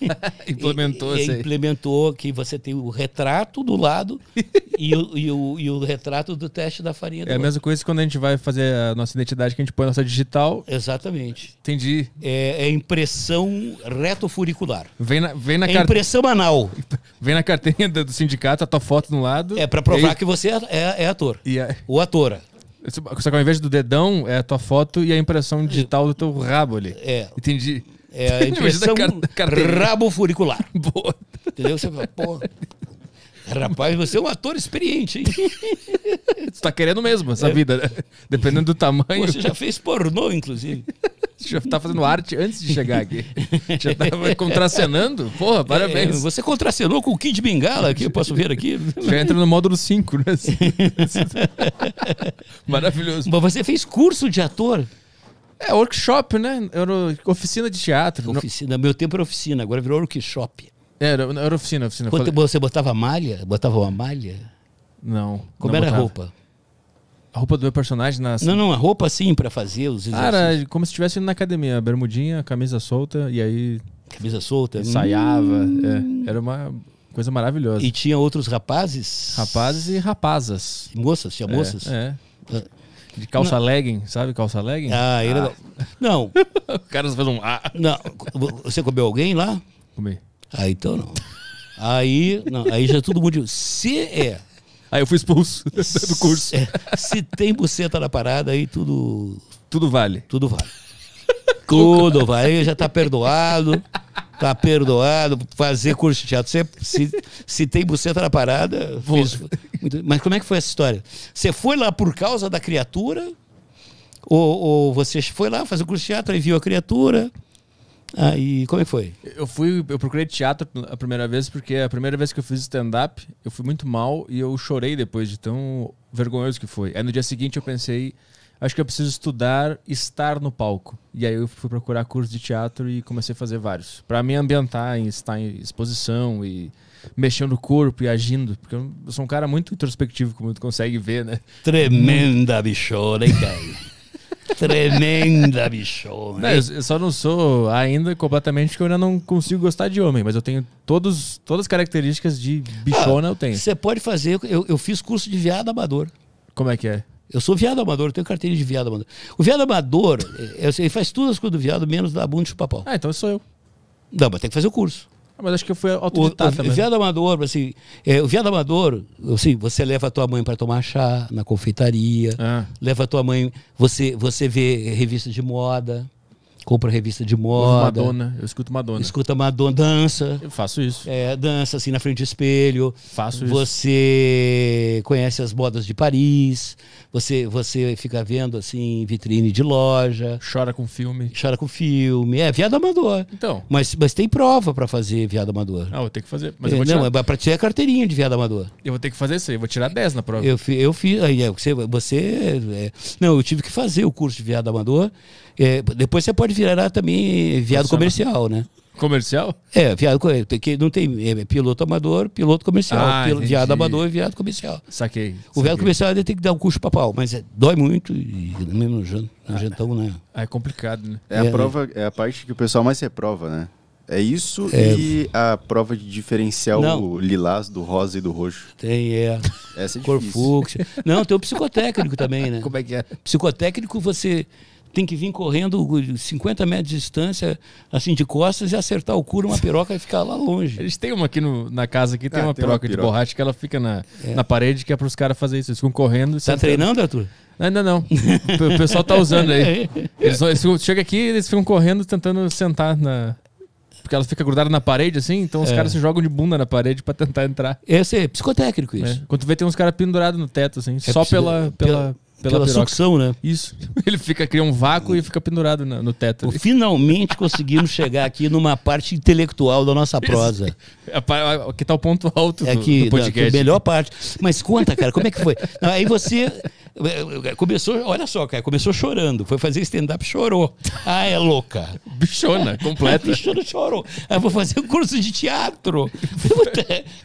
implementou e, e implementou que você tem o retrato do lado e, o, e, o, e o retrato do teste da farinha. É a mesma coisa quando a gente vai fazer a nossa identidade, que a gente põe a nossa digital. Exatamente. Entendi. É, é impressão retofuricular. Vem na, vem na é impressão anal. Vem na carteira do sindicato a tua foto no lado. É para provar e... que você é, é, é ator. E a... Ou atora. Só que ao invés do dedão, é a tua foto e a impressão digital do teu rabo ali. É. Entendi. É a impressão rabo furicular. Boa. Entendeu? Você fala, pô. Rapaz, você é um ator experiente, hein? Você tá querendo mesmo essa é. vida, né? Dependendo do tamanho. Você já fez pornô, inclusive. Você já tá fazendo arte antes de chegar aqui. Já tava tá contracenando? Porra, é, parabéns. É, você contracenou com o Kid Bengala, que eu posso ver aqui. Já entra no módulo 5, né? Maravilhoso. Mas você fez curso de ator? É, workshop, né? Era oficina de teatro. Oficina. Meu tempo era oficina, agora virou workshop. Era, era oficina, oficina. Quando Falei... você botava malha? Botava uma malha? Não. Como não era botava. a roupa? A roupa do meu personagem na. Não, não, a roupa assim para fazer os exercícios. Ah, como se estivesse indo na academia. Bermudinha, camisa solta e aí. Camisa solta? Ensaiava. Hum... É, era uma coisa maravilhosa. E tinha outros rapazes? Rapazes e rapazas. E moças, tinha é, moças? É. é. De calça não. legging, sabe calça legging? Ah, ah. ele ah. não. não. o cara fez um ah. Não, você comeu alguém lá? Comi. Ah, então não. Aí, não, aí já é todo mundo se é. Aí eu fui expulso do curso. Se, é. se tem buceta na parada, aí tudo. Tudo vale. Tudo vale. tudo vale. Aí já tá perdoado tá perdoado, fazer curso de teatro. se, se tem buceta na parada, fiz, mas como é que foi essa história? Você foi lá por causa da criatura? Ou, ou você foi lá fazer o curso de teatro e viu a criatura? Aí, como é que foi? Eu fui, eu procurei teatro a primeira vez, porque a primeira vez que eu fiz stand-up, eu fui muito mal e eu chorei depois de tão vergonhoso que foi. Aí no dia seguinte eu pensei, acho que eu preciso estudar estar no palco. E aí eu fui procurar curso de teatro e comecei a fazer vários. para me ambientar em estar em exposição e mexendo o corpo e agindo. Porque eu sou um cara muito introspectivo, como tu consegue ver, né? Tremenda bichona, hein, cara? Tremenda bichona. eu só não sou ainda completamente porque eu ainda não consigo gostar de homem, mas eu tenho todos, todas as características de ah, bichona ah, eu tenho. Você pode fazer, eu, eu fiz curso de viado amador. Como é que é? Eu sou viado amador, eu tenho carteira de viado amador. O viado amador, é, é, ele faz todas as coisas do viado, menos da bunda de chupapau. Ah, então sou eu. Não, mas tem que fazer o curso. Ah, mas acho que eu fui autodidata o, o viado amador, assim, é, o viado amador, assim, você leva a tua mãe para tomar chá na confeitaria, ah. leva a tua mãe, você, você vê revista de moda, compra revista de moda. Madonna, eu escuto Madonna. Escuta Madonna, dança. Eu faço isso. É, dança assim na frente do espelho. Faço isso. Você conhece as modas de Paris. Você, você fica vendo assim vitrine de loja. Chora com filme. Chora com filme. É viado amador. Então. Mas, mas tem prova para fazer viado amador. Ah, eu tenho que fazer. Mas é, eu vou tirar. Não, é para tirar a carteirinha de viado amador. Eu vou ter que fazer isso aí. Eu vou tirar 10 na prova. Eu, eu fiz. Aí, é, você, você é, não, eu tive que fazer o curso de viado amador. É, depois você pode virará também viado comercial, né? Comercial? É, viado porque não tem é, piloto amador, piloto comercial. Ah, pil, viado amador e viado comercial. Saquei. O saquei. viado comercial ainda tem que dar um curso para pau, mas é, dói muito e mesmo no, jant, no ah, jantão, né? É complicado, né? É a é. prova, é a parte que o pessoal mais reprova, né? É isso é. e a prova de diferencial o lilás do rosa e do roxo. Tem, é. Essa é Cor difícil. Não, tem o psicotécnico também, né? Como é que é? Psicotécnico você tem que vir correndo 50 metros de distância, assim, de costas, e acertar o cura uma piroca e ficar lá longe. Eles têm uma aqui no, na casa, aqui tem, ah, uma, tem piroca uma, piroca de borracha que ela fica na, é. na parede, que é para os caras fazerem isso. Eles ficam correndo. Tá sentando. treinando, Arthur? Ainda não, não. O pessoal tá usando aí. Eles, eles chegam aqui eles ficam correndo tentando sentar na, porque ela fica grudada na parede, assim, então os é. caras se jogam de bunda na parede para tentar entrar. Esse é psicotécnico isso. É. Quando tu vê, tem uns caras pendurados no teto, assim, é só pela, pela, pela, pela, pela sucção, né? Isso. Ele fica cria um vácuo e fica pendurado no, no teto. Finalmente conseguimos chegar aqui numa parte intelectual da nossa prosa. É aqui que tá o ponto alto é do, que, do podcast. É que melhor parte. Mas conta, cara, como é que foi? Não, aí você é, é, começou, olha só, cara, começou chorando. Foi fazer stand-up, chorou. Ah, é louca. Bichona, completa. Bichona chorou. Ah, vou fazer um curso de teatro.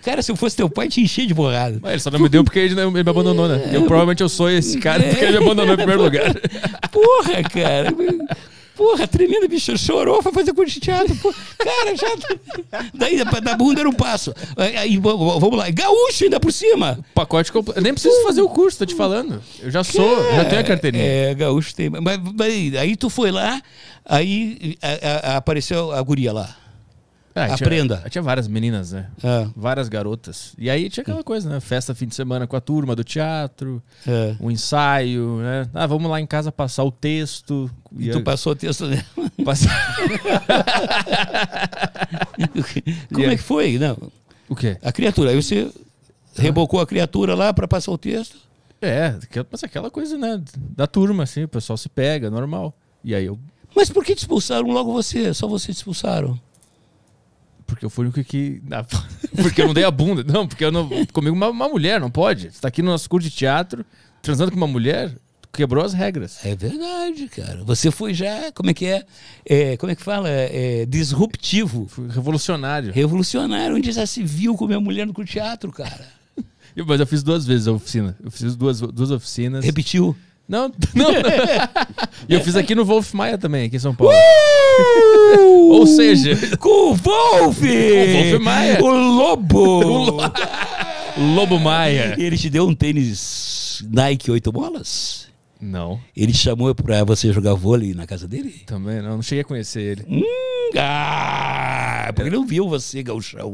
cara, se eu fosse teu pai, te enchia de borrada. Mas ele só não me deu porque ele, ele me abandonou, né? Eu é. provavelmente eu sou esse cara porque ele me abandonou em primeiro lugar. Porra, cara. Porra, tremendo, bicho. Chorou, foi fazer curso de teatro. Porra. Cara, já. Tá- Daí, da bunda era um passo. Aí, vamos lá. Gaúcho ainda por cima. O pacote completo. Nem preciso fazer o curso, tô te falando. Eu já sou, é, já tenho a carteirinha. É, gaúcho tem. Mas, mas aí tu foi lá, aí a, a, apareceu a guria lá. Ah, Aprenda. Tinha, tinha várias meninas, né? É. Várias garotas. E aí tinha aquela hum. coisa, né? Festa fim de semana com a turma do teatro, é. um ensaio, né? Ah, vamos lá em casa passar o texto. E, e tu passou o texto dela? Passei. Como é que foi? Não. O quê? A criatura. Aí você rebocou a criatura lá para passar o texto? É, mas aquela coisa, né? Da turma, assim, o pessoal se pega, normal. E aí eu. Mas por que te expulsaram logo você? Só você te expulsaram? porque eu fui o único que. Ah, porque eu não dei a bunda. Não, porque eu não. Comigo uma, uma mulher, não pode. Você tá aqui no nosso curso de teatro, transando com uma mulher, quebrou as regras. É verdade, cara. Você foi já, como é que é? é como é que fala? É, é disruptivo. revolucionário. Revolucionário, onde já se viu com minha mulher no teatro, cara. Mas eu fiz duas vezes a oficina. Eu fiz duas, duas oficinas. Repetiu? Não, não. E eu fiz aqui no Wolf Maia também, aqui em São Paulo. Uh! Ou seja, com o Wolf! Com o Wolf Maia. O Lobo! o Lo... Lobo Maia. E ele te deu um tênis Nike 8 bolas? Não. Ele chamou pra você jogar vôlei na casa dele? Também não, não cheguei a conhecer ele. Hum, ah, porque ele não viu você, gauchão.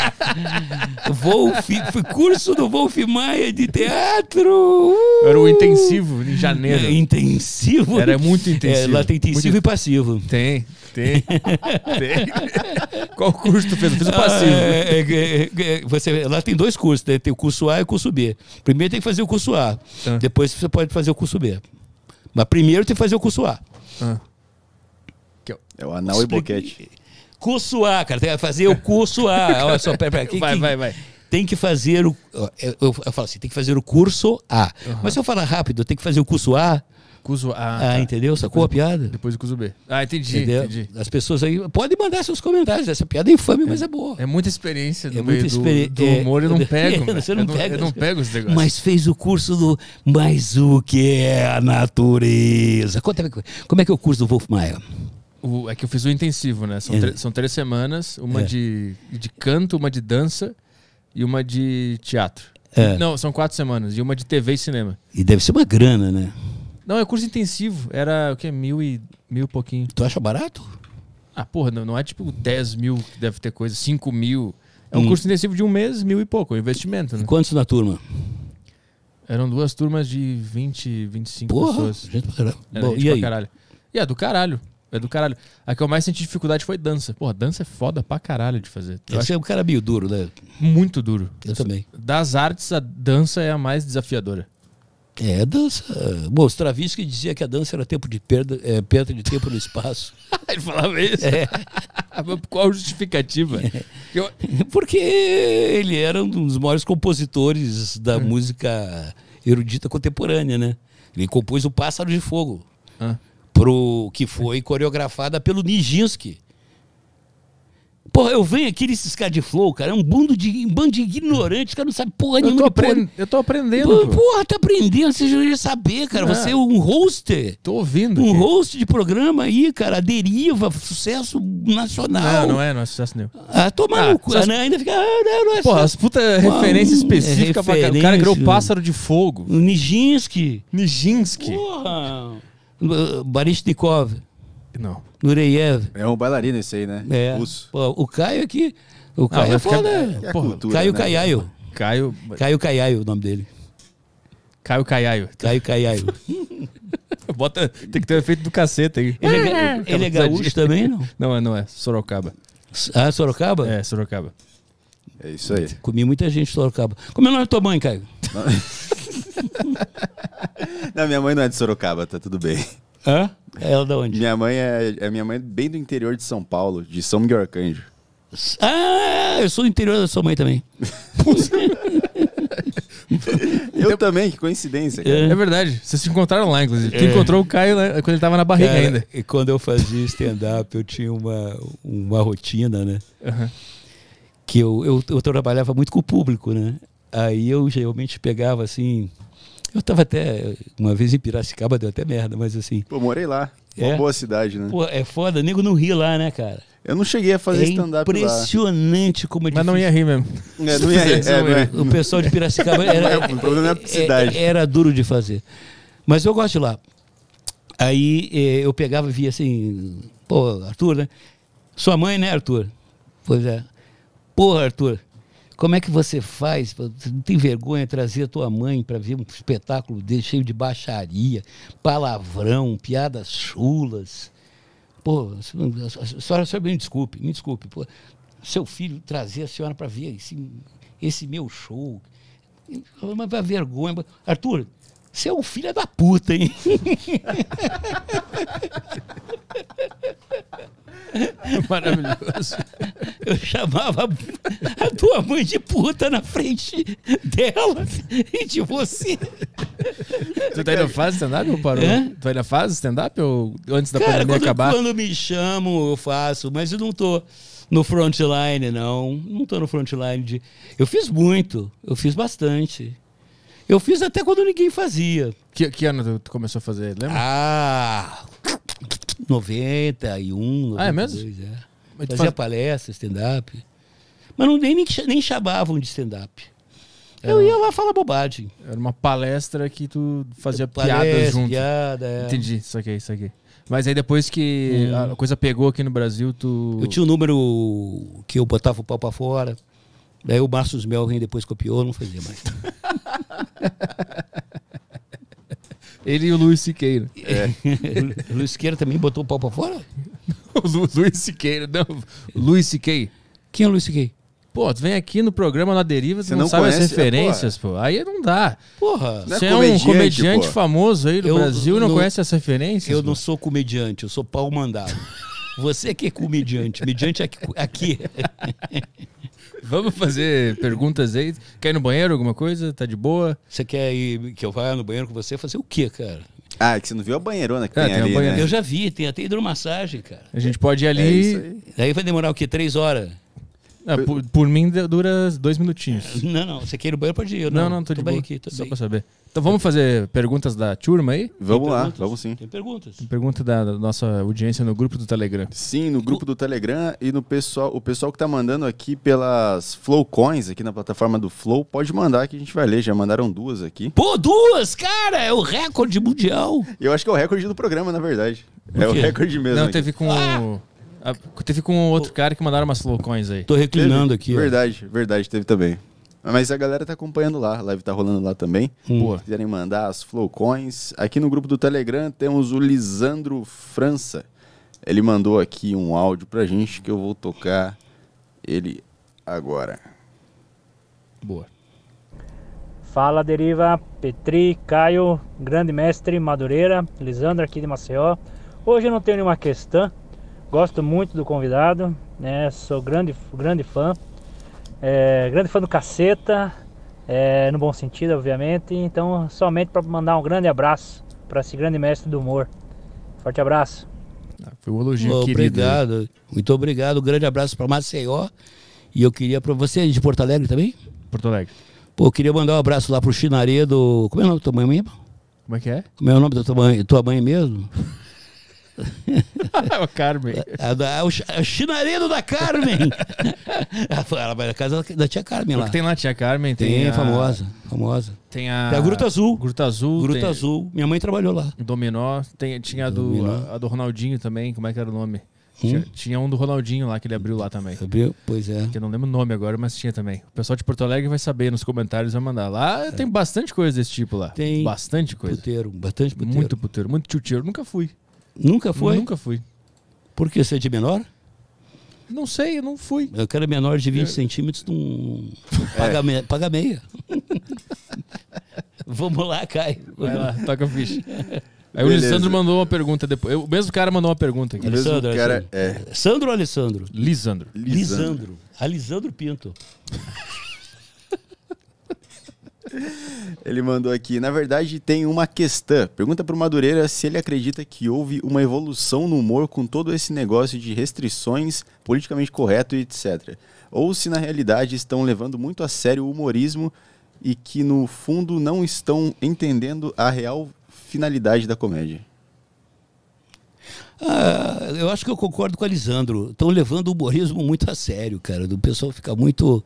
Wolf, curso do Wolf Maia de teatro. Uh! Era o intensivo em janeiro. É, intensivo? Era muito intensivo. É, lá tem intensivo muito... e passivo. Tem. Tem. tem. Qual curso tu fez? Eu fiz o ah, passivo. É, é, é, é, você, lá tem dois cursos, né? tem o curso A e o curso B. Primeiro tem que fazer o curso A, ah. depois você pode fazer o curso B. Mas primeiro tem que fazer o curso A. Ah. É, é o anal Explique. e boquete. Curso A, cara, tem que fazer o curso A. Olha só, pera, pera, vai, vai, vai tem que fazer o. Eu, eu, eu, falo assim, tem que fazer o curso A. Uhum. Mas se eu falar rápido, tem que fazer o curso A, Cuso A. Ah, entendeu? Sacou a piada? Depois do Cuso B. Ah, entendi, entendi. As pessoas aí podem mandar seus comentários. Essa piada é infame, é, mas é boa. É muita experiência é do, é muita experi... do, do humor, eu não é, pego. Você não, pega. Eu não pego esse negócio. Mas fez o curso do Mas o que é a natureza? Conta, como é que é o curso do Wolf Maia? é que eu fiz o intensivo, né? São, é. são três semanas, uma de, de canto, uma de dança e uma de teatro. É. Não, são quatro semanas. E uma de TV e cinema. E deve ser uma grana, né? Não, é curso intensivo. Era o que? Mil e, mil pouquinho. Tu acha barato? Ah, porra, não, não é tipo 10 mil que deve ter coisa, 5 mil. É um hum. curso intensivo de um mês, mil e pouco, é investimento, né? Quantos na turma? Eram duas turmas de 20, 25 Porra, pessoas. Gente pra caralho. Bom, gente e pra aí? caralho. E é do caralho. É do caralho. A que eu mais senti dificuldade foi dança. Porra, dança é foda pra caralho de fazer. Eu Esse acho... é um cara meio duro, né? Muito duro. Eu, eu também. Das artes, a dança é a mais desafiadora. É, dança. Bom, Stravinsky dizia que a dança era tempo de perda, é, perda de tempo no espaço. Ele falava isso? É. Qual a justificativa? É. Eu... Porque ele era um dos maiores compositores da é. música erudita contemporânea, né? Ele compôs o Pássaro de Fogo, ah. pro, que foi coreografada pelo Nijinsky. Porra, eu venho aqui nesse Sky Flow, cara, é um bando de, um bando de ignorantes, cara, não sabe porra nenhuma. Eu tô, aprend... eu tô aprendendo. Porra, porra, tá aprendendo, você já saber, cara. Você é, é um hoster. Tô ouvindo. Um cara. host de programa aí, cara, deriva, sucesso nacional. Não, não é, não é sucesso nenhum. Ah, tô ah, né? ainda fica. Ah, não, não é porra, as puta referências específicas é específica é referência. pra cara. O cara criou pássaro de fogo. Nijinsky, Nijinsky. Porra. Barishnikov. Não. Nureyev. É um bailarino esse aí, né? É. Pô, o Caio aqui. O Caio ah, é foda. É, é cultura, Caio né? Caiaio. Caio. Caio Caiaio, o nome dele. Caio Caiaio. Caio Caiaio. Bota, tem que ter o um efeito do cacete aí. Ele é, ele é gaúcho também, não? Não, é, não é. Sorocaba. Ah, Sorocaba? É, Sorocaba. É isso aí. Comi muita gente de Sorocaba. Como é o nome da tua mãe, Caio? Não, minha mãe não é de Sorocaba, tá tudo bem. Hã? É ela de onde? Minha mãe é, é minha mãe bem do interior de São Paulo, de São Miguel Arcanjo. Ah, eu sou do interior da sua mãe também. eu também, que coincidência. É. é. verdade, vocês se encontraram lá, inclusive. Tu é. encontrou o Caio né, quando ele tava na barriga Cara, ainda. E quando eu fazia stand-up, eu tinha uma, uma rotina, né? Uhum. Que eu, eu, eu trabalhava muito com o público, né? Aí eu geralmente pegava assim, eu estava até, uma vez em Piracicaba, deu até merda, mas assim. Pô, morei lá. É uma boa cidade, né? Pô, é foda, nego não ri lá, né, cara? Eu não cheguei a fazer é stand-up lá. Impressionante como é difícil. Mas não ia rir mesmo. É, não ia rir. É, não é. O pessoal de Piracicaba era, é, o problema é a cidade. É, é, era duro de fazer. Mas eu gosto de lá. Aí eu pegava e via assim, pô, Arthur, né? Sua mãe, né, Arthur? Pois é. Porra, Arthur, como é que você faz? Você não tem vergonha de trazer a tua mãe para ver um espetáculo desse cheio de baixaria, palavrão, piadas chulas? Pô, a senhora, a me desculpe, me desculpe. Pô, seu filho trazer a senhora para ver esse, esse meu show. Mas vai vergonha. Arthur, você é um filho da puta, hein? Maravilhoso. Eu chamava a tua mãe de puta na frente dela e de você. Tu tá ainda faz stand-up ou parou? É? Tu ainda faz stand-up ou antes da Cara, pandemia quando, acabar? Quando me chamam, eu faço, mas eu não tô no frontline, não. Não tô no frontline de. Eu fiz muito, eu fiz bastante. Eu fiz até quando ninguém fazia. Que, que ano tu começou a fazer, lembra? Ah, 91, 92, ah, é mesmo? É. Mas Fazia faz... palestra, stand-up. Mas não, nem, nem chamavam de stand-up. É eu ia lá falar bobagem. Era uma palestra que tu fazia palestra, piada junto. Piada, é. Entendi, isso aqui, isso aqui. Mas aí depois que hum. a coisa pegou aqui no Brasil, tu. Eu tinha um número que eu botava o pau pra fora. Daí o Márcio Melvin depois copiou, não fazia mais. Ele e o Luiz Siqueira. É. Luiz Siqueira também botou o pau pra fora? o Lu, Luiz Siqueira, não. Luiz Siqueira. Quem é o Luiz Siqueira? Pô, tu vem aqui no programa na Deriva, tu não, não, sabe as é, referências, é, pô. Aí não dá. Porra, você é, é, um comediante famoso aí do eu, Brasil e não, não conhece as referências? Eu pô. não sou comediante, eu sou pau mandado. Você que é comediante. Mediante aqui. aqui. Vamos fazer perguntas aí. Quer ir no banheiro, alguma coisa? Tá de boa? Você quer ir, que eu vá no banheiro com você? Fazer o quê, cara? Ah, é que você não viu a banheirona que é, tem, tem ali, né? Eu já vi, tem até hidromassagem, cara. A gente pode ir ali... É Daí vai demorar o quê? Três horas? É, por, por, mim dura dois minutinhos. É. Não, não. Você quer ir no banheiro? Pode ir. não, não, não tô, tô de bem boa. aqui. Tô Só bem. pra saber. Então vamos fazer perguntas da turma aí? Vamos lá, vamos sim. Tem perguntas. Tem pergunta da, da, nossa audiência no grupo do Telegram. Sim, no grupo do Telegram e no pessoal, o pessoal que tá mandando aqui pelas Flowcoins, aqui na plataforma do Flow, pode mandar que a gente vai ler. Já mandaram duas aqui. Pô, duas, cara! É o recorde mundial. Eu acho que é o recorde do programa, na verdade. É o recorde mesmo. Não, aqui. teve com. Ah! Ah, teve com outro cara que mandaram umas loucões aí. Tô reclinando teve. aqui. Verdade, ó. verdade, teve também. Mas a galera tá acompanhando lá, a live tá rolando lá também. Hum. Se quiserem mandar as flowcoins. Aqui no grupo do Telegram temos o Lisandro França. Ele mandou aqui um áudio pra gente que eu vou tocar ele agora. Boa. Fala Deriva, Petri, Caio, grande mestre Madureira, Lisandro aqui de Maceió. Hoje eu não tenho nenhuma questão, Gosto muito do convidado, né? Sou grande, grande fã. É, grande fã do Caceta, é, no bom sentido, obviamente. Então, somente para mandar um grande abraço para esse grande mestre do humor. Forte abraço. Ah, foi um elogio, muito Obrigado. Muito obrigado. Um grande abraço para Maceió. E eu queria para você de Porto Alegre também? Porto Alegre. Pô, eu queria mandar um abraço lá pro Chinaredo. Como é o nome da tua mãe mesmo? Como é que é? Como é o nome da tua mãe, tua mãe mesmo? É o Carmen. A, é, a, é, o, o chinaredo da Carmen. Ela vai na casa da tia Carmen lá. Tem lá a tia Carmen. Tem, tem a... famosa, famosa. Tem a... tem a... Gruta Azul. Gruta Azul. Gruta tem... Azul. Minha mãe trabalhou lá. Dominó. Tem, tinha a do, Dominó. A, a do Ronaldinho também. Como é que era o nome? Hum? Tinha, um do Ronaldinho lá que ele abriu lá também. Abriu? Pois é. Que eu não lembro o nome agora, mas tinha também. O pessoal de Porto Alegre vai saber nos comentários, vai mandar. Lá é. tem bastante coisa desse tipo lá. Tem. Bastante coisa. Puteiro, bastante puteiro. Muito puteiro, muito chuteiro. Nunca fui. Nunca foi? Nunca fui. Por que você é de menor? Não sei, eu não fui. Eu quero menor de 20 eu... É. centímetros, não. É. Paga, é. me... Paga meia. Vamos lá, Caio. Vai lá, toca o ficha. Aí Beleza. o Lisandro mandou uma pergunta depois. O mesmo cara mandou uma pergunta aqui. Alessandro, cara, é. é... Sandro ou Alessandro? Lisandro. Lisandro. Lisandro. Alisandro Pinto. Ele mandou aqui. Na verdade, tem uma questão. Pergunta para o Madureira se ele acredita que houve uma evolução no humor com todo esse negócio de restrições, politicamente correto e etc. Ou se na realidade estão levando muito a sério o humorismo e que no fundo não estão entendendo a real finalidade da comédia. Ah, eu acho que eu concordo com o Alisandro. Estão levando o humorismo muito a sério, cara. Do pessoal ficar muito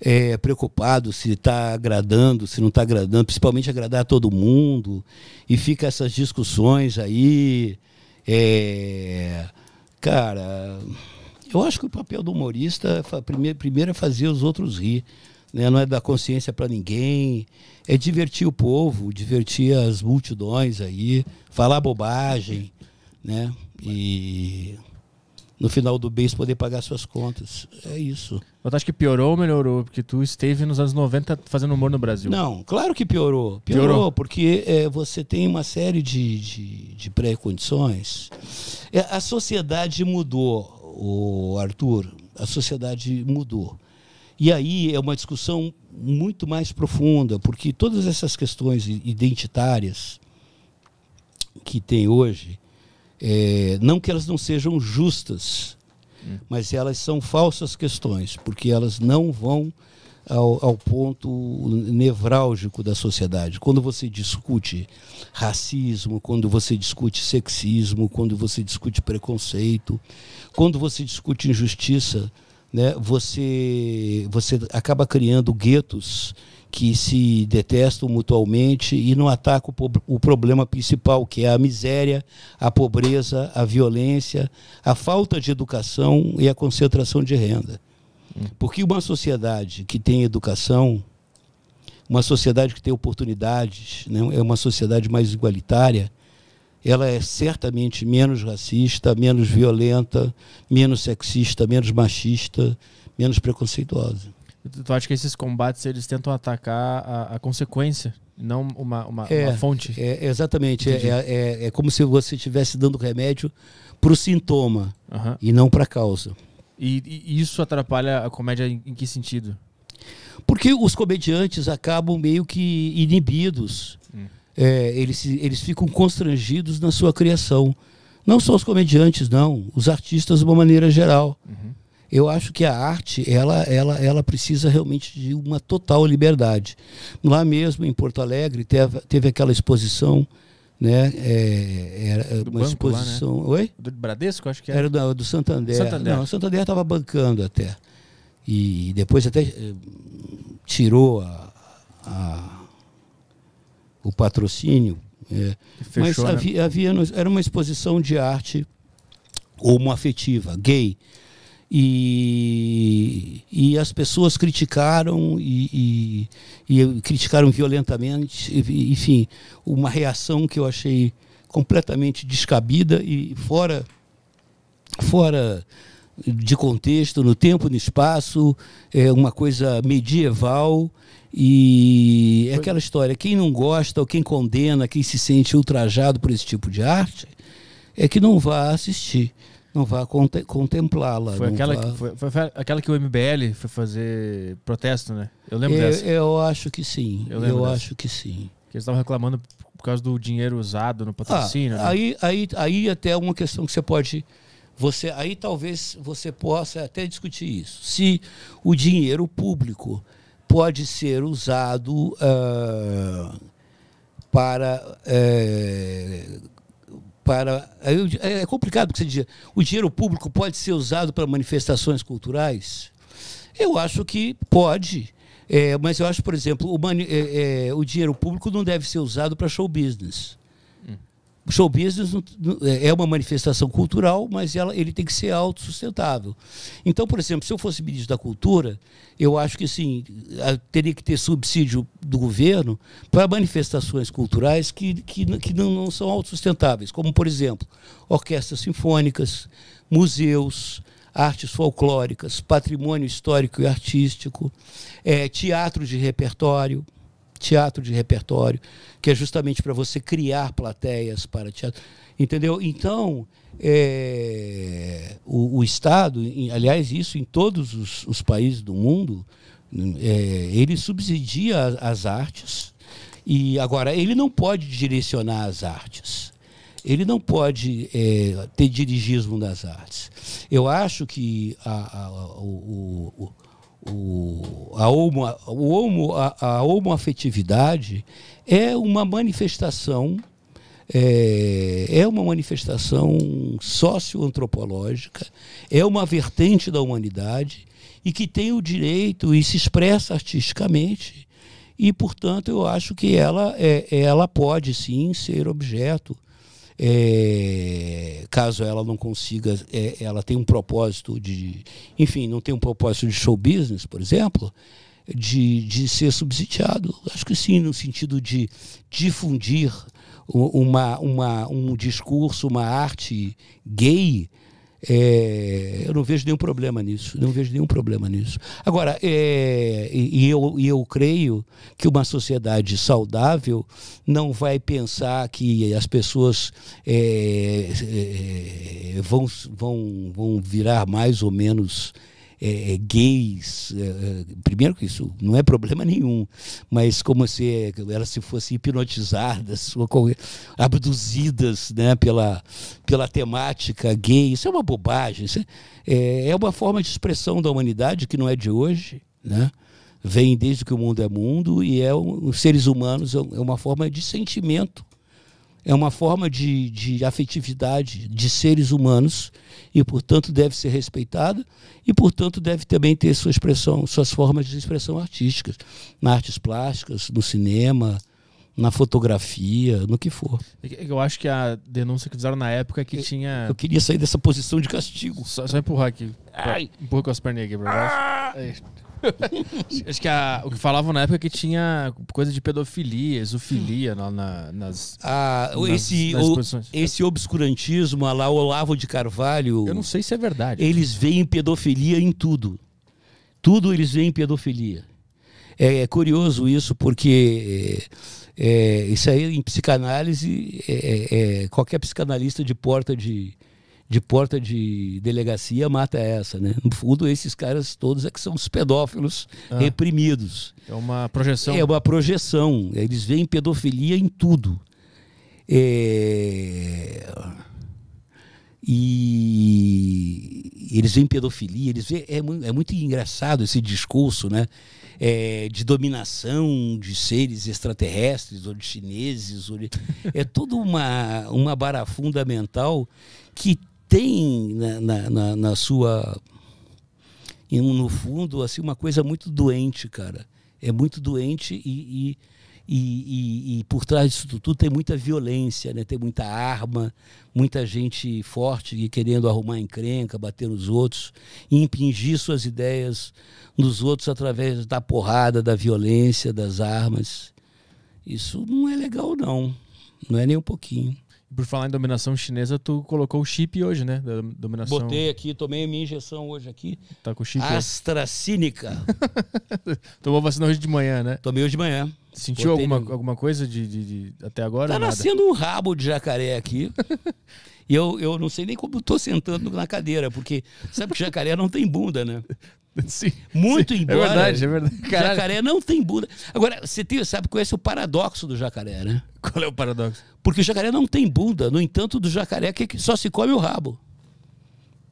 é, preocupado se está agradando, se não está agradando, principalmente agradar a todo mundo, e fica essas discussões aí. É, cara, eu acho que o papel do humorista é primeiro, primeiro é fazer os outros rir, né? não é dar consciência para ninguém, é divertir o povo, divertir as multidões aí, falar bobagem, né? E no final do mês poder pagar suas contas. É isso. Eu acho que piorou ou melhorou? Porque tu esteve nos anos 90 fazendo humor no Brasil. Não, claro que piorou. Piorou, piorou. porque é, você tem uma série de, de, de pré-condições. É, a sociedade mudou, o Arthur. A sociedade mudou. E aí é uma discussão muito mais profunda, porque todas essas questões identitárias que tem hoje, é, não que elas não sejam justas, mas elas são falsas questões, porque elas não vão ao, ao, ponto nevrálgico da sociedade. Quando você discute racismo, quando você discute sexismo, quando você discute preconceito, quando você discute injustiça, né, você, você acaba criando guetos que se detestam mutualmente e não atacam o problema principal, que é a miséria, a pobreza, a violência, a falta de educação e a concentração de renda. Porque uma sociedade que tem educação, uma sociedade que tem oportunidades, né, é uma sociedade mais igualitária, ela é certamente menos racista, menos violenta, menos sexista, menos machista, menos preconceituosa. Tu acha que esses combates eles tentam atacar a, a consequência, não uma, uma, é, uma fonte? É, exatamente. É, é, é, como se você estivesse dando remédio para o sintoma uhum. e não para a causa. E, e, isso atrapalha a comédia em, em que sentido? Porque os comediantes acabam meio que inibidos. Hum. É, eles, eles ficam constrangidos na sua criação. Não só os comediantes, não. Os artistas de uma maneira geral. Uhum eu acho que a arte ela, ela, ela precisa realmente de uma total liberdade. Lá mesmo em Porto Alegre teve, teve aquela exposição né? É, era do uma exposição. Lá, né? Oi? Do Bradesco, acho que era. Era do, do Santander. Santander. Não, Santander estava bancando até. E depois até eh, tirou a, a, o patrocínio. É. Fechou, Mas né? havia, né? havia, era uma exposição de arte homoafetiva, gay. E, e as pessoas criticaram e, e, e criticaram violentamente, enfim, uma reação que eu achei completamente descabida e fora, fora de contexto, no tempo, no espaço, é uma coisa medieval e é aquela história, quem não gosta ou quem condena, quem se sente ultrajado por esse tipo de arte, é que não vá assistir não vá contemplá-la. Foi, aquela, vá... que, foi, foi, foi, aquela que o MBL foi fazer protesto, né? Eu lembro eu, dessa. Eu acho que sim. Eu, eu acho que sim. Que eles estavam reclamando por causa do dinheiro usado no ah, patrocínio. Ah, né? aí, aí, aí até uma questão que você pode. Você, aí talvez você possa até discutir isso. Se o dinheiro público pode ser usado uh, para. Uh, para. É, é, é complicado que você diz, o dinheiro público pode ser usado para manifestações culturais? Eu acho que pode. É, mas eu acho, por exemplo, o, é, é, o dinheiro público não deve ser usado para show business. O show business é uma manifestação cultural, mas ela, ele tem que ser autossustentável. Então, por exemplo, se eu fosse ministro da Cultura, eu acho que sim, teria que ter subsídio do governo para manifestações culturais que, que, que não, não são autossustentáveis, como, por exemplo, orquestras sinfônicas, museus, artes folclóricas, patrimônio histórico e artístico, é, teatro de repertório teatro de repertório, que é justamente para você criar plateias para teatro. Entendeu? Então, é, o, o, Estado, em, aliás, isso em todos os, os países do mundo, é, ele subsidia as, as artes, e agora ele não pode direcionar as artes ele não pode é, ter dirigismo das artes. Eu acho que a, a, o, o, o, a, homo, o homo, a, a homoafetividade é uma manifestação é, é uma manifestação socioantropológica, é uma vertente da humanidade e que tem o direito e se expressa artisticamente e portanto eu acho que ela é, ela pode sim ser objeto é, caso ela não consiga, é, ela tem um propósito de, enfim, não tem um propósito de show business, por exemplo, de, de ser subsidiado. Acho que sim, no sentido de difundir uma, uma, um discurso, uma arte gay é, eu não vejo nenhum problema nisso. Não vejo nenhum problema nisso. Agora, é, e, eu, eu creio que uma sociedade saudável não vai pensar que as pessoas é, é vão, vão, vão virar mais ou menos é, é, gays, é, é, primeiro que isso não é problema nenhum, mas como se elas se fossem hipnotizadas ou abduzidas né, pela, pela temática gay, isso é uma bobagem, isso é, é uma forma de expressão da humanidade que não é de hoje, né? vem desde que o mundo é mundo e é os seres humanos é uma forma de sentimento é uma forma de, de afetividade de seres humanos e, portanto, deve ser respeitada e, portanto, deve também ter sua expressão, suas formas de expressão artísticas, nas artes plásticas, no cinema, na fotografia, no que for. É eu acho que a denúncia que fizeram na época é que eu, tinha. Eu queria sair dessa posição de castigo. Só, só empurrar aqui. Empurra com as pernas aqui por baixo. Ah! É. Acho que a, o que falavam na época é que tinha coisa de pedofilia, exofilia na, na, nas, ah, nas, esse, nas o, esse obscurantismo lá, Olavo de Carvalho. Eu não sei se é verdade. Eles veem pedofilia em tudo. Tudo eles veem pedofilia. É, é curioso isso, porque é, é isso aí em psicanálise, é, é, qualquer psicanalista de porta de de porta de delegacia mata é essa, né? No fundo, esses caras todos é que são os pedófilos ah, reprimidos. É uma projeção. É uma projeção. Eles veem pedofilia em tudo. É... E eles veem pedofilia, eles veem... é, é muito engraçado esse discurso, né? É... de dominação de seres extraterrestres ou de chineses. Ou de... é toda uma, uma barafunda mental que tem na, na, na, na sua. No fundo, assim, uma coisa muito doente, cara. É muito doente e, e e, e, e, por trás disso tudo tem muita violência, né? tem muita arma, muita gente forte querendo arrumar encrenca, bater nos outros, e impingir suas ideias nos outros através da porrada, da violência, das armas. Isso não é legal, não. Não é nem um pouquinho. Por falar em dominação chinesa, tu colocou o chip hoje, né? Da dominação. Botei aqui, tomei a minha injeção hoje aqui. Tá com o chip. Né? Astracínica. Tomou vacina hoje de manhã, né? Tomei hoje de manhã. Sentiu alguma, no... alguma coisa de, de, de, até agora? Tá nascendo um rabo de jacaré aqui. e eu, eu não sei nem como tô sentando na cadeira, porque sabe que jacaré não tem bunda, né? Sim, Muito sim, é embora. É verdade, é verdade. Caralho. Jacaré não tem bunda. Agora, você tem, sabe conhece o paradoxo do jacaré, né? Qual é o paradoxo? Porque o jacaré não tem bunda. No entanto, do jacaré que só se come o rabo.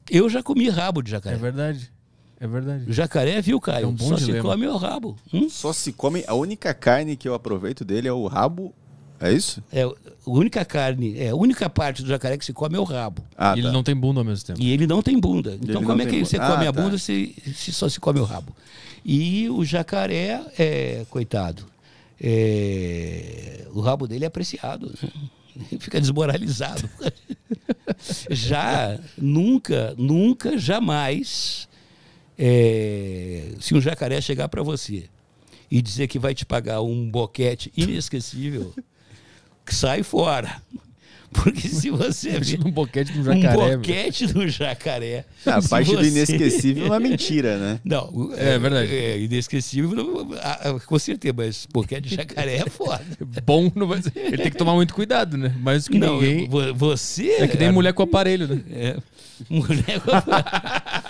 Eu já comi rabo de jacaré. É verdade. É verdade. O jacaré, viu, Caio? É um só dilema. se come o rabo. Hum? Só se come. A única carne que eu aproveito dele é o rabo é isso? É, a única carne, é a única parte do jacaré que se come é o rabo. Ah, e ele tá. não tem bunda ao mesmo tempo. E ele não tem bunda. Então, ele como é que bunda. você come ah, a tá. bunda tá. se, se só se come o rabo? E o jacaré, é, coitado, é, o rabo dele é apreciado. Né? Fica desmoralizado. Já, nunca, nunca, jamais, é, se um jacaré chegar para você e dizer que vai te pagar um boquete inesquecível sai fora. Porque se você vê um boquete do jacaré, um boquete do jacaré. Ah, a parte você... do inesquecível é uma mentira, né? Não, é, é verdade. É, é inesquecível, com certeza, mas boquete de jacaré é foda. Bom, não vai ser. ele tem que tomar muito cuidado, né? Mas que não, ninguém. Você é que nem mulher com aparelho, né? É. Mulher com aparelho.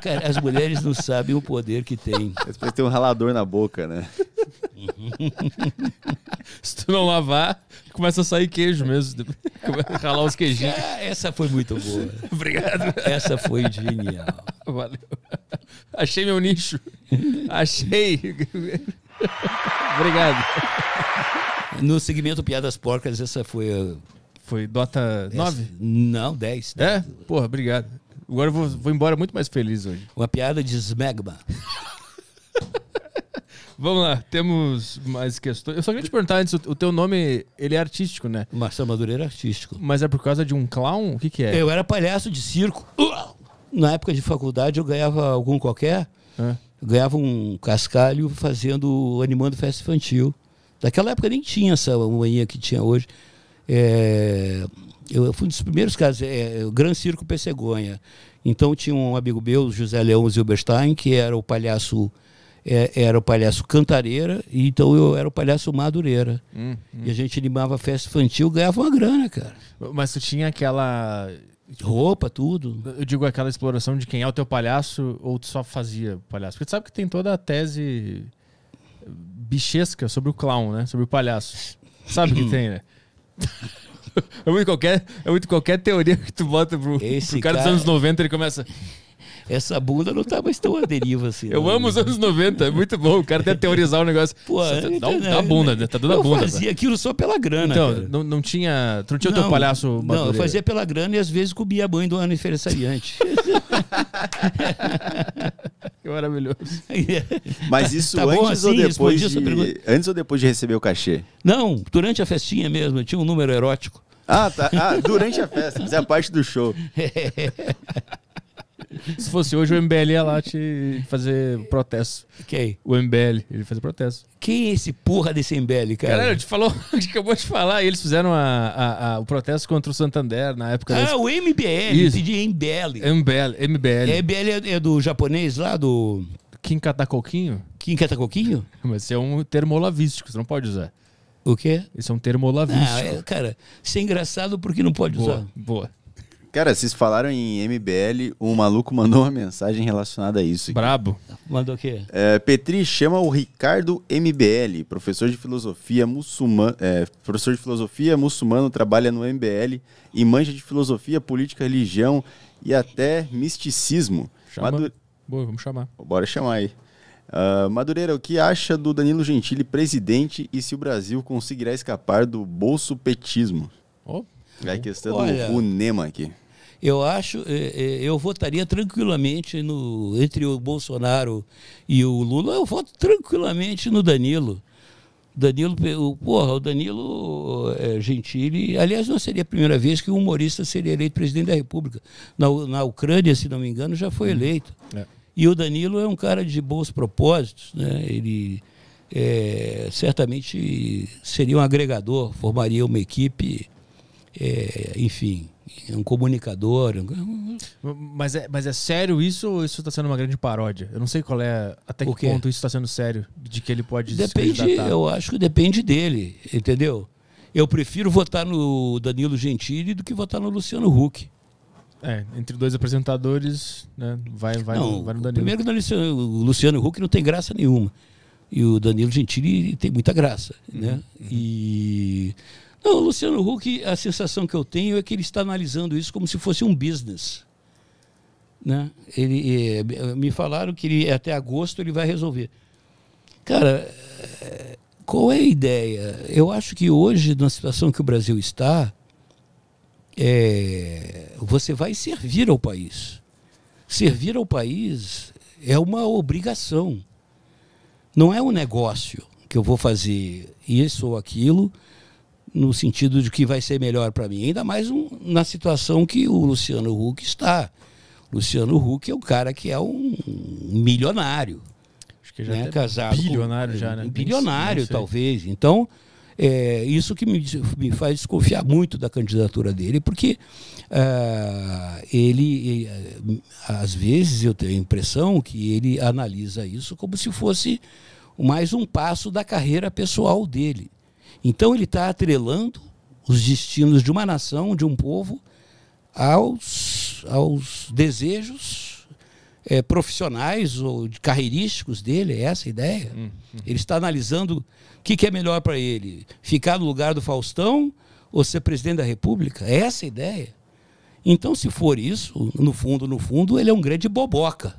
Cara, as mulheres não sabem o poder que tem. Depois tem um ralador na boca, né? Se tu não lavar, começa a sair queijo mesmo. Ralar os queijinhos. Ah, essa foi muito boa. Obrigado. Essa foi genial. Valeu. Achei meu nicho. Achei. Obrigado. No segmento Piadas Porcas, essa foi foi dota 9? Não, 10. É? Porra, obrigado. Agora eu vou, vou embora muito mais feliz hoje. Uma piada de smegma. Vamos lá, temos mais questões. Eu só queria te perguntar antes, o teu nome, ele é artístico, né? Marcelo Madureira é artístico. Mas é por causa de um clown? O que que é? Eu era palhaço de circo. Na época de faculdade eu ganhava algum qualquer, é. ganhava um cascalho fazendo, animando festa infantil. Daquela época nem tinha essa manhã que tinha hoje. É... Eu, fui um dos primeiros casos, é, é, o Gran Circo Pessegonha. Então tinha um amigo meu, José Leão Zilberstein, que era o palhaço é, era o palhaço Cantareira, e então eu era o palhaço Madureira. Hum, hum. E a gente animava a festa infantil, ganhava uma grana, cara. Mas tu tinha aquela Roupa, tudo. Eu digo aquela exploração de quem é o teu palhaço ou tu só fazia palhaço. Porque tu sabe que tem toda a tese bichesca sobre o clown, né? Sobre o palhaço. Sabe que tem, né? É muito qualquer, é muito qualquer teoria que tu bota pro, pro cara, cara, dos anos 90, ele começa. Essa bunda não tá mais tão à deriva assim. Eu não, amo os anos 90, é muito bom. O cara até teorizar o negócio. Pô, tá, dá, um, dá né? bunda, né? Tá dando eu bunda. Eu fazia cara. Né? aquilo só pela grana. Então, cara. não, não tinha. Tu não tinha o teu palhaço. Não, eu fazia pela grana e às vezes comia a mãe do ano aniversariante. que maravilhoso. Mas isso tá antes assim, ou depois de, antes ou depois de receber o cachê? Não, durante a festinha mesmo, tinha um número erótico. Ah, tá. Ah, durante a festa, mas é parte do show. Se fosse hoje, o MBL ia lá te fazer protesto. Quem? O MBL, ele fez protesto. Quem é esse porra desse MBL, cara? Galera, te falou, acabou de falar, eles fizeram a, a, a, o protesto contra o Santander na época. Ah, desse... o MBL, Isso. entendi, MBL. MBL, MBL. É, MBL é do japonês lá, do... Kim Catacoquinho? Kim Catacoquinho? Mas esse é um termo olavístico, você não pode usar. O quê? Isso é um termo olavístico. Ah, é, cara, isso é engraçado porque não pode boa, usar. Boa. Cara, vocês falaram em MBL, um maluco mandou uma mensagem relacionada a isso. Aqui. Brabo. Mandou o quê? É, Petri chama o Ricardo MBL, professor de filosofia muçulmano, é, professor de filosofia muçulmano, trabalha no MBL e manja de filosofia, política, religião e até misticismo. Chama. Madu... Boa, vamos chamar. Bora chamar aí. Uh, Madureira, o que acha do Danilo Gentili presidente e se o Brasil conseguirá escapar do bolso petismo? Oh. É a questão Olha, do Nema aqui. Eu acho, eh, eh, eu votaria tranquilamente no entre o Bolsonaro e o Lula, eu voto tranquilamente no Danilo. Danilo, o, porra, o Danilo é, Gentili, aliás, não seria a primeira vez que um humorista seria eleito presidente da República. Na, na Ucrânia, se não me engano, já foi uhum. eleito. É. E o Danilo é um cara de bons propósitos, né? ele é, certamente seria um agregador, formaria uma equipe, é, enfim, um comunicador. Mas é, mas é sério isso ou isso está sendo uma grande paródia? Eu não sei qual é, até que ponto isso está sendo sério, de que ele pode Depende, eu acho que depende dele, entendeu? Eu prefiro votar no Danilo Gentili do que votar no Luciano Huck. É, entre dois apresentadores, né, vai, vai, não, vai no Danilo. Primeiro que o Luciano Huck não tem graça nenhuma. E o Danilo Gentili tem muita graça, uhum, né? Uhum. E... Não, o Luciano Huck, a sensação que eu tenho é que ele está analisando isso como se fosse um business. Né? Ele, é, me falaram que ele, até agosto ele vai resolver. Cara, eh, qual é a ideia? Eu acho que hoje, na situação que o Brasil está, é, você vai servir ao país. Servir ao país é uma obrigação. Não é um negócio que eu vou fazer isso ou aquilo no sentido de que vai ser melhor para mim. Ainda mais um, na situação que o Luciano Huck está. Luciano Huck é o cara que é um milionário. Acho que já né? casado bilionário com, já, né? bilionário, talvez. Então, é isso que me, me faz desconfiar muito da candidatura dele, porque uh, ele, ele, é, às vezes, eu tenho a impressão que ele analisa isso como se fosse mais um passo da carreira pessoal dele. Então, ele está atrelando os destinos de uma nação, de um povo, aos, aos desejos é, profissionais ou de carreirísticos dele, é essa a ideia. Hum, hum. Ele está analisando o que, que é melhor para ele: ficar no lugar do Faustão ou ser presidente da República? É essa a ideia. Então, se for isso, no fundo, no fundo, ele é um grande boboca.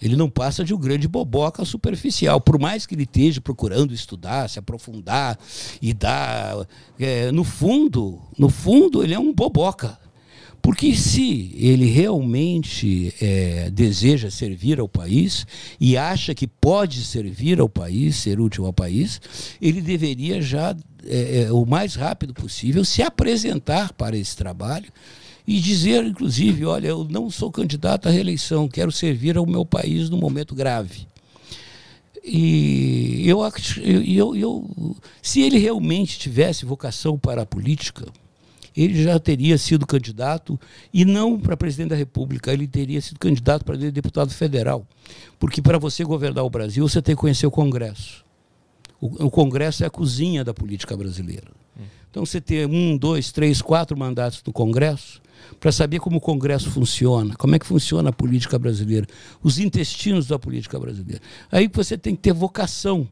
Ele não passa de um grande boboca superficial, por mais que ele esteja procurando estudar, se aprofundar e dar. É, no fundo, no fundo, ele é um boboca. Porque se ele realmente é, deseja servir ao país e acha que pode servir ao país, ser útil ao país, ele deveria já, é, é, o mais rápido possível, se apresentar para esse trabalho e dizer, inclusive, olha, eu não sou candidato à reeleição, quero servir ao meu país num momento grave. E eu, eu, eu, se ele realmente tivesse vocação para a política, ele já teria sido candidato, e não para presidente da República, ele teria sido candidato para deputado federal. Porque para você governar o Brasil, você tem que conhecer o Congresso. O, o Congresso é a cozinha da política brasileira. Então você ter um, dois, três, quatro mandatos no Congresso, para saber como o Congresso funciona, como é que funciona a política brasileira, os intestinos da política brasileira. Aí você tem que ter vocação.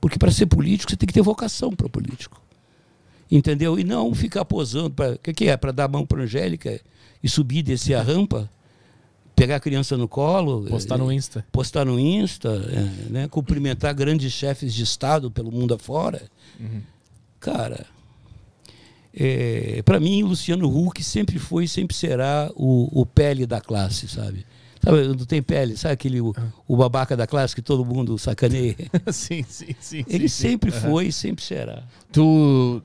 Porque para ser político, você tem que ter vocação para o político. Entendeu? E não ficar posando. O que, que é? Para dar mão para Angélica e subir, descer a rampa? Pegar a criança no colo? Postar no é, é, Insta. Postar no Insta, é, né? cumprimentar grandes chefes de Estado pelo mundo afora. Uhum. Cara, é, para mim, o Luciano Huck sempre foi e sempre será o, o pele da classe, sabe? Sabe, do Tem Pele, sabe aquele o, o, babaca da classe que todo mundo sacaneia? sim, sim, sim. Ele sim, sempre sim. foi e uhum. sempre será. Tu,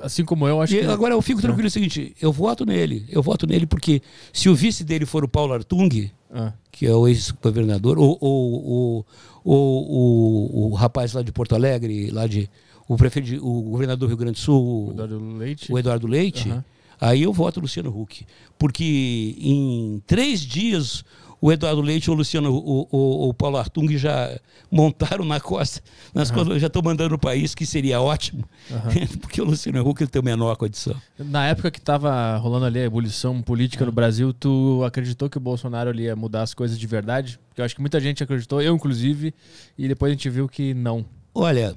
assim como eu, acho e que. Agora eu fico tranquilo é. o seguinte: eu voto nele. Eu voto nele porque se o vice dele for o Paulo Artung, ah. que é o ex-governador, ou, ou, ou, o rapaz lá de Porto Alegre, lá de. O, prefeito, o governador do Rio Grande do Sul, o Eduardo Leite, o Eduardo Leite uhum. aí eu voto Luciano Huck. Porque em três dias o Eduardo Leite, o Luciano, o, o, o Paulo Artung já montaram na costa, nas uhum. costas, já estão mandando o país, que seria ótimo, uhum. porque o Luciano Huck ele tem a menor condição. Na época que estava rolando ali a ebulição política no Brasil, tu acreditou que o Bolsonaro ali ia mudar as coisas de verdade? Porque eu acho que muita gente acreditou, eu inclusive, e depois a gente viu que não. Olha,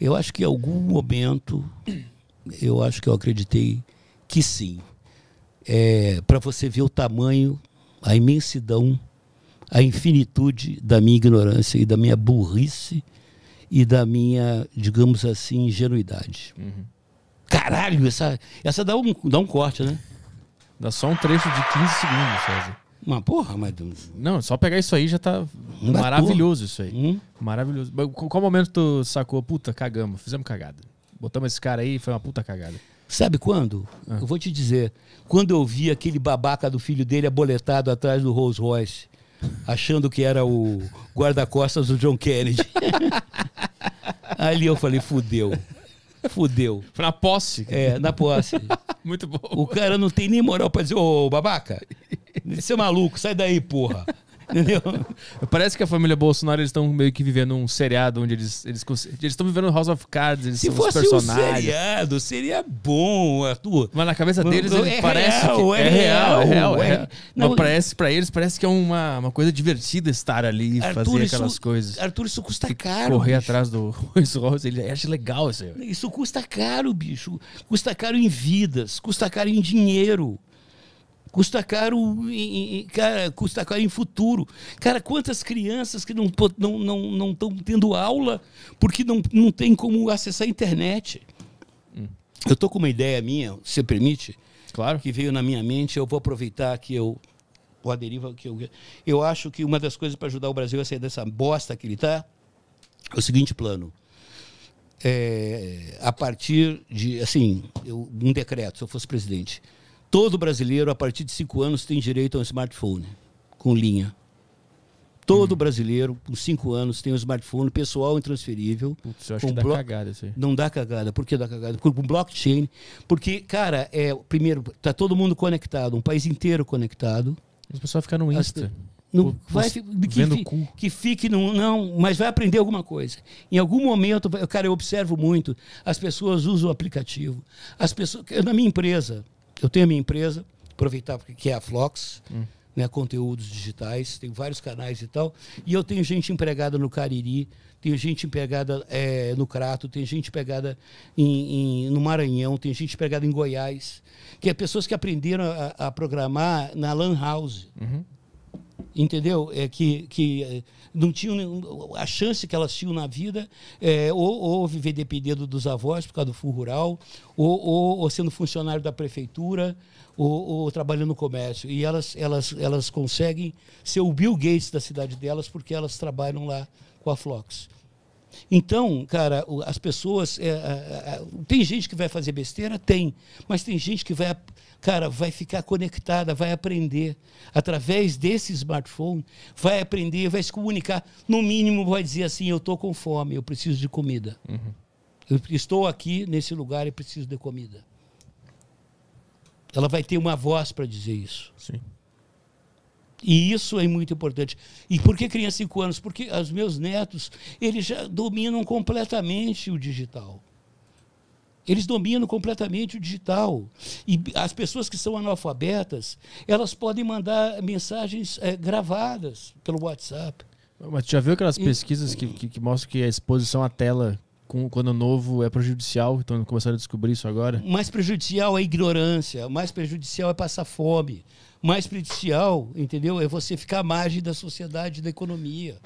eu acho que em algum momento, eu acho que eu acreditei que sim. É, Para você ver o tamanho a imensidão, a infinitude da minha ignorância e da minha burrice e da minha, digamos assim, ingenuidade. Uhum. Caralho, essa, essa dá, um, dá um corte, né? Dá só um trecho de 15 segundos, César. Uma porra, mas. Não, só pegar isso aí já tá hum, maravilhoso isso aí. Hum? Maravilhoso. Qual momento tu sacou? Puta, cagamos, fizemos cagada. Botamos esse cara aí e foi uma puta cagada. Sabe quando? Ah. Eu vou te dizer. Quando eu vi aquele babaca do filho dele aboletado atrás do Rolls Royce, achando que era o guarda-costas do John Kennedy. Ali eu falei, fudeu. Fudeu. Na posse? É, na posse. Muito bom. O cara não tem nem moral pra dizer, ô babaca, você é maluco, sai daí, porra. Entendeu? Parece que a família Bolsonaro eles estão meio que vivendo um seriado onde eles eles estão vivendo House of Cards, eles Se são fosse um seriado, seria bom, Arthur. Mas na cabeça deles é parece real, que é, é real, é real, é real, é real. Não, Mas parece para eles parece que é uma, uma coisa divertida estar ali e fazer aquelas isso, coisas. Arthur, isso custa caro. Correr bicho. atrás do Rolls ele acha legal isso. Aí. Isso custa caro, bicho. Custa caro em vidas, custa caro em dinheiro custa caro em, em, cara, custa caro em futuro. Cara, quantas crianças que não estão não, não, não tendo aula porque não, não tem como acessar a internet. Hum. Eu estou com uma ideia minha, se permite? Claro. Que veio na minha mente, eu vou aproveitar que eu o deriva que eu eu acho que uma das coisas para ajudar o Brasil a sair dessa bosta que ele está é o seguinte plano é, a partir de assim eu, um decreto se eu fosse presidente Todo brasileiro, a partir de cinco anos, tem direito a um smartphone com linha. Todo uhum. brasileiro, com cinco anos, tem um smartphone pessoal intransferível. Putz, eu acho que dá cagada isso aí. Não dá cagada. Por que dá cagada? Porque um blockchain. Porque, cara, é, primeiro, tá todo mundo conectado, um país inteiro conectado. As pessoas ficam no Insta. As, no, vai, que, vendo que, que fique no, não, mas vai aprender alguma coisa. Em algum momento, cara, eu observo muito, as pessoas usam o aplicativo. As pessoas, na minha empresa, eu tenho a minha empresa, aproveitar que é a Flox, hum. né, conteúdos digitais, tem vários canais e tal. E eu tenho gente empregada no Cariri, tem gente empregada é, no Crato, tem gente empregada em, em, no Maranhão, tem gente empregada em Goiás, que é pessoas que aprenderam a, a programar na Lan House. Uhum entendeu? É, que, que eh, não tinham a chance que elas tinham na vida, é, ou, ou viver dependendo dos avós por causa do fundo rural, ou, ou, ou, sendo funcionário da prefeitura, ou, ou, trabalhando no comércio. E elas, elas, elas conseguem ser o Bill Gates da cidade delas porque elas trabalham lá com a Flox. Então, cara, as pessoas. É, é, tem gente que vai fazer besteira? Tem. Mas tem gente que vai cara, vai ficar conectada, vai aprender. Através desse smartphone, vai aprender, vai se comunicar. No mínimo, vai dizer assim: eu estou com fome, eu preciso de comida. Uhum. Eu estou aqui nesse lugar e preciso de comida. Ela vai ter uma voz para dizer isso. Sim. E isso é muito importante. E por que criança 5 anos? Porque os meus netos, eles já dominam completamente o digital. Eles dominam completamente o digital. E as pessoas que são analfabetas, elas podem mandar mensagens é, gravadas pelo WhatsApp. Mas já viu aquelas pesquisas e... que, que, que, mostram que a exposição à tela com, quando novo é prejudicial? Então começaram a descobrir isso agora? Mais prejudicial é a ignorância, mais prejudicial é passar fome, mais prejudicial, entendeu? É você ficar à margem da sociedade e da economia.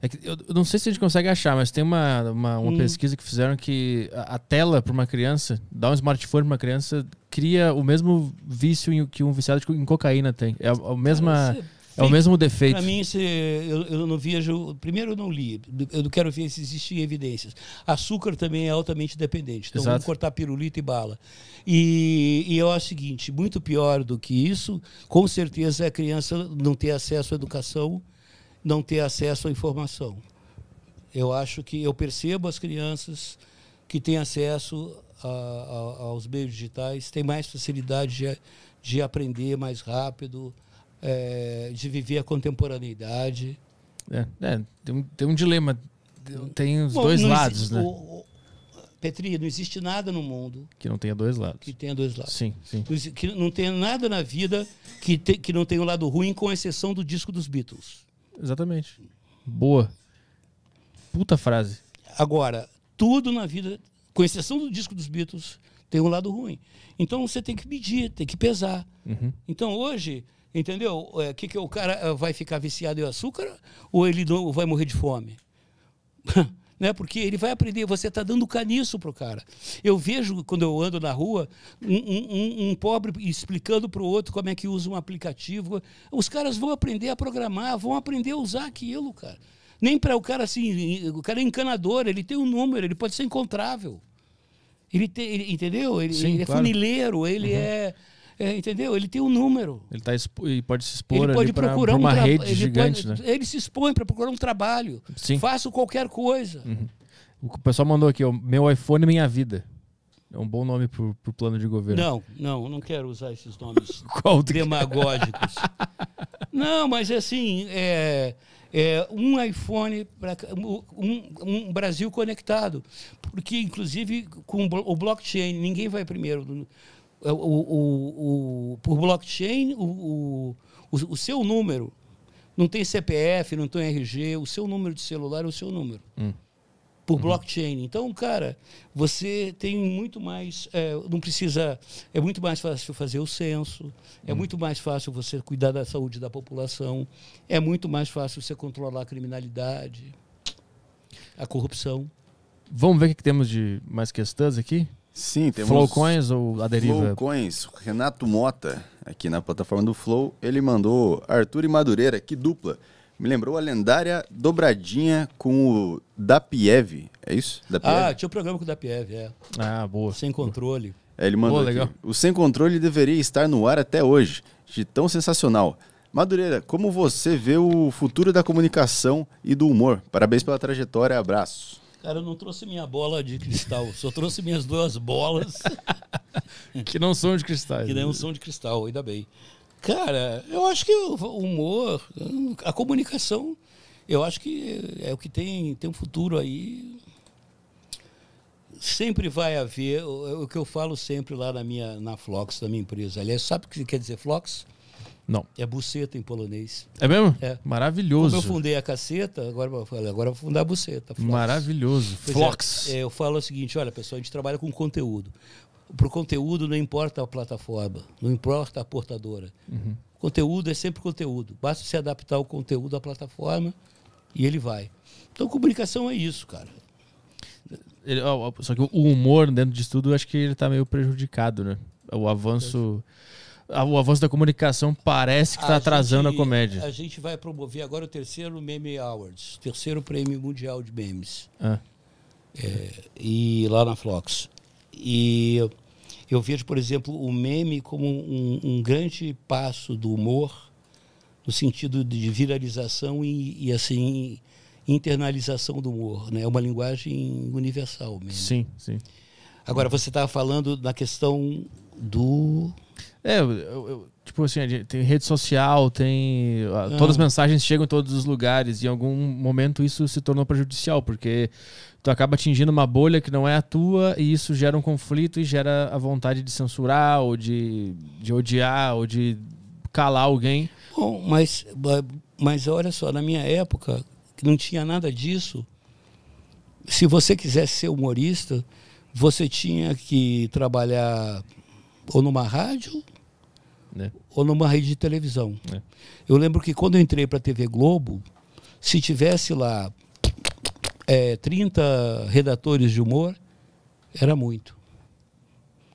É que, eu não sei se a gente consegue achar, mas tem uma, uma, uma hum. pesquisa que fizeram que a, a tela para uma criança, dar um smartphone para uma criança, cria o mesmo vício em, que um viciado em cocaína tem. É a, a mesma. Cara, é, é o mesmo defeito. Para mim, se, é, eu, eu, não vejo. Primeiro, eu não li. Eu quero ver se existem evidências. Açúcar também é altamente dependente. Então, Exato. vamos cortar pirulito e bala. E, e, eu acho o seguinte: muito pior do que isso, com certeza, é a criança não ter acesso à educação não ter acesso à informação. Eu acho que eu percebo as crianças que têm acesso a, a, aos meios digitais, têm mais facilidade de, de aprender mais rápido, é, de viver a contemporaneidade. É, é, tem, um, tem um dilema, tem os Bom, dois lados, existe, né? O, Petri, não existe nada no mundo que não tenha dois lados. Que tenha dois lados. Sim, sim. Que não tenha nada na vida que, te, que não tenha o um lado ruim, com exceção do disco dos Beatles. Exatamente. Boa. Puta frase. Agora, tudo na vida, com exceção do disco dos Beatles, tem um lado ruim. Então você tem que medir, tem que pesar. Uhum. Então hoje, entendeu? O é, que, que o cara eh, vai ficar viciado em açúcar ou ele vai morrer de fome? né? Porque ele vai aprender, você está dando caniço para o cara. Eu vejo, quando eu ando na rua, um, um, um pobre explicando para o outro como é que usa um aplicativo. Os caras vão aprender a programar, vão aprender a usar aquilo, cara. Nem para o cara assim, o cara é encanador, ele tem um número, ele pode ser encontrável. Ele, tem ele entendeu? Ele, Sim, ele é claro. é funileiro, ele uhum. é é, entendeu? Ele tem um número. Ele tá expo... e pode se expor ele pode procurar uma um rede ele gigante, pode... né? Ele se expõe para procurar um trabalho. Sim. Faço qualquer coisa. Uhum. O pessoal mandou aqui, ó, meu iPhone minha vida. É um bom nome pro, pro plano de governo. Não, não, não quero usar esses nomes demagógicos. não, mas é assim, é, é um iPhone, um, um, Brasil conectado. Porque, inclusive, com o blockchain, ninguém vai primeiro. É, o, o, o por blockchain, o, o, seu número não tem CPF, não tem RG, o seu número de celular é o seu número. Hum. Por uhum. blockchain. Então, cara, você tem muito mais. É, não precisa. É muito mais fácil fazer o censo, é hum. é muito mais fácil você cuidar da saúde da população, é muito mais fácil você controlar a criminalidade, a corrupção. Vamos ver o que temos de mais questões aqui? Sim, temos. Flowcoins ou a deriva? Flowcoins, Renato Mota, aqui na plataforma do Flow, ele mandou Arthur e Madureira, que dupla. Me lembrou a lendária dobradinha com o Dapiev, é isso? Dapiev? Ah, tinha um programa com o Dapiev, é. Ah, boa. Sem controle. É, ele mandou. Boa, legal. O Sem Controle deveria estar no ar até hoje, de tão sensacional. Madureira, como você vê o futuro da comunicação e do humor? Parabéns pela trajetória, abraço. Cara, eu não trouxe minha bola de cristal, só trouxe minhas duas bolas. que não são de cristal. Que não né? são de cristal, ainda bem. Cara, eu acho que o humor, a comunicação, eu acho que é o que tem, tem um futuro aí. Sempre vai haver, o, o que eu falo sempre lá na minha na Flox, da minha empresa. Aliás, sabe o que quer dizer Flox? Não. É buceta em polonês. É mesmo? É. Maravilhoso. Como eu fundei a caceta, agora, agora vou fundar a buceta. Flox. Maravilhoso. Pois é, Flox. É, eu falo o seguinte: olha, pessoal, a gente trabalha com conteúdo. Para o conteúdo não importa a plataforma, não importa a portadora. Uhum. Conteúdo é sempre conteúdo. Basta se adaptar o conteúdo à plataforma e ele vai. Então, comunicação é isso, cara. Ele, ó, só que o humor dentro de tudo, eu acho que ele está meio prejudicado, né? O avanço. É a, o avanço da comunicação parece que está atrasando gente, a comédia. A gente vai promover agora o terceiro Meme Awards, terceiro prêmio mundial de memes. Ah. É, e lá na Flox. E eu vejo, por exemplo, o meme como um, um grande passo do humor no sentido de viralização e, e assim internalização do humor, né? É uma linguagem universal mesmo. Sim, sim. Agora você estava falando da questão do é, eu, eu, tipo assim, tem rede social, tem. É. Todas as mensagens chegam em todos os lugares. E em algum momento isso se tornou prejudicial, porque tu acaba atingindo uma bolha que não é a tua, e isso gera um conflito e gera a vontade de censurar, ou de, de odiar, ou de calar alguém. Bom, mas, mas olha só, na minha época, que não tinha nada disso. Se você quisesse ser humorista, você tinha que trabalhar ou numa rádio né? ou numa rede de televisão. É. Eu lembro que quando eu entrei para a TV Globo, se tivesse lá é, 30 redatores de humor, era muito.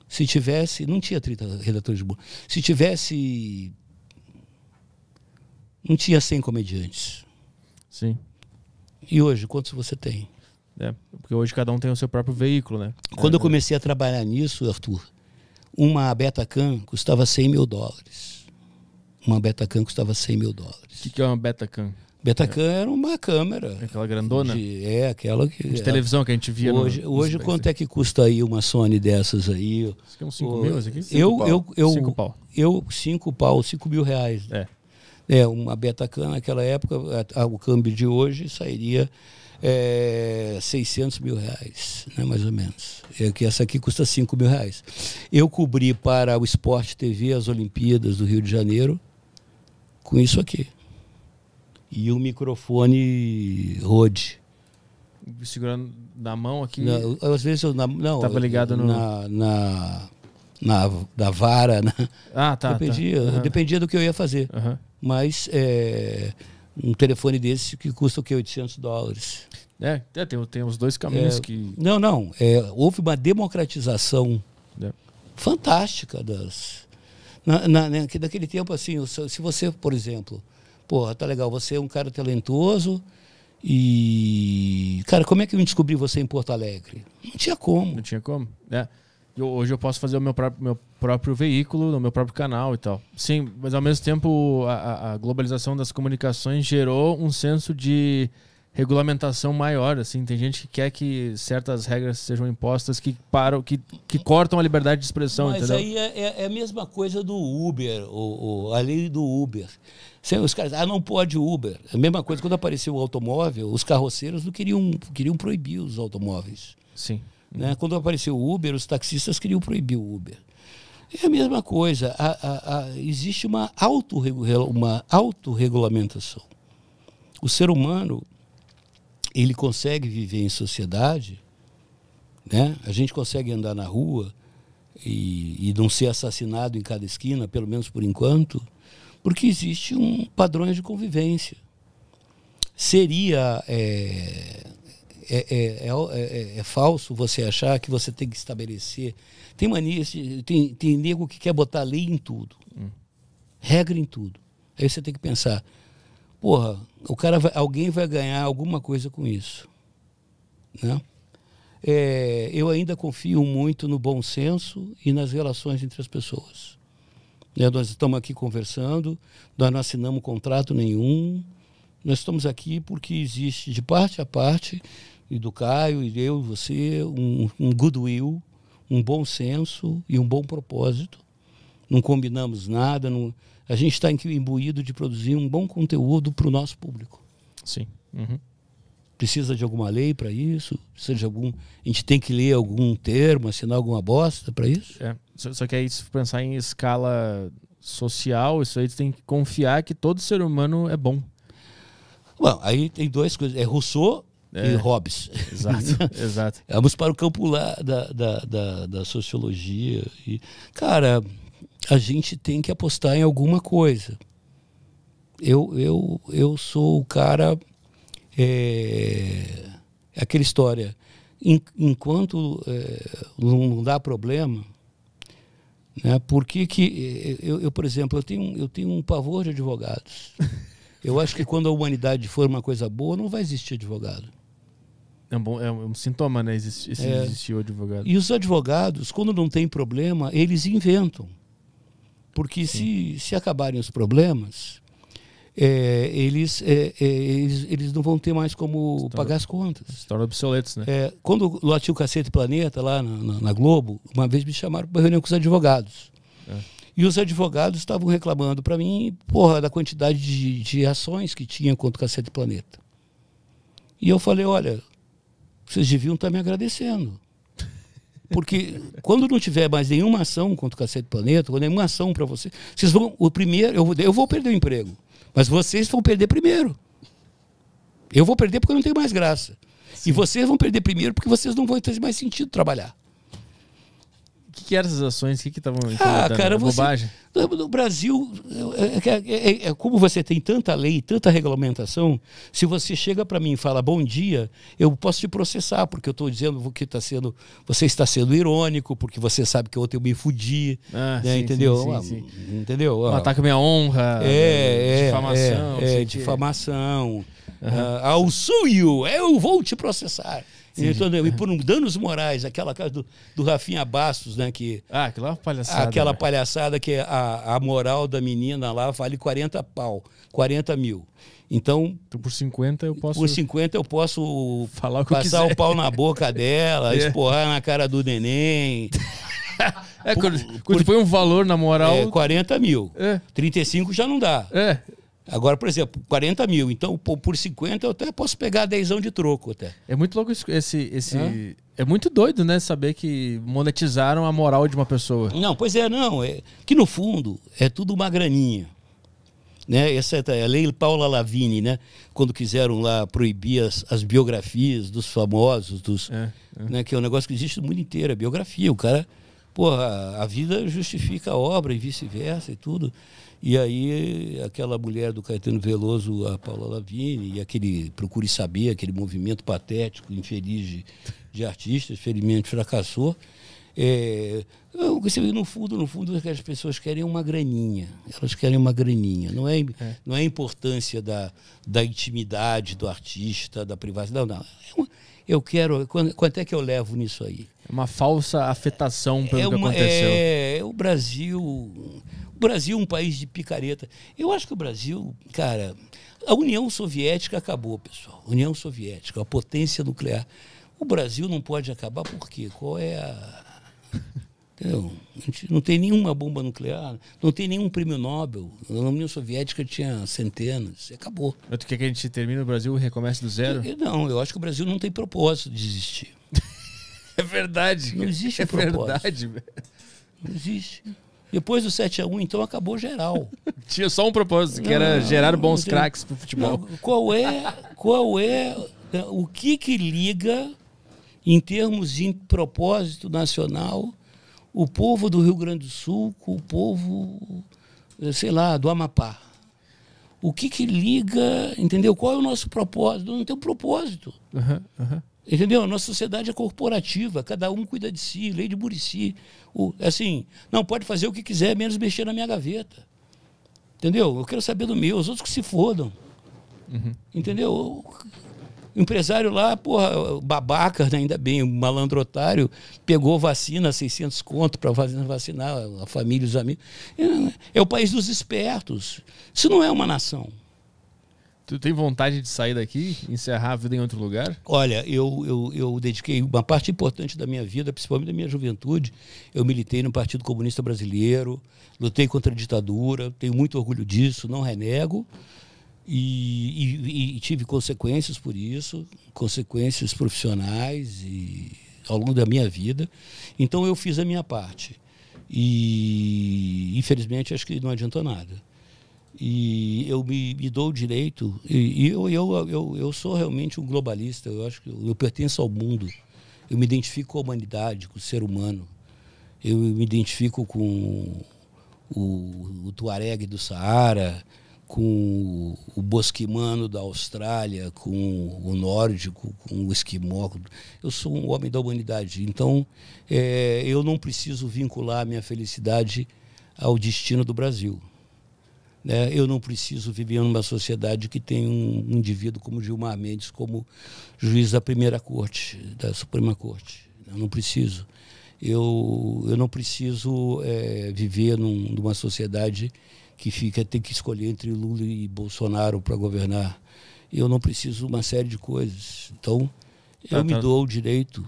Se tivesse. Não tinha 30 redatores de humor. Se tivesse. Não tinha 100 comediantes. Sim. E hoje, quantos você tem? É, porque hoje cada um tem o seu próprio veículo, né? Quando eu é. comecei a trabalhar nisso, Arthur, uma Betacam custava 100 mil dólares. Uma Betacam custava 100 mil dólares. O que, que é uma Betacam? Betacam é. era uma câmera. É aquela grandona? De, é, aquela que. De televisão que a gente via. Hoje, no, hoje quanto é que custa aí uma Sony dessas aí? Isso é uns 5 mil, aqui? Eu, eu, eu, cinco pau. Eu, 5 pau, 5 mil reais. É. É, uma Betacam naquela época, a, a, o câmbio de hoje sairia é, 600 mil reais, né, mais ou menos. É que essa aqui custa 5 mil reais. Eu cobri para o Esporte TV as Olimpíadas do Rio de Janeiro com isso aqui. E o microfone Rode. Segurando na mão aqui? Não, às vezes eu. Na, não, Tava ligado no. na, na na, da vara. Né? Ah, tá. tá. Dependia, tá. Uhum. dependia do que eu ia fazer. Uhum. Mas é, um telefone desse que custa o que 800 dólares. É, é, tem, tem os dois caminhos é, que. Não, não. É, houve uma democratização é. fantástica das. Na, na, daquele né, tempo, assim, se você, por exemplo, porra, tá legal, você é um cara talentoso e. Cara, como é que eu descobri você em Porto Alegre? Não tinha como. Não tinha como. É. Né? Eu, hoje eu posso fazer o meu próprio, meu próprio veículo, no meu próprio canal e tal. Sim, mas ao mesmo tempo a, a globalização das comunicações gerou um senso de regulamentação maior, assim, tem gente que quer que certas regras sejam impostas que param, que, que cortam a liberdade de expressão, Mas entendeu? aí é, é, é a mesma coisa do Uber, o, o, a lei do Uber. Os caras, ah, não pode Uber. A mesma coisa, quando apareceu o automóvel, os carroceiros não queriam, queriam proibir os automóveis. Sim. Né? Quando apareceu o Uber, os taxistas queriam proibir o Uber. É a mesma coisa. A, a, a, existe uma, autorregula, uma autorregulamentação. O ser humano ele consegue viver em sociedade, né? a gente consegue andar na rua e, e não ser assassinado em cada esquina, pelo menos por enquanto, porque existe um padrões de convivência. Seria é, é, é, é falso você achar que você tem que estabelecer tem mania, tem, tem nego que quer botar lei em tudo. Hum. Regra em tudo. Aí você tem que pensar, porra, o cara vai, alguém vai ganhar alguma coisa com isso. Né? É, eu ainda confio muito no bom senso e nas relações entre as pessoas. Né? Nós estamos aqui conversando, nós não assinamos contrato nenhum, nós estamos aqui porque existe de parte a parte, e do Caio, e eu, você, um, um goodwill um bom senso e um bom propósito. Não combinamos nada. Não... A gente está imbuído de produzir um bom conteúdo para o nosso público. Sim. Uhum. Precisa de alguma lei para isso? Precisa de algum. A gente tem que ler algum termo, assinar alguma bosta para isso? É. Só, só que aí, se pensar em escala social, isso aí tem que confiar que todo ser humano é bom. Bom, aí tem duas coisas. É Rousseau é. E Hobbes. Exato, exato. Vamos para o campo lá da, da, da, da sociologia. E, cara, a gente tem que apostar em alguma coisa. Eu, eu, eu sou o cara. É, é aquela história. En, enquanto é, não dá problema, né, por que, que eu, eu, por exemplo, eu tenho, eu tenho um pavor de advogados. Eu acho que quando a humanidade for uma coisa boa, não vai existir advogado. É um, bom, é um é sintoma, né? Existe, é. existir o advogado. E os advogados, quando não tem problema, eles inventam. Porque se, se acabarem os problemas, é, eles, é, é, eles, eles não vão ter mais como pagar as contas. Estão obsoletos, né? É, quando lá tinha o Cacete Planeta, lá na, na, na Globo, uma vez me chamaram para reunião com os advogados. É. E os advogados estavam reclamando para mim, porra, da quantidade de, de ações que tinha contra o Cacete Planeta. E eu falei, olha, vocês deviam estar me agradecendo. Porque quando não tiver mais nenhuma ação contra o Cacete Planeta, ou nenhuma ação para vocês, vocês vão. O primeiro, eu vou, eu vou perder o emprego. Mas vocês vão perder primeiro. Eu vou perder porque eu não tenho mais graça. Sim. E vocês vão perder primeiro porque vocês não vão ter mais sentido trabalhar que, que eram essas ações? O que estavam que ah, cara, você, bobagem? No Brasil, é, é, é, é, como você tem tanta lei, tanta regulamentação, se você chega para mim e fala bom dia, eu posso te processar, porque eu estou dizendo que tá sendo, você está sendo irônico, porque você sabe que ontem eu me fudi. Ah, né, sim, entendeu? Sim, ah, sim, ah, entendeu? Um ah. ataque à minha honra, é, difamação. Né, é, é, difamação. Uhum. Uh, ao suio, eu vou te processar. Então, né, e por um danos morais, aquela casa do, do Rafinha Bastos, né? Que, ah, aquela palhaçada. Aquela né? palhaçada que a, a moral da menina lá vale 40 pau, 40 mil. Então, então, por 50 eu posso. Por 50 eu posso falar o que passar o pau na boca dela, é. esporrar na cara do neném. é, por, quando, quando põe um valor na moral. É, 40 mil. É. 35 já não dá. É. Agora, por exemplo, 40 mil. Então, por 50, eu até posso pegar 10 de troco até. É muito louco esse. esse... É? é muito doido, né? Saber que monetizaram a moral de uma pessoa. Não, pois é, não. É, que no fundo é tudo uma graninha. Né? Essa é a lei Paula Lavini, né? Quando quiseram lá proibir as, as biografias dos famosos, dos, é, é. Né? que é um negócio que existe no mundo inteiro, a é biografia. O cara a vida justifica a obra e vice-versa e tudo. E aí, aquela mulher do Caetano Veloso, a Paula Lavigne, e aquele Procure Saber, aquele movimento patético, infeliz de, de artistas, felizmente fracassou. É, no fundo, no fundo, é as pessoas querem uma graninha. Elas querem uma graninha. Não é, é. não é a importância da, da intimidade do artista, da privacidade. Não, não. É uma, eu quero, quanto, é que eu levo nisso aí? É uma falsa afetação pelo é uma, que aconteceu. É, o Brasil. O Brasil é um país de picareta. Eu acho que o Brasil, cara, a União Soviética acabou, pessoal. A União Soviética, a potência nuclear. O Brasil não pode acabar por quê? Qual é a. Entendeu? A gente não tem nenhuma bomba nuclear, não tem nenhum prêmio Nobel. Na União Soviética tinha centenas, acabou. Mas tu quer que a gente termine o Brasil e recomece do zero? Eu, não, eu acho que o Brasil não tem propósito de existir. é verdade. Não existe é um propósito. É verdade. Não existe. Depois do 7x1, então acabou geral. Tinha só um propósito, que não, era gerar bons craques para o futebol. Não, qual é, qual é, né, o que que liga em termos de propósito nacional o povo do Rio Grande do Sul com o povo, eh, sei lá, do Amapá? O que que liga, entendeu? Qual é o nosso propósito? Não tem um propósito. Uhum, uhum. Entendeu? A nossa sociedade é corporativa, cada um cuida de si, lei de Murici. Assim, não pode fazer o que quiser, menos mexer na minha gaveta. Entendeu? Eu quero saber do meu, os outros que se fodam. Uhum. Entendeu? empresário lá, porra, babaca, né? ainda bem, um malandro otário, pegou vacina, 600 conto para vacinar a família os amigos. É, é o país dos espertos. Isso não é uma nação. Tu tem vontade de sair daqui, encerrar a vida em outro lugar? Olha, eu, eu, eu dediquei uma parte importante da minha vida, principalmente da minha juventude. Eu militei no Partido Comunista Brasileiro, lutei contra a ditadura, tenho muito orgulho disso, não renego. E, e, e, tive consequências por isso, consequências profissionais e ao longo da minha vida. Então eu fiz a minha parte. E infelizmente acho que não adiantou nada. E eu me, me dou o direito, e, e eu, eu, eu, eu sou realmente um globalista, eu acho que eu, eu pertenço ao mundo, eu me identifico com a humanidade, com o ser humano, eu me identifico com o, o Tuareg do Saara, com o bosquimano da Austrália, com o nórdico, com o esquimó. Eu sou um homem da humanidade, então é, eu não preciso vincular a minha felicidade ao destino do Brasil. Né? Eu não preciso viver numa sociedade que tem um indivíduo como Gilmar Mendes como juiz da primeira corte, da Suprema Corte. Eu não preciso. Eu, eu não preciso é, viver num, numa sociedade que fica tem que escolher entre Lula e Bolsonaro para governar. Eu não preciso uma série de coisas. Então, eu tá, me tá. dou o direito,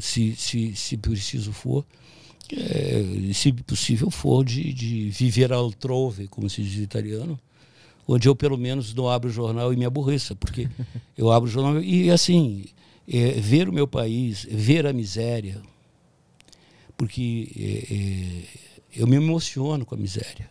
se, se, se preciso for, é, se possível for, de, de viver al trove, como se diz italiano, onde eu pelo menos não abro o jornal e me aborreça, porque eu abro o jornal e assim, é, ver o meu país, ver a miséria, porque é, eu me emociono com a miséria.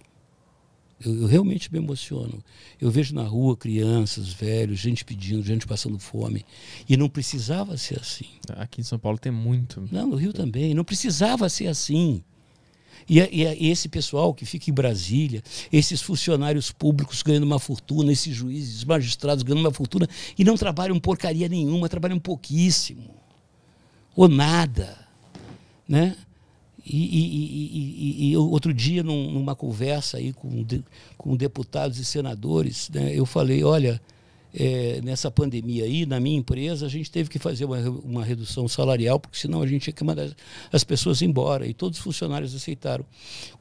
Eu, eu, realmente me emociono. Eu vejo na rua crianças, velhos, gente pedindo, gente passando fome. E não precisava ser assim. Ah, aqui em São Paulo tem muito. Não, no Rio também. Não precisava ser assim. E, e, esse pessoal que fica em Brasília, esses funcionários públicos ganhando uma fortuna, esses juízes, magistrados ganhando uma fortuna, e não trabalham porcaria nenhuma, trabalham pouquíssimo. Ou nada. Né? E, e, e, e, outro dia, num, numa conversa aí com, de, com deputados e senadores, né, eu falei, olha, é, nessa pandemia aí, na minha empresa, a gente teve que fazer uma, uma redução salarial, porque senão a gente tinha que mandar as pessoas embora. E todos os funcionários aceitaram.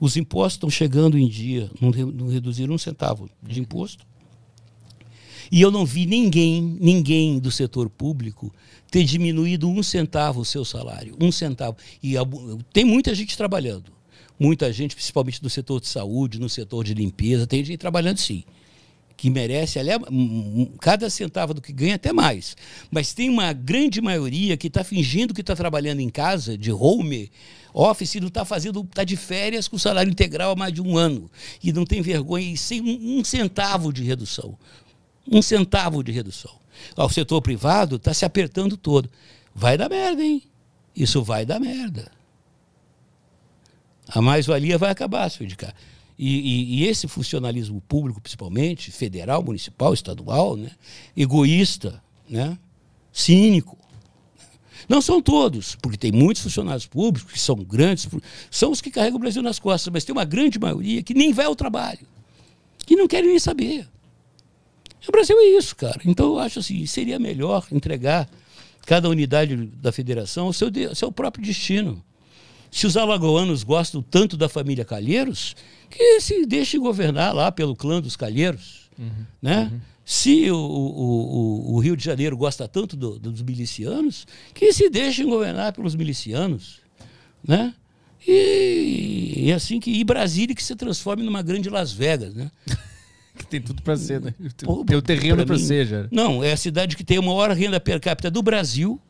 Os impostos estão chegando em dia, não, não reduziram um centavo de imposto. E eu não vi ninguém, ninguém do setor público ter diminuído um centavo o seu salário, um centavo. E tem muita gente trabalhando, muita gente, principalmente no setor de saúde, no setor de limpeza, tem gente trabalhando sim, que merece ali cada centavo do que ganha até mais. Mas tem uma grande maioria que está fingindo que está trabalhando em casa, de home office, e não está fazendo, está de férias com salário integral há mais de um ano e não tem vergonha e sem um centavo de redução, um centavo de redução. Ó, o setor privado está se apertando todo. Vai dar merda, hein? Isso vai dar merda. A mais-valia vai acabar, se indicar. E, e, e, esse funcionalismo público, principalmente, federal, municipal, estadual, né? egoísta, né? cínico. Não são todos, porque tem muitos funcionários públicos que são grandes, são os que carregam o Brasil nas costas, mas tem uma grande maioria que nem vai ao trabalho, que não querem nem saber. O Brasil é isso, cara. Então eu acho assim, seria melhor entregar cada unidade da federação ao seu, ao seu próprio destino. Se os alagoanos gostam tanto da família Calheiros, que se deixe governar lá pelo clã dos Calheiros, uhum, né? Uhum. Se o, o, o, Rio de Janeiro gosta tanto do, dos milicianos, que se deixem governar pelos milicianos, né? E, e assim que e Brasília que se transforme numa grande Las Vegas, né? que tem tudo para ser, né? Pô, tem o terreno para ser, já. Não, é a cidade que tem a maior renda per capita do Brasil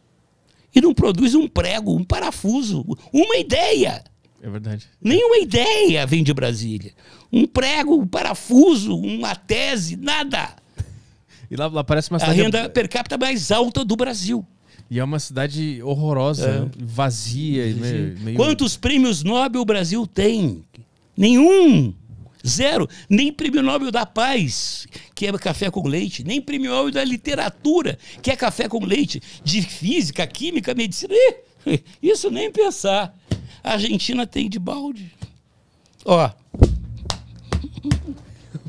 e não produz um prego, um parafuso, uma ideia. É verdade. Nenhuma ideia vem de Brasília. Um prego, um parafuso, uma tese, nada. E lá, lá parece uma A renda per capita mais alta do Brasil. E é uma cidade horrorosa, é. vazia. Meio, meio... Quantos prêmios Nobel o Brasil tem? Nenhum. Zero. Nem prêmio Nobel da Paz, que é café com leite. Nem prêmio Nobel da Literatura, que é café com leite. De física, química, medicina. isso nem pensar. A Argentina tem de balde. Ó.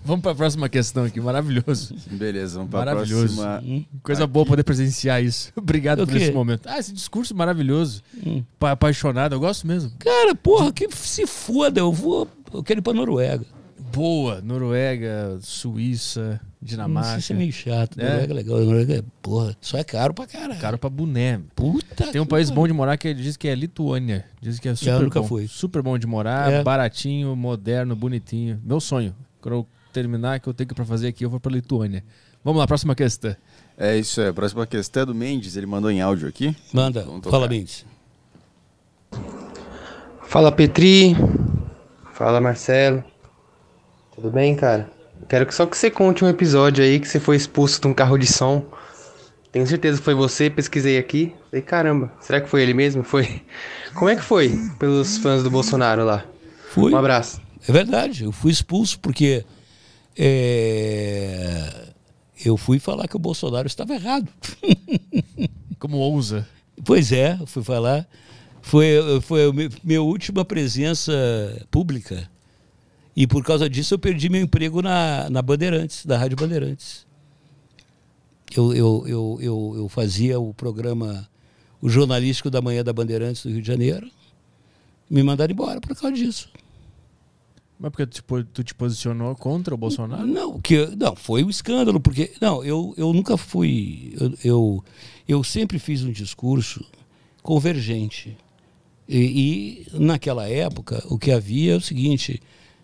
Vamos para a próxima questão aqui, maravilhoso. Beleza, vamos para a próxima. Hum. Coisa aqui. boa poder presenciar isso. Obrigado por esse momento. Ah, esse discurso maravilhoso. Hum. Pa apaixonado, eu gosto mesmo. Cara, porra, que se foda, eu vou, eu quero ir para Noruega boa. Noruega, Suíça, Dinamarca. Hum, isso é meio chato. É. Noruega é legal. Noruega é porra. Só é caro pra caralho. Caro pra boné. Puta. Tem um país cara. bom de morar que diz que é Lituânia. Diz que é, é super Eu nunca bom. Fui. Super bom de morar, é. baratinho, moderno, bonitinho. Meu sonho. Quando eu terminar que eu tenho que pra fazer aqui, eu vou pra Lituânia. Vamos lá, próxima questão. É isso aí. A próxima questão é do Mendes. Ele mandou em áudio aqui. Manda. Fala, Mendes. Fala, Petri. Fala, Marcelo. Tudo bem, cara? Quero que só que você conte um episódio aí que você foi expulso de um carro de som. Tenho certeza que foi você, pesquisei aqui. Falei, caramba, será que foi ele mesmo? Foi. Como é que foi pelos fãs do Bolsonaro lá? fui Um abraço. É verdade, eu fui expulso porque é... eu fui falar que o Bolsonaro estava errado. Como ousa? Pois é, eu fui falar. Foi, foi a minha última presença pública e por causa disso eu perdi meu emprego na, na Bandeirantes, da Rádio Bandeirantes. Eu, eu, eu, eu, eu fazia o programa, o jornalístico da manhã da Bandeirantes do Rio de Janeiro. Me mandaram embora por causa disso. Mas porque tu, tu te posicionou contra o Bolsonaro? Não, que, não foi um escândalo, porque. Não, eu, eu nunca fui. Eu, eu, eu sempre fiz um discurso convergente. E, e naquela época, o que havia é o seguinte: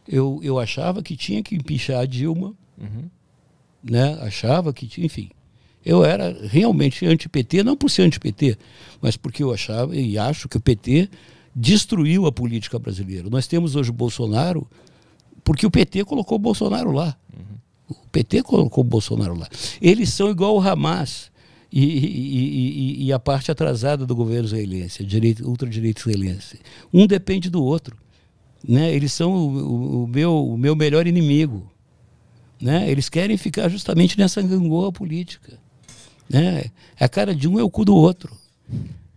eu, eu achava que tinha que empichar a Dilma, uhum. né? achava que tinha, enfim. Eu era realmente anti-PT, não por ser anti-PT, mas porque eu achava e acho que o PT destruiu a política brasileira. Nós temos hoje o Bolsonaro porque o PT colocou o Bolsonaro lá. Uhum. O PT colocou o Bolsonaro lá. Eles são igual o Hamas. E, e, e, e, a parte atrasada do governo israelense, a direita, ultradireita israelense. Um depende do outro. Né? Eles são o, o, o meu, o meu melhor inimigo. Né? Eles querem ficar justamente nessa gangorra política. Né? A cara de um é o cu do outro.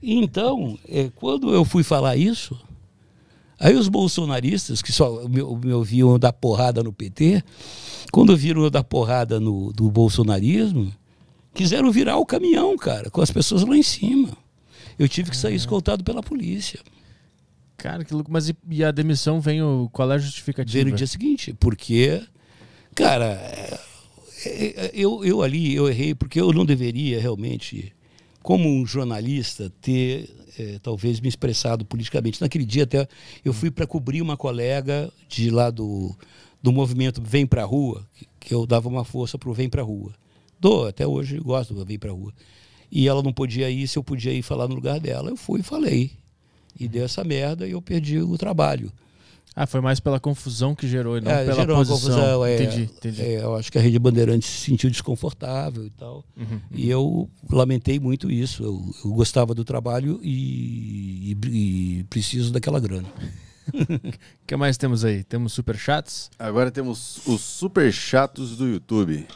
Então, é, quando eu fui falar isso, aí os bolsonaristas, que só me, me ouviam dar porrada no PT, quando viram eu dar porrada no, do bolsonarismo, quiseram virar o caminhão, cara, com as pessoas lá em cima. Eu tive que sair uhum. escoltado pela polícia. Cara, que louco. Mas e, e a demissão vem, o, qual é a justificativa? Vem no dia seguinte, porque, cara, é, é, é, eu, eu ali, eu errei, porque eu não deveria realmente, como um jornalista, ter é, talvez me expressado politicamente. Naquele dia até eu fui para cobrir uma colega de lá do, do movimento Vem Pra Rua, que, eu dava uma força pro Vem Pra Rua. Dou, até hoje gosto do Vem Pra Rua. E ela não podia ir, se eu podia ir falar no lugar dela, eu fui e falei e deu essa merda e eu perdi o trabalho. Ah, foi mais pela confusão que gerou e não é, pela gerou posição. Confusão, é, entendi, entendi. É, eu acho que a Rede Bandeirantes se sentiu desconfortável e tal. Uhum. uhum. E eu lamentei muito isso. Eu, eu gostava do trabalho e, e, e, preciso daquela grana. O que mais temos aí? Temos super chats? Agora temos os super chatos do YouTube.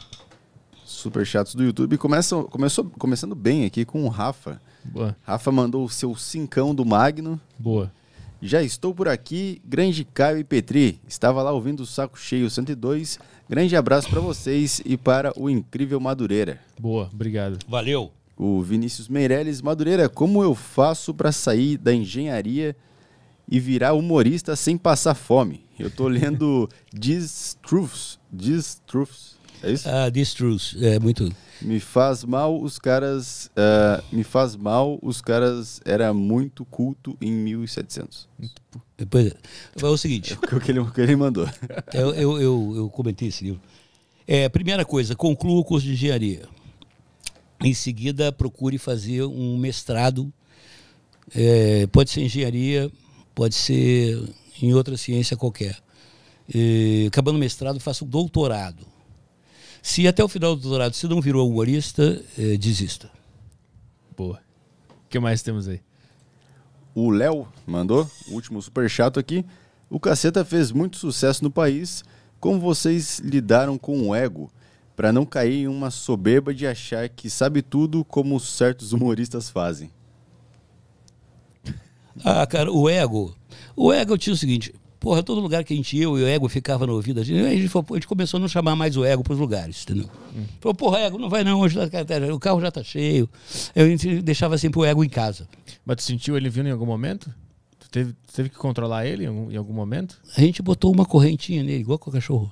Super chatos do YouTube. Começam, começou, começando bem aqui com o Rafa. Boa. Rafa mandou o seu cincão do Magno. Boa. Já estou por aqui, grande Caio e Petri. Estava lá ouvindo o Saco Cheio 102. Grande abraço para vocês e para o incrível Madureira. Boa, obrigado. Valeu. O Vinícius Meirelles Madureira, como eu faço para sair da engenharia e virar humorista sem passar fome? Eu tô lendo these Truths, these Truths é isso? Ah, This Truth. É muito. Me faz mal os caras. Uh, me faz mal os caras. Era muito culto em 1700. Depois, é o seguinte. É o que ele, que ele mandou. É, eu, eu, eu, eu comentei esse livro. É, primeira coisa, conclua o curso de engenharia. Em seguida, procure fazer um mestrado. É, pode ser engenharia, pode ser em outra ciência qualquer. E, acabando o mestrado, faça um doutorado. Se até o final do doutorado você não virou humorista, eh, desista. Boa. O que mais temos aí? O Léo mandou, último super chato aqui. O Caceta fez muito sucesso no país. Como vocês lidaram com o ego? para não cair em uma soberba de achar que sabe tudo como certos humoristas fazem. Ah, cara, o ego. O ego tinha o seguinte: Porra, todo lugar que a gente ia, o ego ficava no ouvido. A gente, a gente, a gente começou a não chamar mais o ego para os lugares, entendeu? Hum. Falou, porra, ego, não vai não, hoje tá, tá, o carro já tá cheio. Eu, a gente deixava sempre o ego em casa. Mas tu sentiu ele vindo em algum momento? Tu teve, teve que controlar ele em algum, em algum momento? A gente botou uma correntinha nele, igual com o cachorro.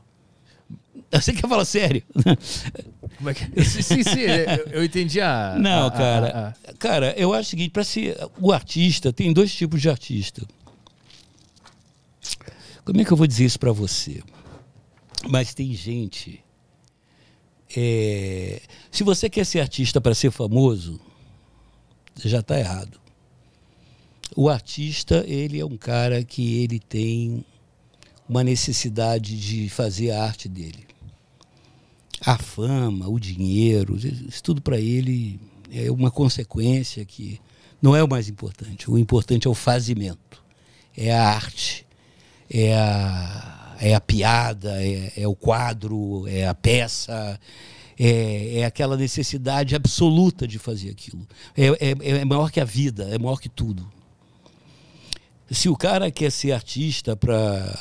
Você quer falar sério? Como é que... É? sim, sim, eu entendi a. Não, a, cara. A, a... Cara, eu acho o seguinte: para ser o artista, tem dois tipos de artista. Como é que eu vou dizer isso para você? Mas tem gente. É, se você quer ser artista para ser famoso, já está errado. O artista, ele é um cara que ele tem uma necessidade de fazer a arte dele. A fama, o dinheiro, isso tudo para ele é uma consequência que não é o mais importante. O importante é o fazimento, é a arte, é a, é a piada, é, é o quadro, é a peça. É, é, aquela necessidade absoluta de fazer aquilo. É, é, é, maior que a vida, é maior que tudo. Se o cara quer ser artista para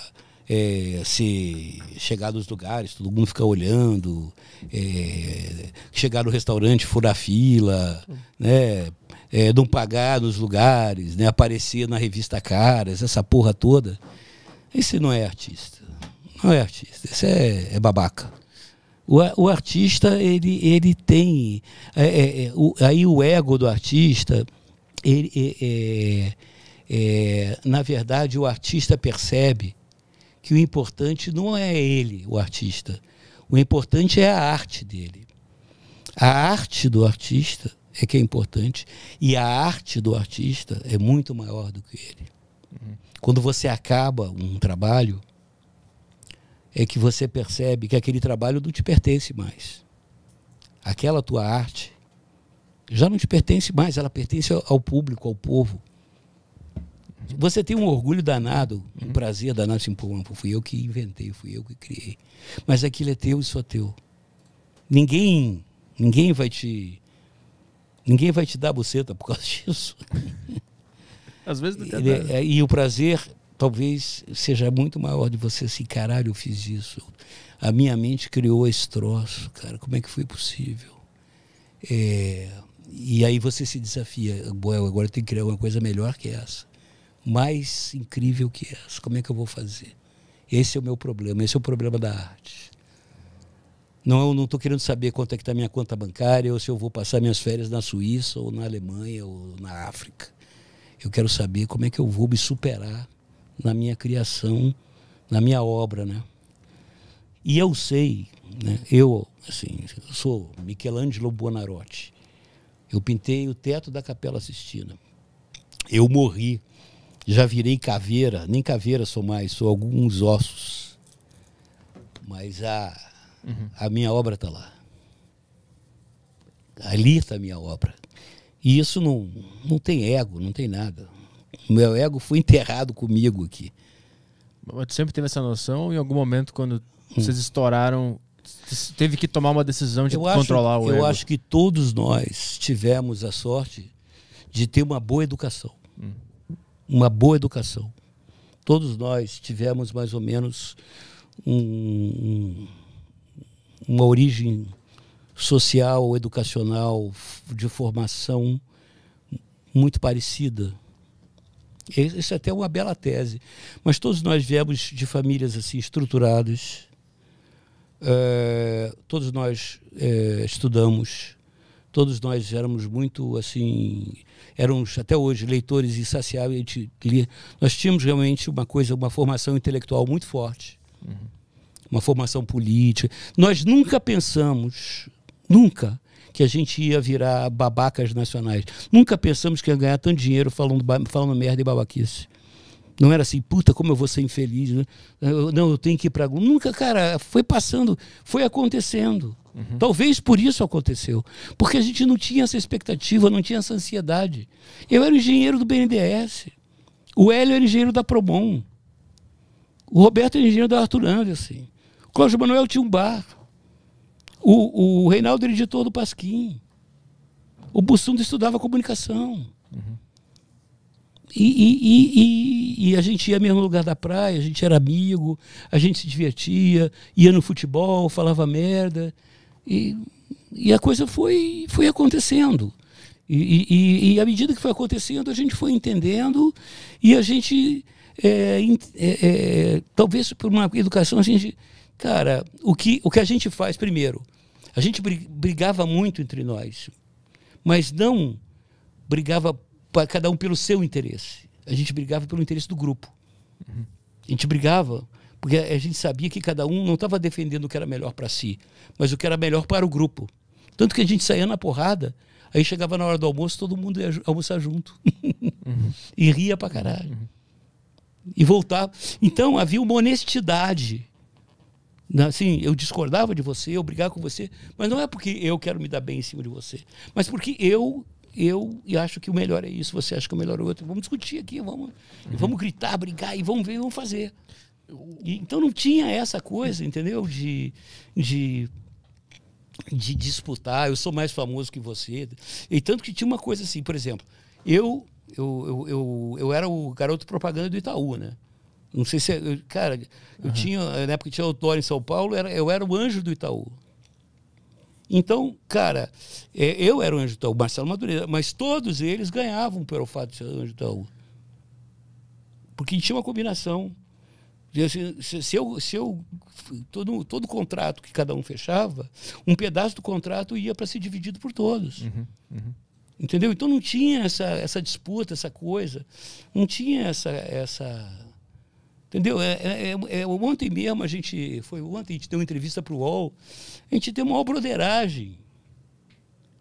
é, se chegar nos lugares, todo mundo ficar olhando, é, chegar no restaurante, furar fila, né? É, não pagar nos lugares, né? aparecer na revista Caras, essa porra toda. Esse não é artista. Não é artista. Esse é, é babaca. O, o, artista, ele, ele tem. É, é, é o, aí o ego do artista, ele, é, é, na verdade, o artista percebe que o importante não é ele, o artista. O importante é a arte dele. A arte do artista é que é importante e a arte do artista é muito maior do que ele. Quando você acaba um trabalho, é que você percebe que aquele trabalho não te pertence mais. Aquela tua arte já não te pertence mais, ela pertence ao público, ao povo. Você tem um orgulho danado, um uhum. prazer danado, assim, pô, fui eu que inventei, fui eu que criei. Mas aquilo é teu e só teu. Ninguém, ninguém vai te, ninguém vai te dar buceta por causa disso. Às vezes não tem e, é, é, e o prazer talvez seja muito maior de você assim, caralho, eu fiz isso. A minha mente criou esse troço, cara, como é que foi possível? É, e aí você se desafia, boel agora eu tenho que criar uma coisa melhor que essa, mais incrível que essa, como é que eu vou fazer? Esse é o meu problema, esse é o problema da arte. Não, eu não estou querendo saber quanto é que está minha conta bancária, ou se eu vou passar minhas férias na Suíça, ou na Alemanha, ou na África. Eu quero saber como é que eu vou me superar na minha criação, na minha obra, né? E eu sei, né? Eu, assim, sou Michelangelo Buonarroti. Eu pintei o teto da Capela Sistina. Eu morri. Já virei caveira, nem caveira sou mais, sou alguns ossos. Mas a, uhum. a minha obra está lá. Ali está a minha obra. E isso não, não tem ego, não tem nada. O meu ego foi enterrado comigo aqui. Mas você sempre teve essa noção? Em algum momento, quando hum. vocês estouraram, teve que tomar uma decisão de eu controlar acho, o eu ego? Eu acho que todos nós tivemos a sorte de ter uma boa educação. Hum. Uma boa educação. Todos nós tivemos mais ou menos um, um, uma origem social, educacional, de formação muito parecida. Isso é até uma bela tese. Mas todos nós viemos de famílias assim estruturadas, é, todos nós é, estudamos, todos nós éramos muito assim, éramos até hoje leitores insaciáveis, lia, nós tínhamos realmente uma coisa, uma formação intelectual muito forte. Uhum. Uma formação política. Nós nunca pensamos Nunca que a gente ia virar babacas nacionais. Nunca pensamos que ia ganhar tanto dinheiro falando, falando merda e babaquice. Não era assim, puta, como eu vou ser infeliz, né? eu, não, eu tenho que ir para Nunca, cara, foi passando, foi acontecendo. Uhum. Talvez por isso aconteceu. Porque a gente não tinha essa expectativa, não tinha essa ansiedade. Eu era engenheiro do BNDES. O Hélio era engenheiro da Promon. O Roberto era engenheiro da Arthur Anderson. O Cláudio Manuel tinha um bar. O, o Reinaldo era editor do Pasquim. O Bussundo estudava comunicação. Uhum. E, e, e, e, a gente ia mesmo no lugar da praia, a gente era amigo, a gente se divertia, ia no futebol, falava merda. E, a coisa foi, foi acontecendo. E, à medida que foi acontecendo, a gente foi entendendo e a gente. É, é, é, talvez por uma educação a gente. Cara, o que, o que a gente faz primeiro? A gente brigava muito entre nós, mas não brigava cada um pelo seu interesse. A gente brigava pelo interesse do grupo. Uhum. A gente brigava porque a gente sabia que cada um não estava defendendo o que era melhor para si, mas o que era melhor para o grupo. Tanto que a gente saía na porrada, aí chegava na hora do almoço, todo mundo ia almoçar junto. Uhum. e ria para caralho. Uhum. E voltava. Então havia uma honestidade Assim, eu discordava de você, eu brigava com você, mas não é porque eu quero me dar bem em cima de você, mas porque eu eu e acho que o melhor é isso, você acha que o melhor é o outro. Vamos discutir aqui, vamos, uhum. vamos gritar, brigar e vamos ver, vamos fazer. E, então não tinha essa coisa, entendeu? De, de, de disputar, eu sou mais famoso que você. E tanto que tinha uma coisa assim, por exemplo, eu eu, eu, eu, eu era o garoto propaganda do Itaú, né? Não sei se. Eu, é, cara, eu uhum. tinha. Na época que tinha autor em São Paulo, era, eu era o anjo do Itaú. Então, cara, é, eu era o anjo do Itaú, Marcelo Madureira, mas todos eles ganhavam pelo fato de ser anjo do Itaú. Porque tinha uma combinação. Assim, se, se, eu, se eu todo, todo contrato que cada um fechava, um pedaço do contrato ia para ser dividido por todos. Uhum, uhum. Entendeu? Então não tinha essa, essa disputa, essa coisa. Não tinha essa, essa Entendeu? É, é, é, é, ontem mesmo a gente. Foi ontem, a gente deu uma entrevista para o UOL. A gente tem uma maior broderagem.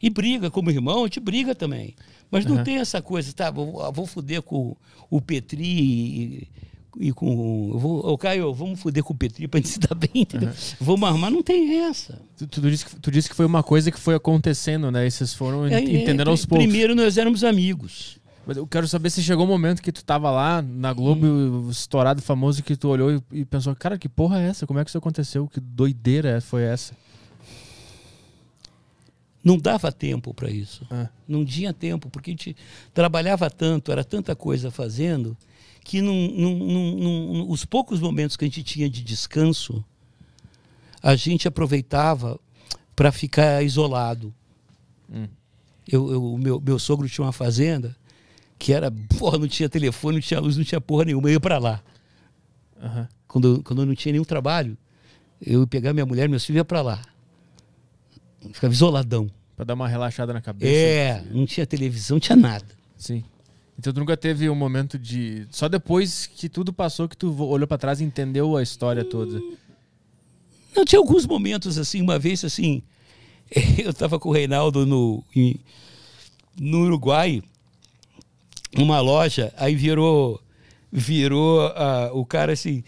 E briga como irmão, a gente briga também. Mas não uhum. tem essa coisa, tá? Vou, ah, vou foder com o Petri e, e com. Vou, Caio, vamos foder com o Petri pra gente se dar bem, entendeu? Uhum. Vamos armar, não tem essa. Tu, tu, disse que, tu disse que foi uma coisa que foi acontecendo, né? E vocês foram é, entendendo é, aos poucos. Primeiro nós éramos amigos. Mas eu quero saber se chegou o um momento que tu tava lá na Globo, hum. estourado, famoso, que tu olhou e, e, pensou, cara, que porra é essa? Como é que isso aconteceu? Que doideira é, foi essa? Não dava tempo para isso. Ah. Não tinha tempo, porque a gente trabalhava tanto, era tanta coisa fazendo, que num, num, num, os poucos momentos que a gente tinha de descanso, a gente aproveitava para ficar isolado. Hum. Eu, eu, meu, meu sogro tinha uma fazenda que era, porra, não tinha telefone, não tinha luz, não tinha porra nenhuma, eu ia pra lá. Uhum. Quando, quando eu não tinha nenhum trabalho, eu ia pegar minha mulher, meus filhos, ia pra lá. Ficava isoladão. Pra dar uma relaxada na cabeça. É, não tinha televisão, não tinha nada. Sim. Então tu nunca teve um momento de. Só depois que tudo passou que tu olhou para trás e entendeu a história toda. Não, tinha alguns momentos assim, uma vez assim, eu tava com o Reinaldo no, em, no Uruguai, uma loja, aí virou, virou uh, o cara assim.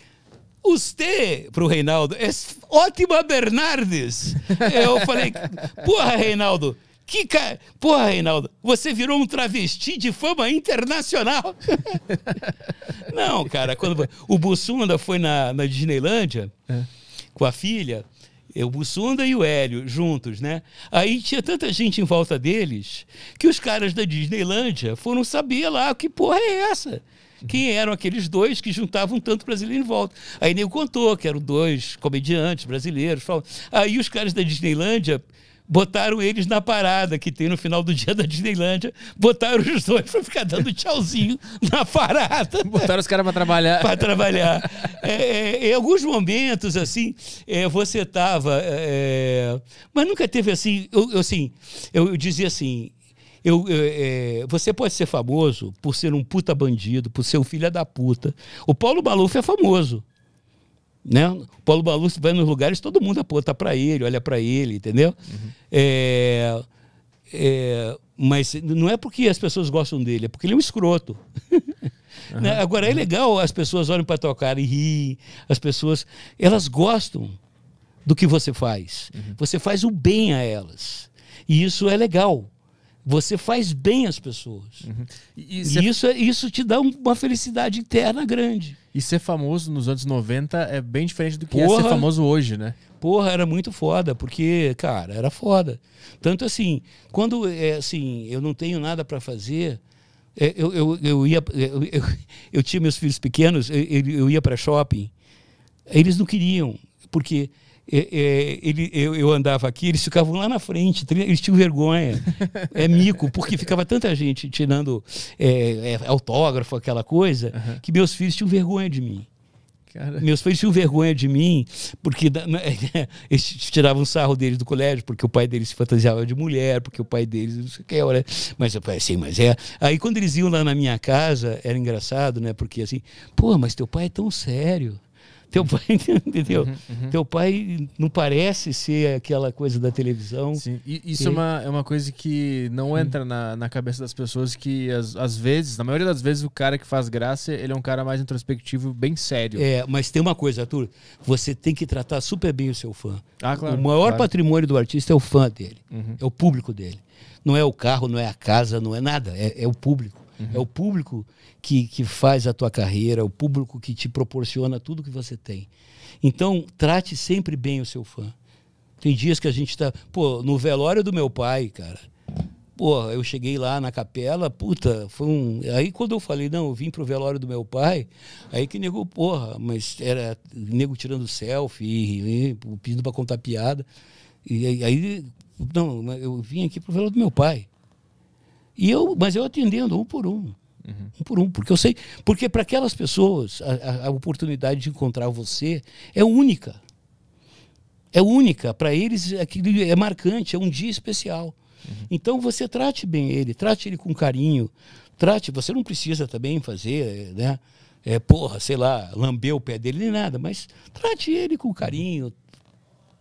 Usted, pro Reinaldo, é ótima Bernardes. Eu falei, porra, Reinaldo, que cara. Porra, Reinaldo, você virou um travesti de fama internacional. Não, cara, quando o Bussunda foi na, na Disneylândia é. com a filha, eu, o Bussunda e o Hélio, juntos, né? Aí tinha tanta gente em volta deles que os caras da Disneylândia foram saber lá que porra é essa. Quem eram aqueles dois que juntavam tanto brasileiro em volta? Aí nem contou que eram dois comediantes brasileiros. Falam. Aí os caras da Disneylândia botaram eles na parada que tem no final do dia da Disneylândia, botaram os dois para ficar dando tchauzinho na parada. Botaram os caras para trabalhar. para trabalhar. É, é, em alguns momentos, assim, é, você tava. É, é, mas nunca teve assim. Eu, eu assim, eu, eu, dizia assim. Eu, eu é, você pode ser famoso por ser um puta bandido, por ser um filho da puta. O Paulo Maluf é famoso. Né? O Paulo Baluf vai nos lugares, todo mundo aponta para ele, olha para ele, entendeu? Uhum. É, é, mas não é porque as pessoas gostam dele, é porque ele é um escroto. Uhum. Agora, é uhum. legal, as pessoas olham para tocar e riem, as pessoas, elas gostam do que você faz. Uhum. Você faz o bem a elas. E isso é legal. Você faz bem às pessoas. Uhum. E, e, cê... isso, é, isso te dá uma felicidade interna grande. E ser famoso nos anos 90 é bem diferente do que porra, é ser famoso hoje, né? Porra, era muito foda, porque, cara, era foda. Tanto assim, quando é, assim, eu não tenho nada para fazer, é, eu, eu, eu ia. É, eu, eu, eu tinha meus filhos pequenos, eu, eu ia para shopping. Eles não queriam, porque é, é, ele, eu, eu, andava aqui, eles ficavam lá na frente, eles tinham vergonha. É mico, porque ficava tanta gente tirando é, é, autógrafo, aquela coisa, uhum. que meus filhos tinham vergonha de mim. Cara. Meus filhos tinham vergonha de mim, porque eles tiravam sarro deles do colégio, porque o pai deles se fantasiava de mulher, porque o pai deles não sei o que, era. Mas eu assim, mas é. Aí quando eles iam lá na minha casa, era engraçado, né? Porque assim, pô, mas teu pai é tão sério. Teu pai, entendeu? Uhum, uhum. Teu pai não parece ser aquela coisa da televisão. Sim, e isso que... é, uma, é uma coisa que não hum. entra na, na cabeça das pessoas que, às, às vezes, na maioria das vezes, o cara que faz graça, ele é um cara mais introspectivo, bem sério. É, mas tem uma coisa, Arthur, você tem que tratar super bem o seu fã. Ah, claro, o maior claro. patrimônio do artista é o fã dele, uhum. é o público dele. Não é o carro, não é a casa, não é nada, é, é o público. Uhum. É o público que, que faz a tua carreira, é o público que te proporciona tudo que você tem. Então, trate sempre bem o seu fã. Tem dias que a gente está. Pô, no velório do meu pai, cara. Pô, eu cheguei lá na capela, puta, foi um. Aí quando eu falei, não, eu vim pro velório do meu pai, aí que nego, porra, mas era nego tirando selfie, pedindo para contar piada. E aí, não, eu vim aqui pro velório do meu pai. E eu, mas eu atendendo um por um. Uhum. Um por um, porque eu sei, porque para aquelas pessoas a, a, oportunidade de encontrar você é única. É única, para eles aquilo é marcante, é um dia especial. Uhum. Então você trate bem ele, trate ele com carinho, trate, você não precisa também fazer, né? É, porra, sei lá, lamber o pé dele nem nada, mas trate ele com carinho,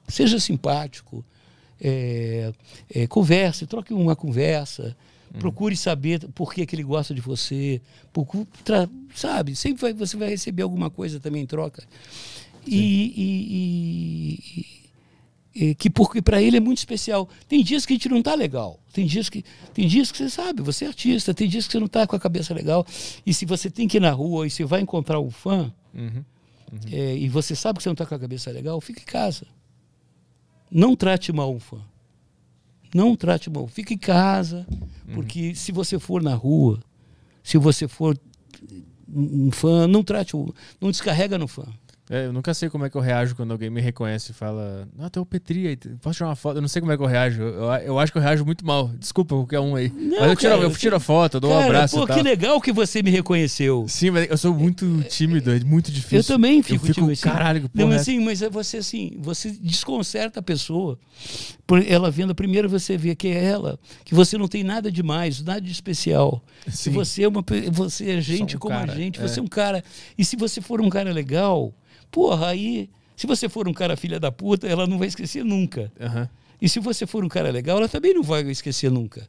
seja simpático, é, é, converse, troque uma conversa. Uhum. Procure saber por que, que ele gosta de você. Procure, sabe? Sempre vai, você vai receber alguma coisa também em troca. E, e, e, e, que porque para ele é muito especial. Tem dias que a gente não tá legal. Tem dias que tem dias que você sabe, você é artista. Tem dias que você não tá com a cabeça legal. E se você tem que ir na rua e você vai encontrar um fã uhum. Uhum. É, e você sabe que você não tá com a cabeça legal, fica em casa. Não trate mal um fã não trate mal. Fique em casa, porque uhum. se você for na rua, se você for um fã, não trate o, não descarrega no fã. É, eu nunca sei como é que eu reajo quando alguém me reconhece e fala, ah, tem o Petri, aí, posso tirar uma foto? Eu não sei como é que eu reajo. Eu, eu acho que eu reajo muito mal. Desculpa qualquer um aí. Não, mas eu tiro, cara, eu tiro a foto, eu dou cara, um abraço. Pô, e tal. que legal que você me reconheceu. Sim, mas eu sou muito tímido, é muito difícil. Eu também fico, eu fico tímido. Assim. Caralho, porra. Não, é assim, mas é você assim, você desconcerta a pessoa. Por ela vendo, primeiro você vê que é ela, que você não tem nada de mais, nada de especial. Sim. Que você é uma você é gente um como cara, a gente, é. você é um cara. E se você for um cara legal, Porra, aí, se você for um cara filha da puta, ela não vai esquecer nunca. Uhum. E se você for um cara legal, ela também não vai esquecer nunca.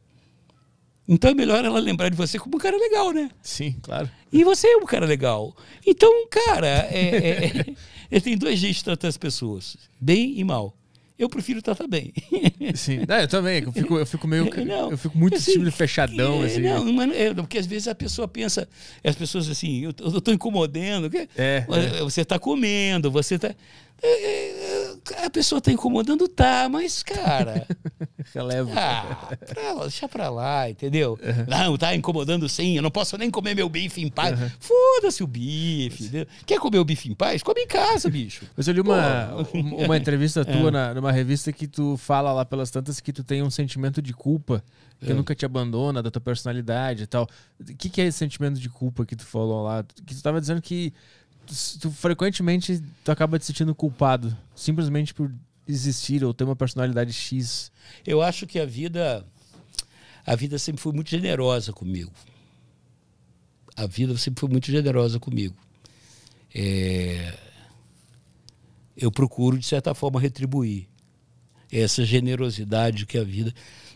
Então é melhor ela lembrar de você como um cara legal, né? Sim, claro. E você é um cara legal. Então, cara, é, é, é, é tem dois jeitos de tratar as pessoas: bem e mal eu prefiro tratar bem. Sim, não, eu também. Eu fico, eu fico meio. Não, eu fico muito assim, tipo fechadão. É, assim. Não, mas, né? é, é, porque às vezes a pessoa pensa, as pessoas assim, eu estou incomodando. É, é. Você está comendo, você está. É, é, é, a pessoa tá incomodando, tá, mas, cara. Releva. ah, deixa pra lá, entendeu? Uhum. Não, tá incomodando sim, eu não posso nem comer meu bife em paz. Uhum. Foda-se o bife. Entendeu? Quer comer o bife em paz? Come em casa, bicho. Mas eu li uma, uma entrevista tua é. na, numa revista que tu fala lá pelas tantas que tu tem um sentimento de culpa que é. nunca te abandona, da tua personalidade e tal. O que, que, é esse sentimento de culpa que tu falou lá? Que tu estava dizendo que tu, frequentemente tu acaba te sentindo culpado simplesmente por existir ou ter uma personalidade X. Eu acho que a vida a vida sempre foi muito generosa comigo. A vida sempre foi muito generosa comigo. É, eu procuro de certa forma retribuir essa generosidade que a vida,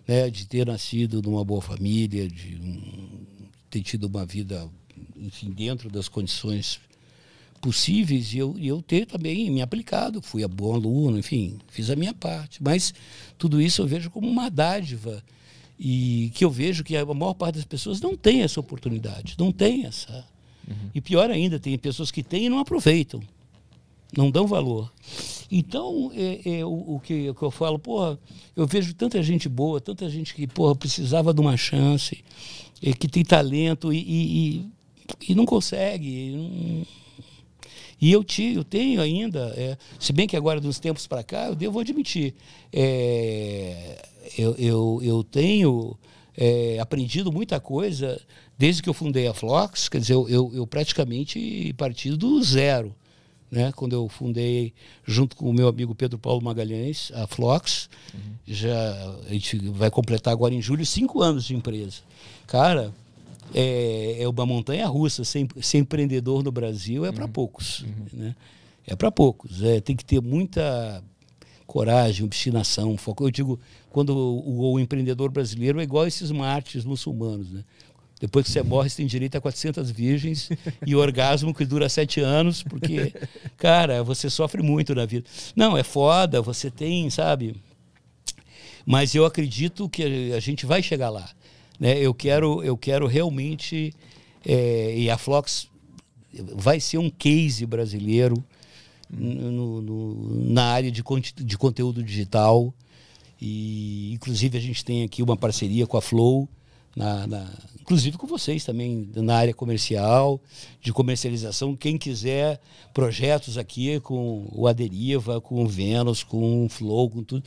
né, de ter nascido numa boa família, de um, ter tido uma vida enfim, dentro das condições possíveis e eu, e eu ter também me aplicado, fui a bom aluno, enfim, fiz a minha parte. Mas tudo isso eu vejo como uma dádiva e que eu vejo que a maior parte das pessoas não tem essa oportunidade, não tem essa. Uhum. E pior ainda, tem pessoas que têm e não aproveitam, não dão valor. Então, é, é o, o, que, o, que, eu falo, porra, eu vejo tanta gente boa, tanta gente que, porra, precisava de uma chance, é, que tem talento e, e, e, e não consegue, não, e eu, te, eu tenho ainda, é, se bem que agora, dos tempos para cá, eu devo admitir, é, eu, eu, eu, tenho é, aprendido muita coisa desde que eu fundei a Flox, quer dizer, eu, eu, eu praticamente parti do zero. Né, quando eu fundei junto com o meu amigo Pedro Paulo Magalhães a Flox, uhum. já a gente vai completar agora em julho cinco anos de empresa. Cara, é, é uma montanha russa. Ser, ser empreendedor no Brasil é para uhum. poucos. Uhum. Né? É para poucos. É, tem que ter muita coragem, obstinação, foco. Eu digo, quando o, o empreendedor brasileiro é igual a esses martes muçulmanos. Né? Depois que você uhum. morre, você tem direito a 400 virgens e orgasmo que dura sete anos, porque, cara, você sofre muito na vida. Não, é foda, você tem, sabe? Mas eu acredito que a gente vai chegar lá. Né? Eu, quero, eu quero realmente. É, e a Flox vai ser um case brasileiro no, no, na área de, conte, de conteúdo digital. E, inclusive, a gente tem aqui uma parceria com a Flow, na, na, inclusive com vocês também, na área comercial, de comercialização. Quem quiser projetos aqui com o Aderiva, com o Vênus, com o Flow, com tudo,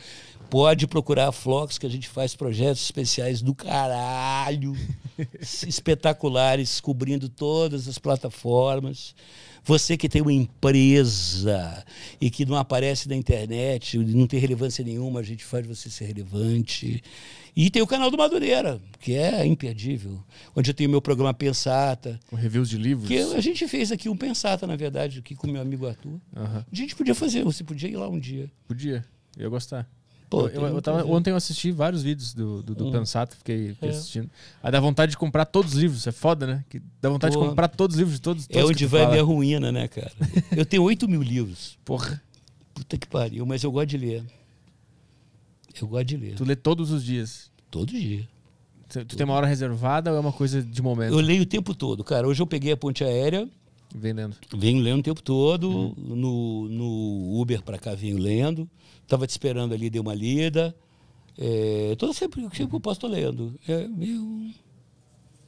Pode procurar a Flox, que a gente faz projetos especiais do caralho, espetaculares, cobrindo todas as plataformas. Você que tem uma empresa e que não aparece na internet, não tem relevância nenhuma, a gente faz você ser relevante. E tem o canal do Madureira, que é imperdível, onde eu tenho meu programa Pensata. Com reviews de livros? Que a gente fez aqui um Pensata, na verdade, aqui com meu amigo Arthur. Uhum. A gente podia fazer, você podia ir lá um dia. Podia, eu ia gostar. Pô, eu, eu tava, ontem eu assisti vários vídeos do, do, do hum. Pensato, fiquei, fiquei é. assistindo. Aí dá vontade de comprar todos os livros, é foda, né? Que dá vontade de comprar todos os livros de todos, todos É onde vai a minha ruína, né, cara? eu tenho 8 mil livros. Porra. Puta que pariu, mas eu gosto de ler. Eu gosto de ler. Tu lê todos os dias? Todo dia. Tu, tu todo. tem uma hora reservada ou é uma coisa de momento? Eu leio o tempo todo, cara. Hoje eu peguei a ponte aérea. Vem lendo. Venho lendo o tempo todo. Hum. No, no Uber pra cá venho lendo. Estava te esperando ali, dei uma lida. É, todo sempre, sempre que eu uhum. posso, estou lendo. É meio...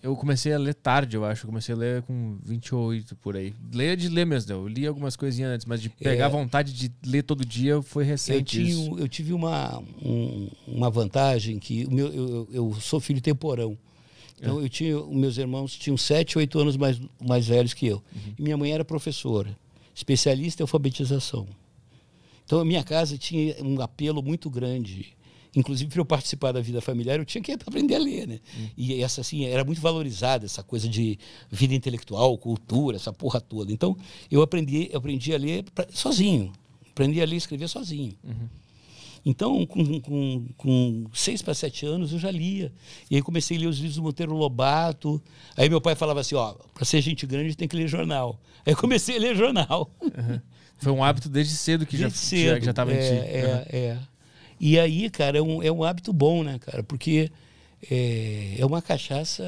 Eu comecei a ler tarde, eu acho. Eu comecei a ler com 28 por aí. Leia de ler mesmo, eu li algumas coisinhas antes, mas de é. pegar é, vontade de ler todo dia foi recente. Eu, tinha, eu tive uma, um, uma vantagem que meu, eu, eu, sou filho temporão. Então, é. eu tinha, meus irmãos tinham 7, 8 anos mais, mais velhos que eu. Uhum. E minha mãe era professora, especialista em alfabetização. Então a minha casa tinha um apelo muito grande. Inclusive para eu participar da vida familiar, eu tinha que aprender a ler, né? Hum. E essa assim era muito valorizada essa coisa de vida intelectual, cultura, essa porra toda. Então eu aprendi, eu aprendi a ler pra, sozinho, aprendi a ler e escrever sozinho. Uhum. Então, com, com, com seis para sete anos, eu já lia. E aí comecei a ler os livros do Monteiro Lobato. Aí meu pai falava assim, ó, para ser gente grande tem que ler jornal. Aí eu comecei a ler jornal. Uhum. Foi um hábito desde cedo que desde já cedo. já estava é, em ti. É, uhum. é. E aí, cara, é um, é um hábito bom, né, cara? Porque é, é uma cachaça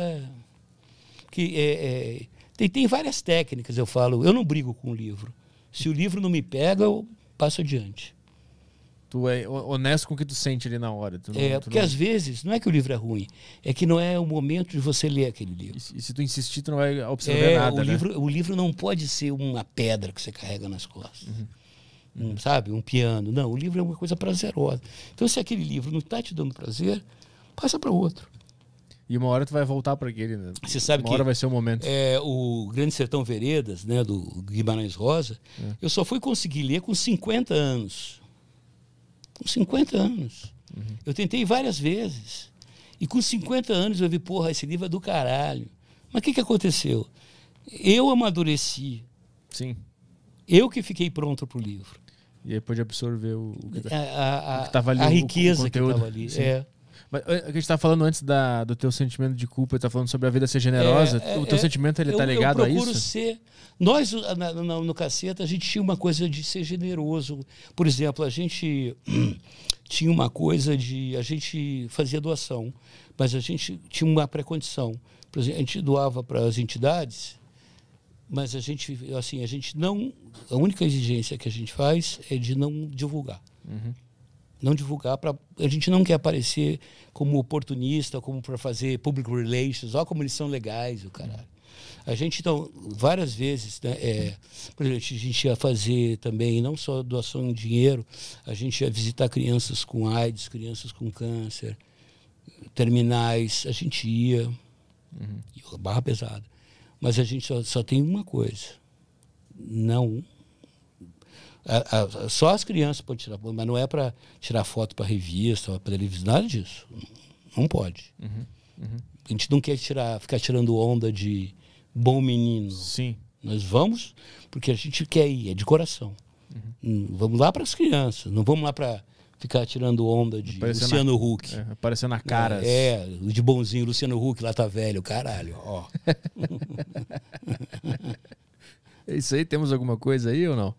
que é, é, tem, tem várias técnicas, eu falo. Eu não brigo com o livro. Se o livro não me pega, eu passo adiante tu é honesto com o que tu sente ali na hora. Não, é, porque não... às vezes, não é que o livro é ruim, é que não é o momento de você ler aquele livro. E, e se tu insistir, tu não vai observar é, nada. O, né? livro, o livro não pode ser uma pedra que você carrega nas costas. Uhum. Um, uhum. sabe? Um piano. Não, o livro é uma coisa prazerosa. Então, se aquele livro não está te dando prazer, passa para outro. E uma hora tu vai voltar para aquele, né? Você sabe uma que hora vai ser o momento. É, o Grande Sertão Veredas, né, do Guimarães Rosa, é. eu só fui conseguir ler com 50 anos com 50 anos. Uhum. Eu tentei várias vezes. E com 50 anos eu vi, porra, esse livro é do caralho. Mas o que, que aconteceu? Eu amadureci. Sim. Eu que fiquei pronto para o livro. E aí pôde absorver o, o que estava é, ali. A riqueza o, que estava ali. Sim. É. Mas eh, a gente estava tá falando antes da, do teu sentimento de culpa, tá falando sobre a vida ser generosa. É, é o teu é, sentimento ele tá eu, tá ligado a isso? Eu procuro ser. Nós na, no, no Caceta a gente tinha uma coisa de ser generoso. Por exemplo, a gente tinha uma coisa de a gente fazia doação, mas a gente tinha uma precondição. Por exemplo, a gente doava para as entidades, mas a gente assim a gente não a única exigência que a gente faz é de não divulgar. Uhum não divulgar para a gente não quer aparecer como oportunista, como para fazer public relations. Olha como eles são legais, o caralho. A gente então várias vezes, né, é, por exemplo, a gente ia fazer também não só doação em dinheiro, a gente ia visitar crianças com AIDS, crianças com câncer, terminais, a gente ia uhum. barra pesada. Mas a gente só, só tem uma coisa, não a, a, só as crianças podem tirar foto, mas não é para tirar foto para revista, para televisão, nada disso. Não pode. Uhum, uhum. A gente não quer tirar, ficar tirando onda de bom menino. Sim. Nós vamos porque a gente quer ir, é de coração. Uhum. Hum, vamos lá para as crianças, não vamos lá para ficar tirando onda de aparecendo Luciano na, Huck. É, aparecendo na cara. É, é, de bonzinho, Luciano Huck lá tá velho, caralho, ó. é isso aí, temos alguma coisa aí ou não?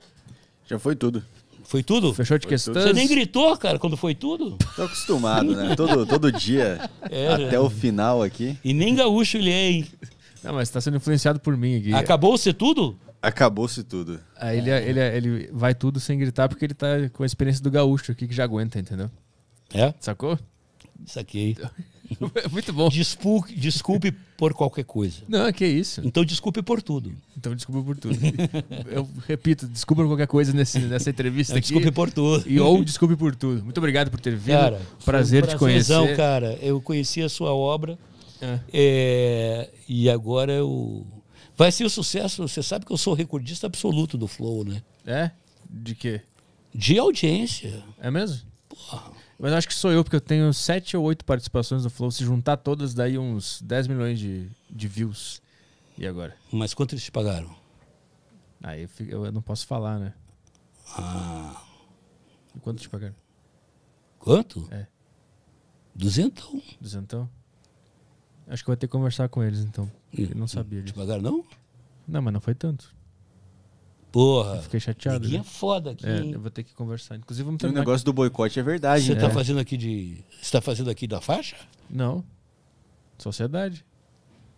Já foi tudo. Foi tudo? Fechou de questão. Você nem gritou, cara, quando foi tudo? Tô acostumado, né? Todo, todo dia. É, até é. o final aqui. E nem gaúcho ele é, hein? Não, mas tá sendo influenciado por mim aqui. Acabou-se tudo? Acabou-se tudo. Aí ah, ele, é, ele, é, ele vai tudo sem gritar porque ele tá com a experiência do gaúcho aqui que já aguenta, entendeu? É? Sacou? Saquei. Muito bom. Desculpe, desculpe por qualquer coisa. Não, que isso. Então desculpe por tudo. Então desculpe por tudo. Eu repito, desculpa por qualquer coisa nesse, nessa entrevista aqui. Desculpe por tudo. E ou desculpe por tudo. Muito obrigado por ter vindo. Cara, prazer um te conhecer. cara. Eu conheci a sua obra. É. É, e agora eu... Vai ser o um sucesso. Você sabe que eu sou recordista absoluto do Flow, né? É? De quê? De audiência. É mesmo? Mas acho que sou eu, porque eu tenho sete ou oito participações no Flow. Se juntar todas, daí uns 10 milhões de, de views. E agora? Mas quanto eles te pagaram? Aí eu, eu não posso falar, né? Ah. E quanto te pagaram? Quanto? É. Duzentão. Duzentão? Acho que eu vou ter que conversar com eles, então. Eu não sabia Te pagaram, não? Não, mas não foi tanto. Porra. Eu fiquei chateado. Ninguém né? é foda aqui. É, eu vou ter que conversar. Inclusive, vamos terminar. O negócio aqui. do boicote é verdade. Você está né? fazendo aqui de. Você tá fazendo aqui da faixa? Não. Sociedade.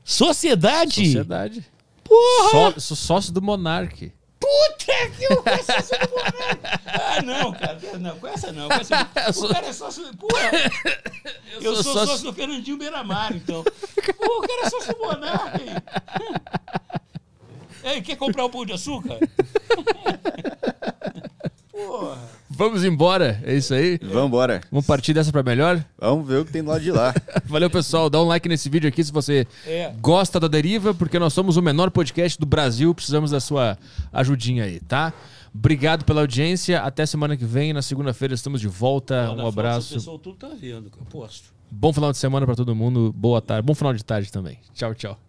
Sociedade? Sociedade. Porra! So, sou sócio do Monarque. Puta que eu conheço é do Monarque. Ah, não, cara. Não, com essa não. O cara é sócio. Porra! Eu, eu sou, sou sócio... sócio do Fernandinho Beiramar, então. Pô, o cara é sócio do Monarque. Ei, quer comprar um pão de açúcar? Porra. Vamos embora, é isso aí? Vamos embora. Vamos partir dessa para melhor? Vamos ver o que tem do lado de lá. Valeu, pessoal. Dá um like nesse vídeo aqui se você é. gosta da deriva, porque nós somos o menor podcast do Brasil. Precisamos da sua ajudinha aí, tá? Obrigado pela audiência. Até semana que vem. Na segunda-feira estamos de volta. um abraço. pessoal tudo tá vendo, Bom final de semana para todo mundo. Boa tarde. Bom final de tarde também. Tchau, tchau.